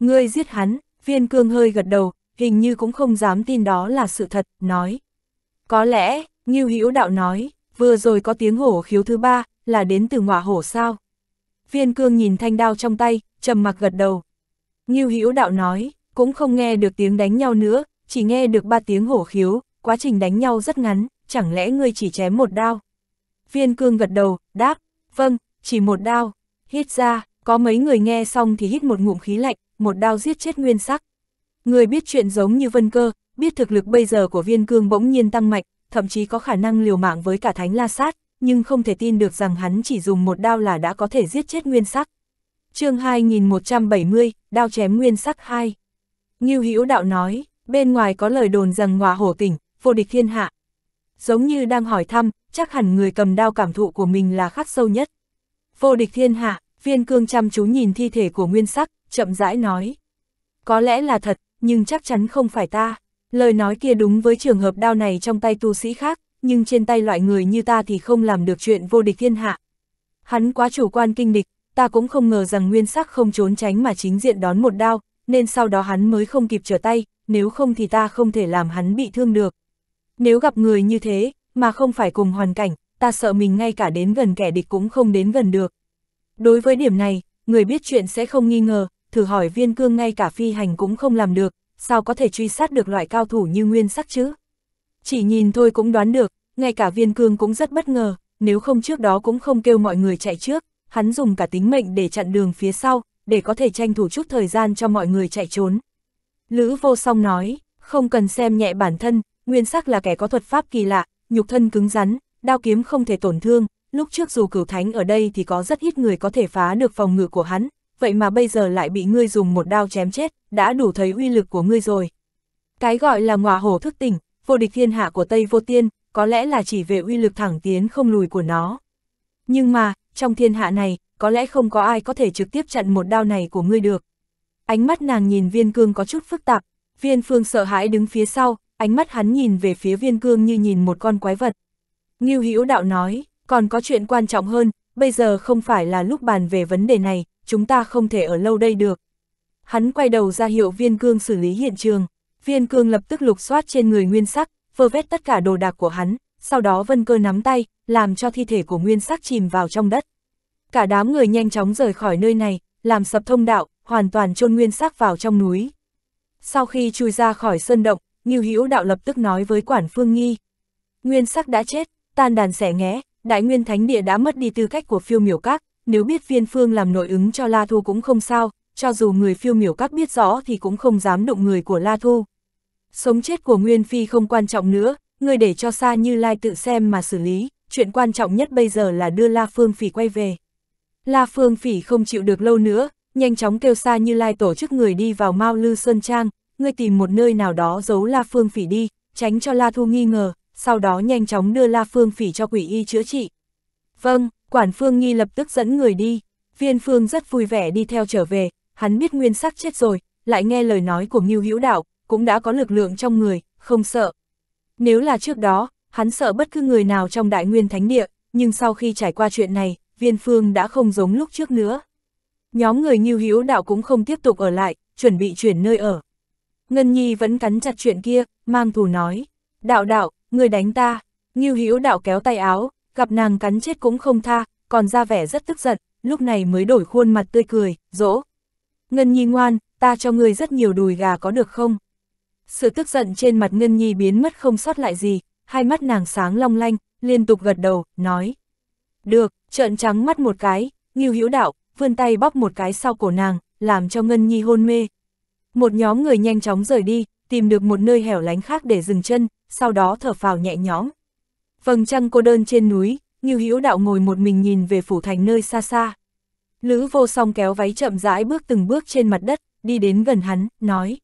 Ngươi giết hắn, viên cương hơi gật đầu, hình như cũng không dám tin đó là sự thật, nói. Có lẽ, Ngưu Hữu Đạo nói, vừa rồi có tiếng hổ khiếu thứ ba, là đến từ ngọa hổ sao. Viên cương nhìn thanh đao trong tay, trầm mặc gật đầu. Ngưu Hữu Đạo nói, cũng không nghe được tiếng đánh nhau nữa, chỉ nghe được ba tiếng hổ khiếu, quá trình đánh nhau rất ngắn, chẳng lẽ ngươi chỉ chém một đao. Viên cương gật đầu, đáp, vâng, chỉ một đao. Hít ra, có mấy người nghe xong thì hít một ngụm khí lạnh, một đao giết chết nguyên sắc. Người biết chuyện giống như vân cơ, biết thực lực bây giờ của viên cương bỗng nhiên tăng mạnh, thậm chí có khả năng liều mạng với cả thánh la sát, nhưng không thể tin được rằng hắn chỉ dùng một đao là đã có thể giết chết nguyên sắc. chương 2170, đao chém nguyên sắc 2. Ngưu Hữu Đạo nói, bên ngoài có lời đồn rằng ngọa hổ tỉnh, vô địch thiên hạ. Giống như đang hỏi thăm, chắc hẳn người cầm đao cảm thụ của mình là khắc sâu nhất. Vô địch thiên hạ, viên cương chăm chú nhìn thi thể của nguyên sắc, chậm rãi nói. Có lẽ là thật, nhưng chắc chắn không phải ta. Lời nói kia đúng với trường hợp đao này trong tay tu sĩ khác, nhưng trên tay loại người như ta thì không làm được chuyện vô địch thiên hạ. Hắn quá chủ quan kinh địch, ta cũng không ngờ rằng nguyên sắc không trốn tránh mà chính diện đón một đao, nên sau đó hắn mới không kịp trở tay, nếu không thì ta không thể làm hắn bị thương được. Nếu gặp người như thế, mà không phải cùng hoàn cảnh, ta sợ mình ngay cả đến gần kẻ địch cũng không đến gần được. Đối với điểm này, người biết chuyện sẽ không nghi ngờ, thử hỏi viên cương ngay cả phi hành cũng không làm được, sao có thể truy sát được loại cao thủ như nguyên sắc chứ? Chỉ nhìn thôi cũng đoán được, ngay cả viên cương cũng rất bất ngờ, nếu không trước đó cũng không kêu mọi người chạy trước, hắn dùng cả tính mệnh để chặn đường phía sau, để có thể tranh thủ chút thời gian cho mọi người chạy trốn. Lữ vô song nói, không cần xem nhẹ bản thân, nguyên sắc là kẻ có thuật pháp kỳ lạ, nhục thân cứng rắn, đao kiếm không thể tổn thương, lúc trước dù cửu thánh ở đây thì có rất ít người có thể phá được phòng ngự của hắn, vậy mà bây giờ lại bị ngươi dùng một đao chém chết, đã đủ thấy uy lực của ngươi rồi. Cái gọi là ngọa hổ thức tỉnh, vô địch thiên hạ của Tây Vô Tiên, có lẽ là chỉ về uy lực thẳng tiến không lùi của nó. Nhưng mà, trong thiên hạ này, có lẽ không có ai có thể trực tiếp chặn một đao này của ngươi được. Ánh mắt nàng nhìn viên cương có chút phức tạp, viên phương sợ hãi đứng phía sau, ánh mắt hắn nhìn về phía viên cương như nhìn một con quái vật. Ngưu Hữu đạo nói, còn có chuyện quan trọng hơn, bây giờ không phải là lúc bàn về vấn đề này, chúng ta không thể ở lâu đây được. Hắn quay đầu ra hiệu viên cương xử lý hiện trường, viên cương lập tức lục soát trên người nguyên sắc, vơ vét tất cả đồ đạc của hắn, sau đó vân cơ nắm tay, làm cho thi thể của nguyên sắc chìm vào trong đất. Cả đám người nhanh chóng rời khỏi nơi này, làm sập thông đạo, hoàn toàn chôn nguyên sắc vào trong núi. Sau khi chui ra khỏi sơn động, Ngưu Hữu đạo lập tức nói với quản phương nghi. Nguyên sắc đã chết, tan đàn xẻ nghé, đại nguyên thánh địa đã mất đi tư cách của phiêu miểu các, nếu biết viên phương làm nội ứng cho La Thu cũng không sao, cho dù người phiêu miểu các biết rõ thì cũng không dám đụng người của La Thu. Sống chết của Nguyên Phi không quan trọng nữa, người để cho xa như Lai tự xem mà xử lý, chuyện quan trọng nhất bây giờ là đưa La Phương Phỉ quay về. La Phương Phỉ không chịu được lâu nữa, nhanh chóng kêu xa như Lai tổ chức người đi vào Mao Lư Sơn Trang, người tìm một nơi nào đó giấu La Phương Phỉ đi, tránh cho La Thu nghi ngờ, sau đó nhanh chóng đưa La Phương Phỉ cho quỷ y chữa trị. Vâng, Quản Phương Nhi lập tức dẫn người đi, viên phương rất vui vẻ đi theo trở về, hắn biết nguyên sắc chết rồi, lại nghe lời nói của Ngưu Hữu Đạo, cũng đã có lực lượng trong người, không sợ. Nếu là trước đó, hắn sợ bất cứ người nào trong đại nguyên thánh địa, nhưng sau khi trải qua chuyện này, viên phương đã không giống lúc trước nữa. Nhóm người Ngưu Hữu Đạo cũng không tiếp tục ở lại, chuẩn bị chuyển nơi ở. Ngân Nhi vẫn cắn chặt chuyện kia, mang thù nói, đạo đạo, người đánh ta, Ngưu Hữu Đạo kéo tay áo, gặp nàng cắn chết cũng không tha, còn ra vẻ rất tức giận, lúc này mới đổi khuôn mặt tươi cười, dỗ. Ngân Nhi ngoan, ta cho ngươi rất nhiều đùi gà có được không? Sự tức giận trên mặt Ngân Nhi biến mất không sót lại gì, hai mắt nàng sáng long lanh, liên tục gật đầu, nói. Được, trợn trắng mắt một cái, nghiêu hữu đạo, vươn tay bóp một cái sau cổ nàng, làm cho Ngân Nhi hôn mê. Một nhóm người nhanh chóng rời đi, tìm được một nơi hẻo lánh khác để dừng chân, sau đó thở phào nhẹ nhõm. Vầng trăng cô đơn trên núi, như hữu đạo ngồi một mình nhìn về phủ thành nơi xa xa. Lữ vô song kéo váy chậm rãi bước từng bước trên mặt đất, đi đến gần hắn, nói.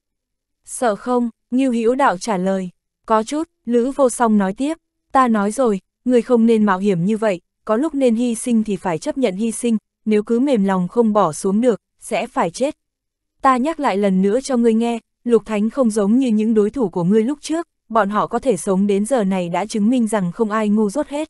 Sợ không, như hữu đạo trả lời. Có chút, Lữ vô song nói tiếp. Ta nói rồi, người không nên mạo hiểm như vậy, có lúc nên hy sinh thì phải chấp nhận hy sinh, nếu cứ mềm lòng không bỏ xuống được, sẽ phải chết. Ta nhắc lại lần nữa cho ngươi nghe, Lục Thánh không giống như những đối thủ của ngươi lúc trước, bọn họ có thể sống đến giờ này đã chứng minh rằng không ai ngu dốt hết.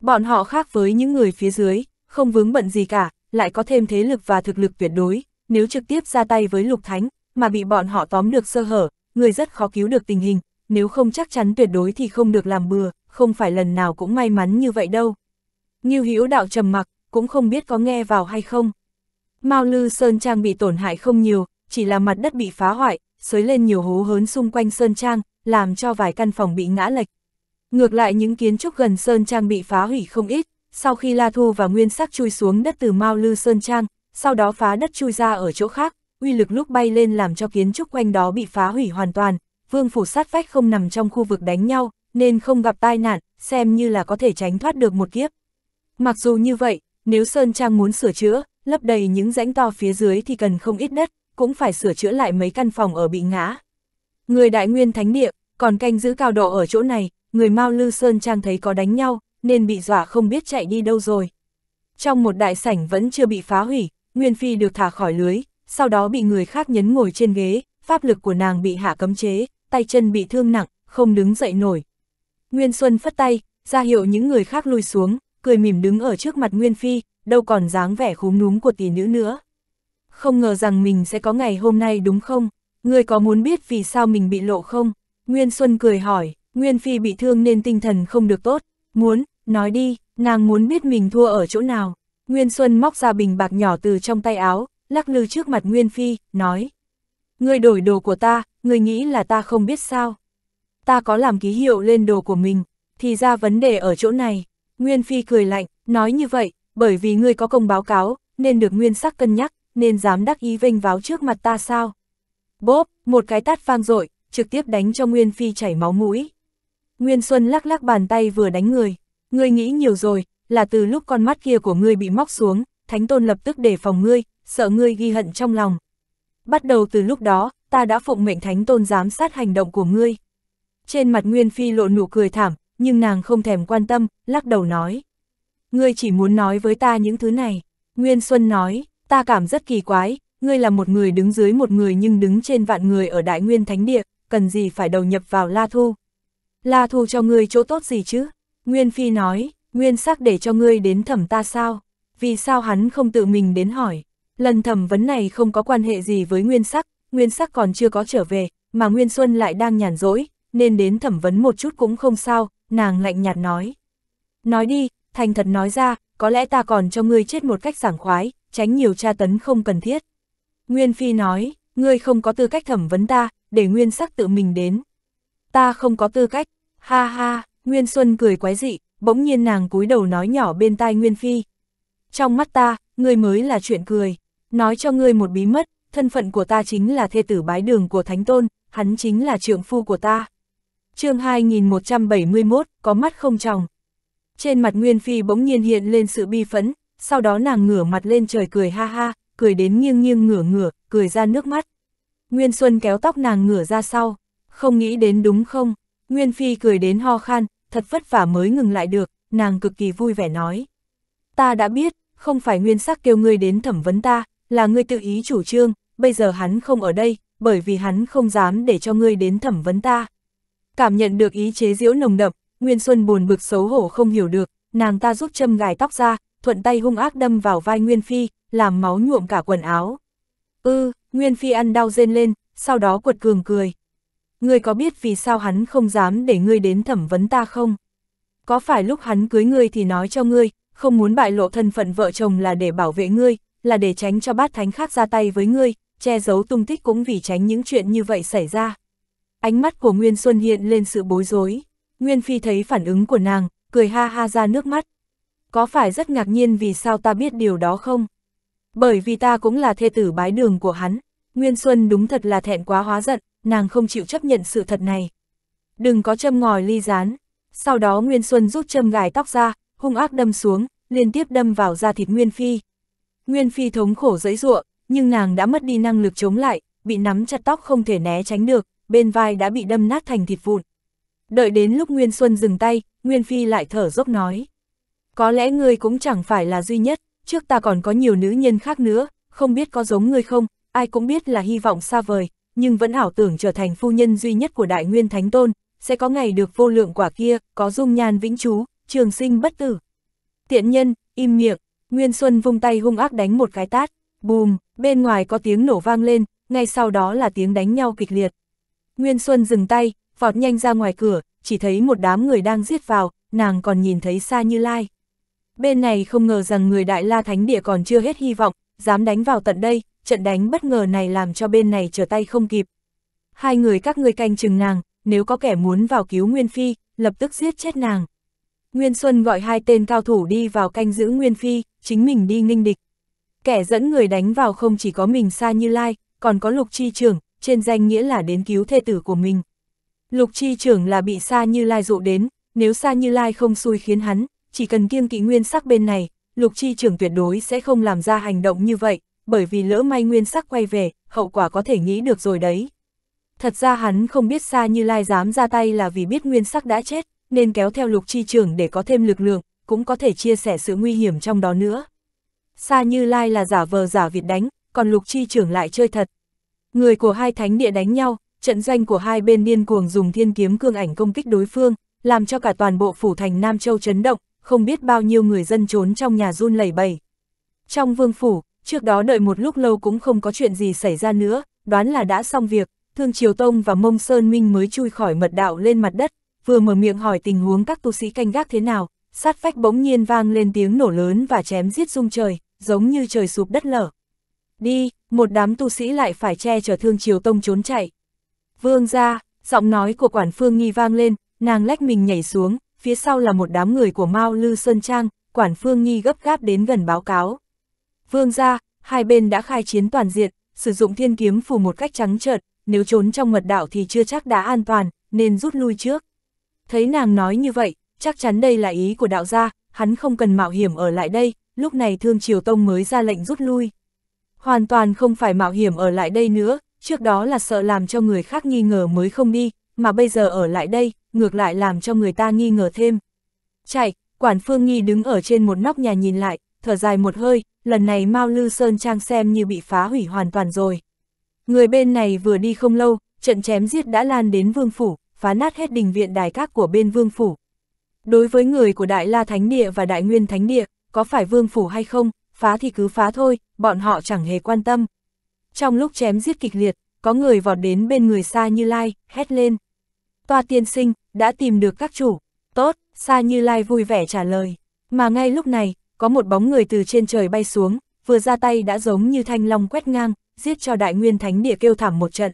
Bọn họ khác với những người phía dưới, không vướng bận gì cả, lại có thêm thế lực và thực lực tuyệt đối, nếu trực tiếp ra tay với lục thánh, mà bị bọn họ tóm được sơ hở, người rất khó cứu được tình hình, nếu không chắc chắn tuyệt đối thì không được làm bừa, không phải lần nào cũng may mắn như vậy đâu. Như hữu đạo trầm mặc, cũng không biết có nghe vào hay không. Mao Lư Sơn Trang bị tổn hại không nhiều, chỉ là mặt đất bị phá hoại, xới lên nhiều hố hớn xung quanh Sơn Trang, làm cho vài căn phòng bị ngã lệch. Ngược lại những kiến trúc gần Sơn Trang bị phá hủy không ít, sau khi La Thu và Nguyên Sắc chui xuống đất từ Mao Lư Sơn Trang, sau đó phá đất chui ra ở chỗ khác, uy lực lúc bay lên làm cho kiến trúc quanh đó bị phá hủy hoàn toàn, vương phủ sát vách không nằm trong khu vực đánh nhau, nên không gặp tai nạn, xem như là có thể tránh thoát được một kiếp. Mặc dù như vậy, nếu Sơn Trang muốn sửa chữa, lấp đầy những rãnh to phía dưới thì cần không ít đất, cũng phải sửa chữa lại mấy căn phòng ở bị ngã. Người đại nguyên thánh địa, còn canh giữ cao độ ở chỗ này, người Mao Lư Sơn Trang thấy có đánh nhau, nên bị dọa không biết chạy đi đâu rồi. Trong một đại sảnh vẫn chưa bị phá hủy, Nguyên Phi được thả khỏi lưới, sau đó bị người khác nhấn ngồi trên ghế, pháp lực của nàng bị hạ cấm chế, tay chân bị thương nặng, không đứng dậy nổi. Nguyên Xuân phất tay, ra hiệu những người khác lui xuống, cười mỉm đứng ở trước mặt Nguyên Phi, đâu còn dáng vẻ khúm núm của tỷ nữ nữa không ngờ rằng mình sẽ có ngày hôm nay đúng không? Ngươi có muốn biết vì sao mình bị lộ không? Nguyên Xuân cười hỏi, Nguyên Phi bị thương nên tinh thần không được tốt, muốn, nói đi, nàng muốn biết mình thua ở chỗ nào. Nguyên Xuân móc ra bình bạc nhỏ từ trong tay áo, lắc lư trước mặt Nguyên Phi, nói. Ngươi đổi đồ của ta, ngươi nghĩ là ta không biết sao. Ta có làm ký hiệu lên đồ của mình, thì ra vấn đề ở chỗ này. Nguyên Phi cười lạnh, nói như vậy, bởi vì ngươi có công báo cáo, nên được nguyên sắc cân nhắc, nên dám đắc ý vênh váo trước mặt ta sao? Bốp, một cái tát vang dội trực tiếp đánh cho Nguyên Phi chảy máu mũi. Nguyên Xuân lắc lắc bàn tay vừa đánh người. Ngươi nghĩ nhiều rồi, là từ lúc con mắt kia của ngươi bị móc xuống, Thánh Tôn lập tức đề phòng ngươi, sợ ngươi ghi hận trong lòng. Bắt đầu từ lúc đó, ta đã phụng mệnh Thánh Tôn giám sát hành động của ngươi. Trên mặt Nguyên Phi lộ nụ cười thảm, nhưng nàng không thèm quan tâm, lắc đầu nói. Ngươi chỉ muốn nói với ta những thứ này. Nguyên Xuân nói, ta cảm rất kỳ quái, ngươi là một người đứng dưới một người nhưng đứng trên vạn người ở Đại Nguyên Thánh Địa, cần gì phải đầu nhập vào La Thu. La Thu cho ngươi chỗ tốt gì chứ? Nguyên Phi nói, Nguyên sắc để cho ngươi đến thẩm ta sao? Vì sao hắn không tự mình đến hỏi? Lần thẩm vấn này không có quan hệ gì với Nguyên sắc, Nguyên sắc còn chưa có trở về, mà Nguyên Xuân lại đang nhàn rỗi, nên đến thẩm vấn một chút cũng không sao, nàng lạnh nhạt nói. Nói đi, thành thật nói ra, có lẽ ta còn cho ngươi chết một cách sảng khoái, tránh nhiều tra tấn không cần thiết. Nguyên Phi nói, ngươi không có tư cách thẩm vấn ta, để Nguyên Sắc tự mình đến. Ta không có tư cách, ha ha, Nguyên Xuân cười quái dị, bỗng nhiên nàng cúi đầu nói nhỏ bên tai Nguyên Phi. Trong mắt ta, ngươi mới là chuyện cười, nói cho ngươi một bí mật, thân phận của ta chính là thê tử bái đường của Thánh Tôn, hắn chính là trượng phu của ta. chương 2171, có mắt không tròng. Trên mặt Nguyên Phi bỗng nhiên hiện lên sự bi phấn sau đó nàng ngửa mặt lên trời cười ha ha, cười đến nghiêng nghiêng ngửa ngửa, cười ra nước mắt. Nguyên Xuân kéo tóc nàng ngửa ra sau, không nghĩ đến đúng không? Nguyên Phi cười đến ho khan, thật vất vả mới ngừng lại được, nàng cực kỳ vui vẻ nói. Ta đã biết, không phải Nguyên Sắc kêu ngươi đến thẩm vấn ta, là ngươi tự ý chủ trương, bây giờ hắn không ở đây, bởi vì hắn không dám để cho ngươi đến thẩm vấn ta. Cảm nhận được ý chế diễu nồng đậm, Nguyên Xuân buồn bực xấu hổ không hiểu được, nàng ta rút châm gài tóc ra, thuận tay hung ác đâm vào vai Nguyên Phi, làm máu nhuộm cả quần áo. Ư, ừ, Nguyên Phi ăn đau rên lên, sau đó quật cường cười. Ngươi có biết vì sao hắn không dám để ngươi đến thẩm vấn ta không? Có phải lúc hắn cưới ngươi thì nói cho ngươi, không muốn bại lộ thân phận vợ chồng là để bảo vệ ngươi, là để tránh cho bát thánh khác ra tay với ngươi, che giấu tung tích cũng vì tránh những chuyện như vậy xảy ra. Ánh mắt của Nguyên Xuân hiện lên sự bối rối. Nguyên Phi thấy phản ứng của nàng, cười ha ha ra nước mắt, có phải rất ngạc nhiên vì sao ta biết điều đó không? Bởi vì ta cũng là thê tử bái đường của hắn, Nguyên Xuân đúng thật là thẹn quá hóa giận, nàng không chịu chấp nhận sự thật này. Đừng có châm ngòi ly rán. Sau đó Nguyên Xuân rút châm gài tóc ra, hung ác đâm xuống, liên tiếp đâm vào da thịt Nguyên Phi. Nguyên Phi thống khổ dẫy ruộng, nhưng nàng đã mất đi năng lực chống lại, bị nắm chặt tóc không thể né tránh được, bên vai đã bị đâm nát thành thịt vụn. Đợi đến lúc Nguyên Xuân dừng tay, Nguyên Phi lại thở dốc nói. Có lẽ ngươi cũng chẳng phải là duy nhất, trước ta còn có nhiều nữ nhân khác nữa, không biết có giống ngươi không, ai cũng biết là hy vọng xa vời, nhưng vẫn ảo tưởng trở thành phu nhân duy nhất của Đại Nguyên Thánh Tôn, sẽ có ngày được vô lượng quả kia, có dung nhan vĩnh trú, trường sinh bất tử. Tiện nhân, im miệng, Nguyên Xuân vung tay hung ác đánh một cái tát, bùm, bên ngoài có tiếng nổ vang lên, ngay sau đó là tiếng đánh nhau kịch liệt. Nguyên Xuân dừng tay, vọt nhanh ra ngoài cửa, chỉ thấy một đám người đang giết vào, nàng còn nhìn thấy xa như lai. Bên này không ngờ rằng người Đại La Thánh Địa còn chưa hết hy vọng, dám đánh vào tận đây, trận đánh bất ngờ này làm cho bên này trở tay không kịp. Hai người các ngươi canh chừng nàng, nếu có kẻ muốn vào cứu Nguyên Phi, lập tức giết chết nàng. Nguyên Xuân gọi hai tên cao thủ đi vào canh giữ Nguyên Phi, chính mình đi nghinh địch. Kẻ dẫn người đánh vào không chỉ có mình Sa Như Lai, còn có Lục Chi Trưởng, trên danh nghĩa là đến cứu thê tử của mình. Lục Chi Trưởng là bị Sa Như Lai dụ đến, nếu Sa Như Lai không xui khiến hắn, chỉ cần kiêng kỵ nguyên sắc bên này, lục chi trưởng tuyệt đối sẽ không làm ra hành động như vậy, bởi vì lỡ may nguyên sắc quay về, hậu quả có thể nghĩ được rồi đấy. Thật ra hắn không biết xa như lai dám ra tay là vì biết nguyên sắc đã chết, nên kéo theo lục chi trưởng để có thêm lực lượng, cũng có thể chia sẻ sự nguy hiểm trong đó nữa. Xa như lai là giả vờ giả vịt đánh, còn lục chi trưởng lại chơi thật. Người của hai thánh địa đánh nhau, trận doanh của hai bên điên cuồng dùng thiên kiếm cương ảnh công kích đối phương, làm cho cả toàn bộ phủ thành Nam Châu chấn động, không biết bao nhiêu người dân trốn trong nhà run lẩy bẩy. Trong vương phủ, trước đó đợi một lúc lâu cũng không có chuyện gì xảy ra nữa, đoán là đã xong việc, Thương Triều Tông và Mông Sơn Minh mới chui khỏi mật đạo lên mặt đất, vừa mở miệng hỏi tình huống các tu sĩ canh gác thế nào, sát phách bỗng nhiên vang lên tiếng nổ lớn và chém giết rung trời, giống như trời sụp đất lở. Đi, một đám tu sĩ lại phải che chở Thương Triều Tông trốn chạy. Vương ra, giọng nói của quản phương nghi vang lên, nàng lách mình nhảy xuống, phía sau là một đám người của Mao Lư Sơn Trang, quản Phương Nhi gấp gáp đến gần báo cáo. Vương ra, hai bên đã khai chiến toàn diện, sử dụng thiên kiếm phù một cách trắng trợt, nếu trốn trong mật đạo thì chưa chắc đã an toàn, nên rút lui trước. Thấy nàng nói như vậy, chắc chắn đây là ý của đạo gia, hắn không cần mạo hiểm ở lại đây, lúc này Thương Triều Tông mới ra lệnh rút lui. Hoàn toàn không phải mạo hiểm ở lại đây nữa, trước đó là sợ làm cho người khác nghi ngờ mới không đi, mà bây giờ ở lại đây, ngược lại làm cho người ta nghi ngờ thêm. Chạy, quản phương nghi đứng ở trên một nóc nhà nhìn lại, thở dài một hơi, lần này Mao Lư Sơn Trang xem như bị phá hủy hoàn toàn rồi. Người bên này vừa đi không lâu, trận chém giết đã lan đến vương phủ, phá nát hết đình viện đài các của bên vương phủ. Đối với người của Đại La Thánh Địa và Đại Nguyên Thánh Địa, có phải vương phủ hay không, phá thì cứ phá thôi, bọn họ chẳng hề quan tâm. Trong lúc chém giết kịch liệt, có người vọt đến bên người xa như lai, hét lên toa tiên sinh, đã tìm được các chủ. Tốt, Sa Như Lai vui vẻ trả lời. Mà ngay lúc này, có một bóng người từ trên trời bay xuống, vừa ra tay đã giống như thanh long quét ngang, giết cho đại nguyên thánh địa kêu thảm một trận.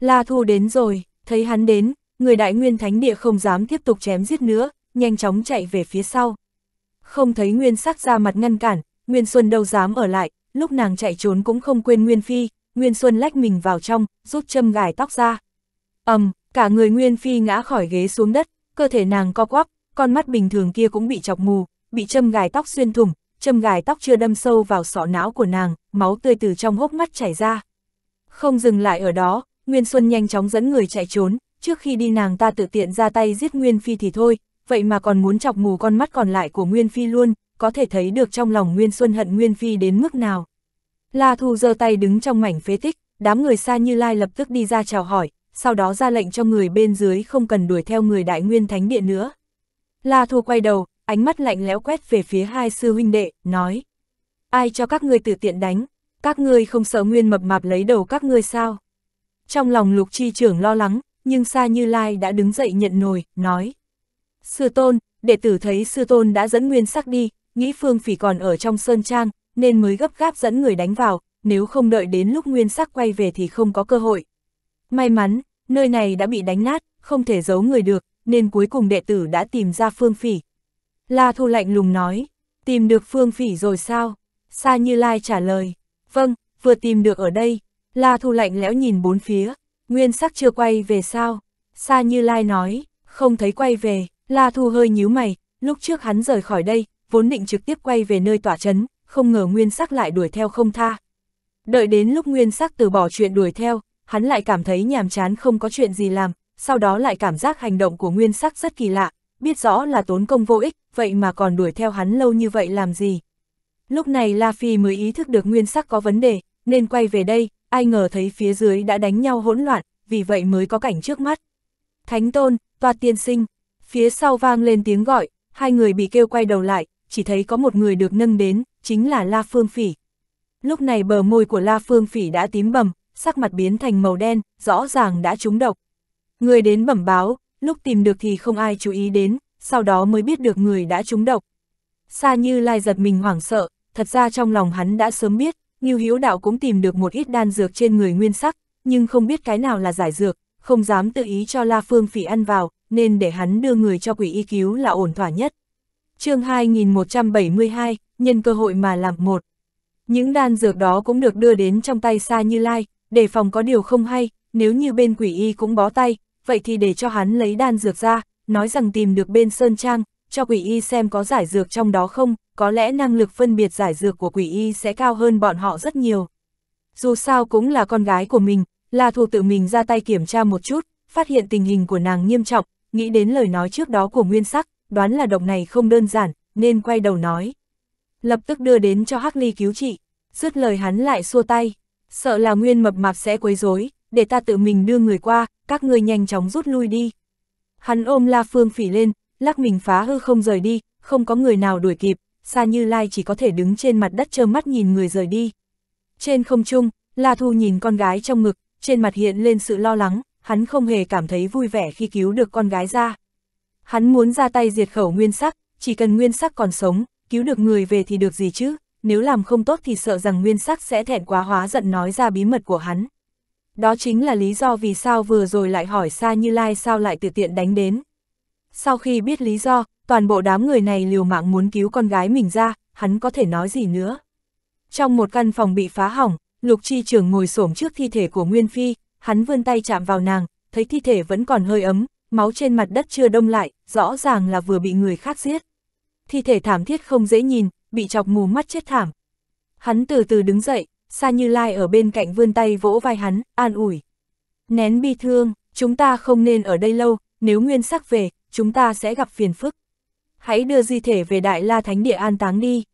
La Thu đến rồi, thấy hắn đến, người đại nguyên thánh địa không dám tiếp tục chém giết nữa, nhanh chóng chạy về phía sau. Không thấy nguyên sắc ra mặt ngăn cản, Nguyên Xuân đâu dám ở lại, lúc nàng chạy trốn cũng không quên Nguyên Phi, Nguyên Xuân lách mình vào trong, rút châm gài tóc ra. ầm, cả người Nguyên Phi ngã khỏi ghế xuống đất, cơ thể nàng co quắp, con mắt bình thường kia cũng bị chọc mù, bị châm gài tóc xuyên thủng, châm gài tóc chưa đâm sâu vào sọ não của nàng, máu tươi từ trong hốc mắt chảy ra. Không dừng lại ở đó, Nguyên Xuân nhanh chóng dẫn người chạy trốn, trước khi đi nàng ta tự tiện ra tay giết Nguyên Phi thì thôi, vậy mà còn muốn chọc mù con mắt còn lại của Nguyên Phi luôn, có thể thấy được trong lòng Nguyên Xuân hận Nguyên Phi đến mức nào. La Thu giơ tay đứng trong mảnh phế tích, đám người xa như lai lập tức đi ra chào hỏi, sau đó ra lệnh cho người bên dưới không cần đuổi theo người đại nguyên thánh điện nữa. La Thu quay đầu, ánh mắt lạnh lẽo quét về phía hai sư huynh đệ, nói. Ai cho các ngươi tự tiện đánh, các ngươi không sợ nguyên mập mạp lấy đầu các ngươi sao? Trong lòng lục chi trưởng lo lắng, nhưng Sa Như Lai đã đứng dậy nhận nồi, nói. Sư tôn, đệ tử thấy sư tôn đã dẫn nguyên sắc đi, nghĩ phương phỉ còn ở trong sơn trang, nên mới gấp gáp dẫn người đánh vào, nếu không đợi đến lúc nguyên sắc quay về thì không có cơ hội. May mắn, nơi này đã bị đánh nát, không thể giấu người được, nên cuối cùng đệ tử đã tìm ra Phương Phỉ. La Thu lạnh lùng nói, tìm được Phương Phỉ rồi sao? Sa Như Lai trả lời, vâng, vừa tìm được ở đây. La Thu lạnh lẽo nhìn bốn phía, nguyên sắc chưa quay về sao? Sa Như Lai nói, không thấy quay về, La Thu hơi nhíu mày, lúc trước hắn rời khỏi đây, vốn định trực tiếp quay về nơi tỏa chấn, không ngờ nguyên sắc lại đuổi theo không tha. Đợi đến lúc nguyên sắc từ bỏ chuyện đuổi theo, hắn lại cảm thấy nhàm chán không có chuyện gì làm, sau đó lại cảm giác hành động của nguyên sắc rất kỳ lạ, biết rõ là tốn công vô ích, vậy mà còn đuổi theo hắn lâu như vậy làm gì. Lúc này La Phi mới ý thức được nguyên sắc có vấn đề, nên quay về đây, ai ngờ thấy phía dưới đã đánh nhau hỗn loạn, vì vậy mới có cảnh trước mắt. Thánh tôn, toa tiên sinh, phía sau vang lên tiếng gọi, hai người bị kêu quay đầu lại, chỉ thấy có một người được nâng đến, chính là La Phương Phỉ. Lúc này bờ môi của La Phương Phỉ đã tím bầm, sắc mặt biến thành màu đen, rõ ràng đã trúng độc. Người đến bẩm báo, lúc tìm được thì không ai chú ý đến, sau đó mới biết được người đã trúng độc. Sa Như Lai giật mình hoảng sợ, thật ra trong lòng hắn đã sớm biết, Như Hiếu Đạo cũng tìm được một ít đan dược trên người nguyên sắc, nhưng không biết cái nào là giải dược, không dám tự ý cho La Phương Phỉ ăn vào, nên để hắn đưa người cho quỷ y cứu là ổn thỏa nhất. chương 2172, nhân cơ hội mà làm một. Những đan dược đó cũng được đưa đến trong tay Sa Như Lai, để phòng có điều không hay, nếu như bên quỷ y cũng bó tay, vậy thì để cho hắn lấy đan dược ra, nói rằng tìm được bên Sơn Trang, cho quỷ y xem có giải dược trong đó không, có lẽ năng lực phân biệt giải dược của quỷ y sẽ cao hơn bọn họ rất nhiều. Dù sao cũng là con gái của mình, là thuộc tự mình ra tay kiểm tra một chút, phát hiện tình hình của nàng nghiêm trọng, nghĩ đến lời nói trước đó của nguyên sắc, đoán là độc này không đơn giản, nên quay đầu nói. Lập tức đưa đến cho Hắc Ly cứu trị, dứt lời hắn lại xua tay. Sợ là nguyên mập mạp sẽ quấy rối, để ta tự mình đưa người qua, các ngươi nhanh chóng rút lui đi. Hắn ôm La Phương Phỉ lên, lắc mình phá hư không rời đi, không có người nào đuổi kịp, Sa Như Lai chỉ có thể đứng trên mặt đất trơ mắt nhìn người rời đi. Trên không trung, La Thu nhìn con gái trong ngực, trên mặt hiện lên sự lo lắng, hắn không hề cảm thấy vui vẻ khi cứu được con gái ra. Hắn muốn ra tay diệt khẩu nguyên sắc, chỉ cần nguyên sắc còn sống, cứu được người về thì được gì chứ? nếu làm không tốt thì sợ rằng nguyên sắc sẽ thẹn quá hóa giận nói ra bí mật của hắn. Đó chính là lý do vì sao vừa rồi lại hỏi xa Như Lai sao lại tự tiện đánh đến. Sau khi biết lý do, toàn bộ đám người này liều mạng muốn cứu con gái mình ra, hắn có thể nói gì nữa. Trong một căn phòng bị phá hỏng, Lục Chi Trường ngồi xổm trước thi thể của Nguyên Phi, hắn vươn tay chạm vào nàng, thấy thi thể vẫn còn hơi ấm, máu trên mặt đất chưa đông lại, rõ ràng là vừa bị người khác giết. Thi thể thảm thiết không dễ nhìn, bị chọc mù mắt chết thảm. Hắn từ từ đứng dậy, xa Như Lai ở bên cạnh vươn tay vỗ vai hắn, an ủi. Nén bi thương, chúng ta không nên ở đây lâu, nếu nguyên sắc về, chúng ta sẽ gặp phiền phức. Hãy đưa di thể về Đại La Thánh Địa an táng đi.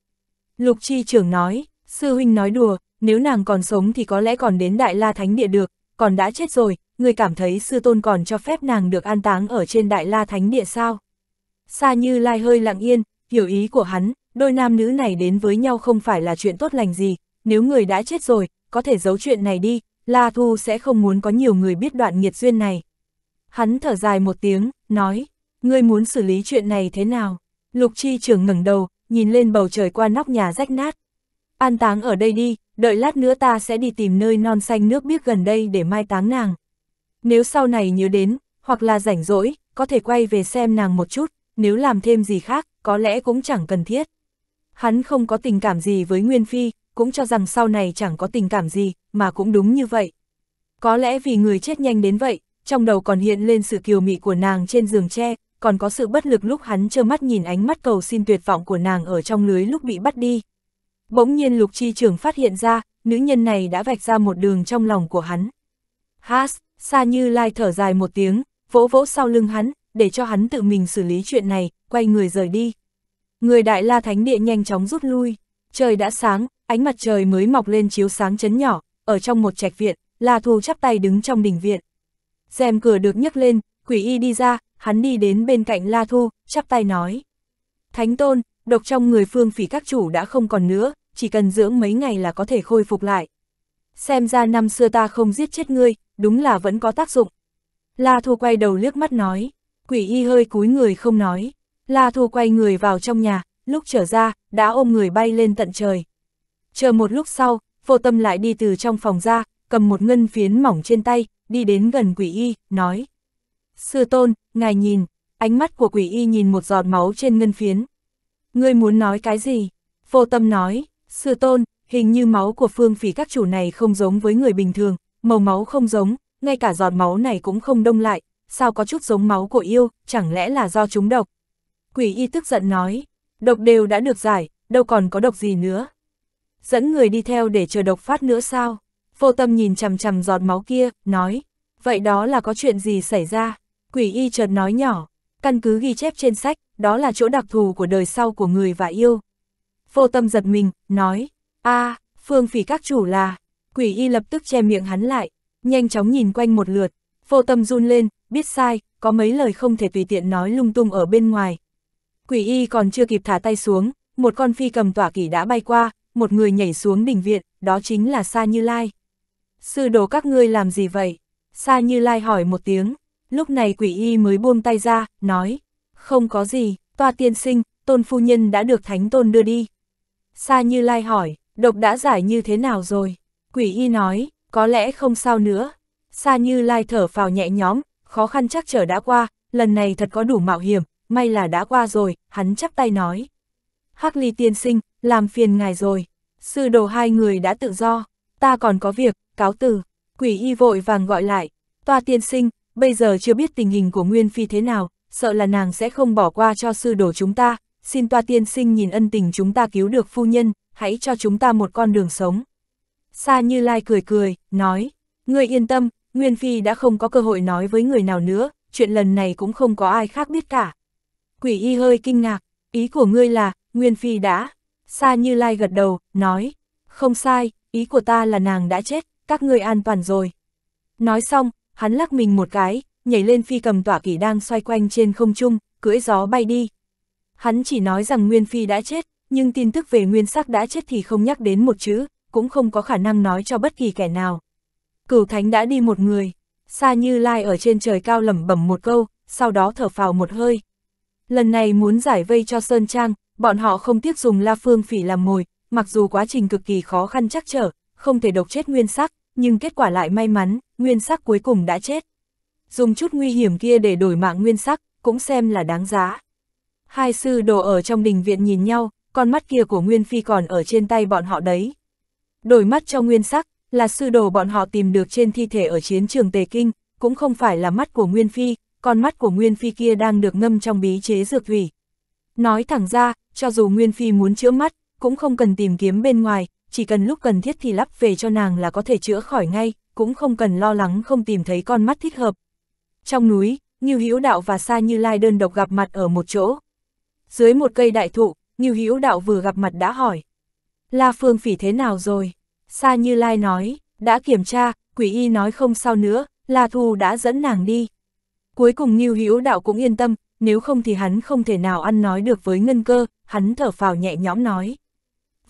Lục Chi trưởng nói, sư huynh nói đùa, nếu nàng còn sống thì có lẽ còn đến Đại La Thánh Địa được, còn đã chết rồi, người cảm thấy sư tôn còn cho phép nàng được an táng ở trên Đại La Thánh Địa sao? xa Như Lai hơi lặng yên, hiểu ý của hắn, đôi nam nữ này đến với nhau không phải là chuyện tốt lành gì, nếu người đã chết rồi, có thể giấu chuyện này đi, La Thu sẽ không muốn có nhiều người biết đoạn nghiệt duyên này. Hắn thở dài một tiếng, nói, ngươi muốn xử lý chuyện này thế nào? Lục chi trưởng ngẩng đầu, nhìn lên bầu trời qua nóc nhà rách nát. An táng ở đây đi, đợi lát nữa ta sẽ đi tìm nơi non xanh nước biếc gần đây để mai táng nàng. Nếu sau này nhớ đến, hoặc là rảnh rỗi, có thể quay về xem nàng một chút, nếu làm thêm gì khác, có lẽ cũng chẳng cần thiết. Hắn không có tình cảm gì với Nguyên Phi, cũng cho rằng sau này chẳng có tình cảm gì, mà cũng đúng như vậy. Có lẽ vì người chết nhanh đến vậy, trong đầu còn hiện lên sự kiều mị của nàng trên giường tre, còn có sự bất lực lúc hắn trơ mắt nhìn ánh mắt cầu xin tuyệt vọng của nàng ở trong lưới lúc bị bắt đi. Bỗng nhiên lục chi trưởng phát hiện ra, nữ nhân này đã vạch ra một đường trong lòng của hắn. Has, xa như lai thở dài một tiếng, vỗ vỗ sau lưng hắn, để cho hắn tự mình xử lý chuyện này, quay người rời đi. Người Đại La Thánh Địa nhanh chóng rút lui, trời đã sáng, ánh mặt trời mới mọc lên chiếu sáng chấn nhỏ, ở trong một trạch viện, La Thu chắp tay đứng trong đỉnh viện. rèm cửa được nhấc lên, quỷ y đi ra, hắn đi đến bên cạnh La Thu, chắp tay nói. Thánh Tôn, độc trong người phương phỉ các chủ đã không còn nữa, chỉ cần dưỡng mấy ngày là có thể khôi phục lại. Xem ra năm xưa ta không giết chết ngươi, đúng là vẫn có tác dụng. La Thu quay đầu liếc mắt nói, quỷ y hơi cúi người không nói. La Thu quay người vào trong nhà, lúc trở ra, đã ôm người bay lên tận trời. Chờ một lúc sau, vô tâm lại đi từ trong phòng ra, cầm một ngân phiến mỏng trên tay, đi đến gần quỷ y, nói. Sư tôn, ngài nhìn, ánh mắt của quỷ y nhìn một giọt máu trên ngân phiến. Ngươi muốn nói cái gì? Vô tâm nói, sư tôn, hình như máu của phương phỉ các chủ này không giống với người bình thường, màu máu không giống, ngay cả giọt máu này cũng không đông lại, sao có chút giống máu của yêu, chẳng lẽ là do chúng độc, Quỷ y tức giận nói, độc đều đã được giải, đâu còn có độc gì nữa. Dẫn người đi theo để chờ độc phát nữa sao? Vô tâm nhìn chằm chằm giọt máu kia, nói, vậy đó là có chuyện gì xảy ra? Quỷ y chợt nói nhỏ, căn cứ ghi chép trên sách, đó là chỗ đặc thù của đời sau của người và yêu. Vô tâm giật mình, nói, a à, phương phỉ các chủ là, quỷ y lập tức che miệng hắn lại, nhanh chóng nhìn quanh một lượt, vô tâm run lên, biết sai, có mấy lời không thể tùy tiện nói lung tung ở bên ngoài, quỷ y còn chưa kịp thả tay xuống, một con phi cầm tỏa kỷ đã bay qua, một người nhảy xuống đình viện, đó chính là Sa Như Lai. Sư đồ các ngươi làm gì vậy? Sa Như Lai hỏi một tiếng, lúc này quỷ y mới buông tay ra, nói, không có gì, toa tiên sinh, tôn phu nhân đã được thánh tôn đưa đi. Sa Như Lai hỏi, độc đã giải như thế nào rồi? Quỷ y nói, có lẽ không sao nữa. Sa Như Lai thở phào nhẹ nhõm, khó khăn chắc trở đã qua, lần này thật có đủ mạo hiểm, may là đã qua rồi, hắn chắp tay nói. Hắc ly tiên sinh, làm phiền ngài rồi. Sư đồ hai người đã tự do, ta còn có việc, cáo từ. Quỷ y vội vàng gọi lại, toa tiên sinh, bây giờ chưa biết tình hình của Nguyên Phi thế nào, sợ là nàng sẽ không bỏ qua cho sư đồ chúng ta. Xin toa tiên sinh nhìn ân tình chúng ta cứu được phu nhân, hãy cho chúng ta một con đường sống. Sa Như Lai cười cười, nói, ngươi yên tâm, Nguyên Phi đã không có cơ hội nói với người nào nữa, chuyện lần này cũng không có ai khác biết cả quỷ y hơi kinh ngạc, ý của ngươi là, Nguyên Phi đã. Sa Như Lai gật đầu, nói, không sai, ý của ta là nàng đã chết, các ngươi an toàn rồi. Nói xong, hắn lắc mình một cái, nhảy lên phi cầm tỏa kỷ đang xoay quanh trên không trung, cưỡi gió bay đi. Hắn chỉ nói rằng Nguyên Phi đã chết, nhưng tin tức về Nguyên Sắc đã chết thì không nhắc đến một chữ, cũng không có khả năng nói cho bất kỳ kẻ nào. Cửu Thánh đã đi một người, xa như lai ở trên trời cao lẩm bẩm một câu, sau đó thở phào một hơi. Lần này muốn giải vây cho Sơn Trang, bọn họ không tiếc dùng La Phương Phỉ làm mồi, mặc dù quá trình cực kỳ khó khăn chắc trở, không thể độc chết nguyên sắc, nhưng kết quả lại may mắn, nguyên sắc cuối cùng đã chết. Dùng chút nguy hiểm kia để đổi mạng nguyên sắc, cũng xem là đáng giá. Hai sư đồ ở trong đình viện nhìn nhau, con mắt kia của Nguyên Phi còn ở trên tay bọn họ đấy. Đổi mắt cho nguyên sắc, là sư đồ bọn họ tìm được trên thi thể ở chiến trường Tề Kinh, cũng không phải là mắt của Nguyên Phi, con mắt của Nguyên Phi kia đang được ngâm trong bí chế dược thủy. Nói thẳng ra, cho dù Nguyên Phi muốn chữa mắt, cũng không cần tìm kiếm bên ngoài, chỉ cần lúc cần thiết thì lắp về cho nàng là có thể chữa khỏi ngay, cũng không cần lo lắng không tìm thấy con mắt thích hợp. Trong núi, Ngưu Hữu Đạo và Sa Như Lai đơn độc gặp mặt ở một chỗ. Dưới một cây đại thụ, Ngưu Hữu Đạo vừa gặp mặt đã hỏi: "La Phương Phỉ thế nào rồi?" Sa Như Lai nói: "Đã kiểm tra, Quỷ Y nói không sao nữa, La Thu đã dẫn nàng đi." Cuối cùng Ngưu Hữu Đạo cũng yên tâm, nếu không thì hắn không thể nào ăn nói được với ngân cơ, hắn thở phào nhẹ nhõm nói.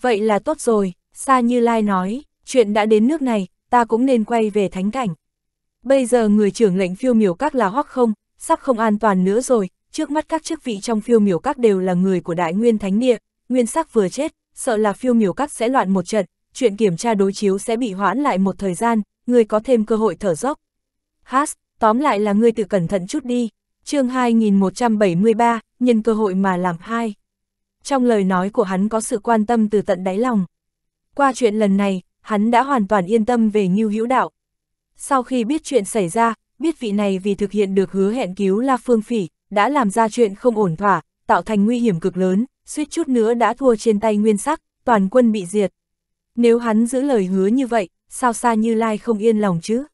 Vậy là tốt rồi, Sa Như Lai nói, chuyện đã đến nước này, ta cũng nên quay về thánh cảnh. Bây giờ người trưởng lệnh phiêu miểu các là hoắc không, sắp không an toàn nữa rồi, trước mắt các chức vị trong phiêu miểu các đều là người của đại nguyên thánh địa, nguyên sắc vừa chết, sợ là phiêu miểu các sẽ loạn một trận, chuyện kiểm tra đối chiếu sẽ bị hoãn lại một thời gian, người có thêm cơ hội thở dốc. Haas, tóm lại là ngươi tự cẩn thận chút đi. chương 2173, nhân cơ hội mà làm hai. Trong lời nói của hắn có sự quan tâm từ tận đáy lòng. Qua chuyện lần này, hắn đã hoàn toàn yên tâm về Ngưu Hữu Đạo. Sau khi biết chuyện xảy ra, biết vị này vì thực hiện được hứa hẹn cứu La Phương Phỉ, đã làm ra chuyện không ổn thỏa, tạo thành nguy hiểm cực lớn, suýt chút nữa đã thua trên tay nguyên sắc, toàn quân bị diệt. Nếu hắn giữ lời hứa như vậy, sao xa như lai không yên lòng chứ?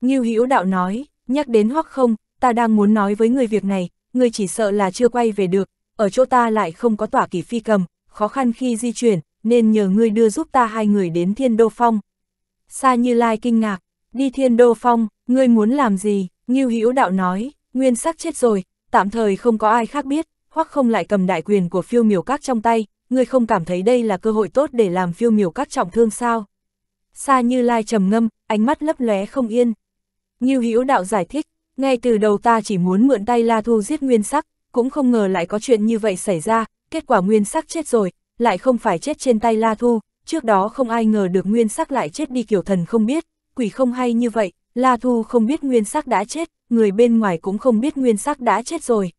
Ngưu Hữu Đạo nói, nhắc đến hoặc không, ta đang muốn nói với người việc này, người chỉ sợ là chưa quay về được, ở chỗ ta lại không có tỏa kỷ phi cầm, khó khăn khi di chuyển, nên nhờ người đưa giúp ta hai người đến Thiên Đô Phong. Sa Như Lai kinh ngạc, đi Thiên Đô Phong, ngươi muốn làm gì, Ngưu Hữu Đạo nói, nguyên sắc chết rồi, tạm thời không có ai khác biết, hoặc không lại cầm đại quyền của phiêu miểu các trong tay, ngươi không cảm thấy đây là cơ hội tốt để làm phiêu miểu các trọng thương sao. Sa Như Lai trầm ngâm, ánh mắt lấp lóe không yên, Ngưu Hữu Đạo giải thích, ngay từ đầu ta chỉ muốn mượn tay La Thu giết Nguyên Sắc, cũng không ngờ lại có chuyện như vậy xảy ra, kết quả Nguyên Sắc chết rồi, lại không phải chết trên tay La Thu, trước đó không ai ngờ được Nguyên Sắc lại chết đi kiểu thần không biết, quỷ không hay như vậy, La Thu không biết Nguyên Sắc đã chết, người bên ngoài cũng không biết Nguyên Sắc đã chết rồi.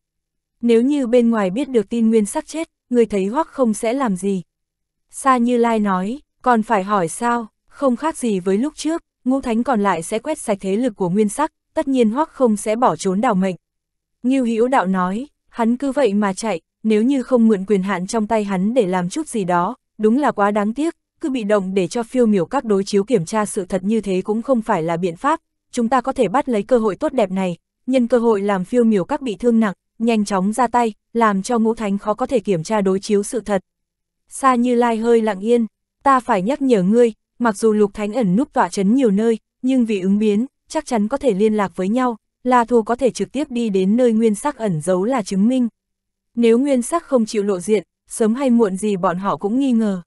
Nếu như bên ngoài biết được tin Nguyên Sắc chết, người thấy hoắc không sẽ làm gì. Sa Như Lai nói, còn phải hỏi sao, không khác gì với lúc trước, ngũ thánh còn lại sẽ quét sạch thế lực của nguyên sắc, tất nhiên hoắc không sẽ bỏ trốn đào mệnh. Như hữu đạo nói, hắn cứ vậy mà chạy, nếu như không mượn quyền hạn trong tay hắn để làm chút gì đó, đúng là quá đáng tiếc, cứ bị động để cho phiêu miểu các đối chiếu kiểm tra sự thật như thế cũng không phải là biện pháp, chúng ta có thể bắt lấy cơ hội tốt đẹp này, nhân cơ hội làm phiêu miểu các bị thương nặng, nhanh chóng ra tay, làm cho ngũ thánh khó có thể kiểm tra đối chiếu sự thật. Sa như lai hơi lặng yên, ta phải nhắc nhở ngươi, mặc dù Lục Thánh ẩn núp tọa chấn nhiều nơi, nhưng vì ứng biến, chắc chắn có thể liên lạc với nhau, La Thu có thể trực tiếp đi đến nơi nguyên sắc ẩn giấu là chứng minh. Nếu nguyên sắc không chịu lộ diện, sớm hay muộn gì bọn họ cũng nghi ngờ.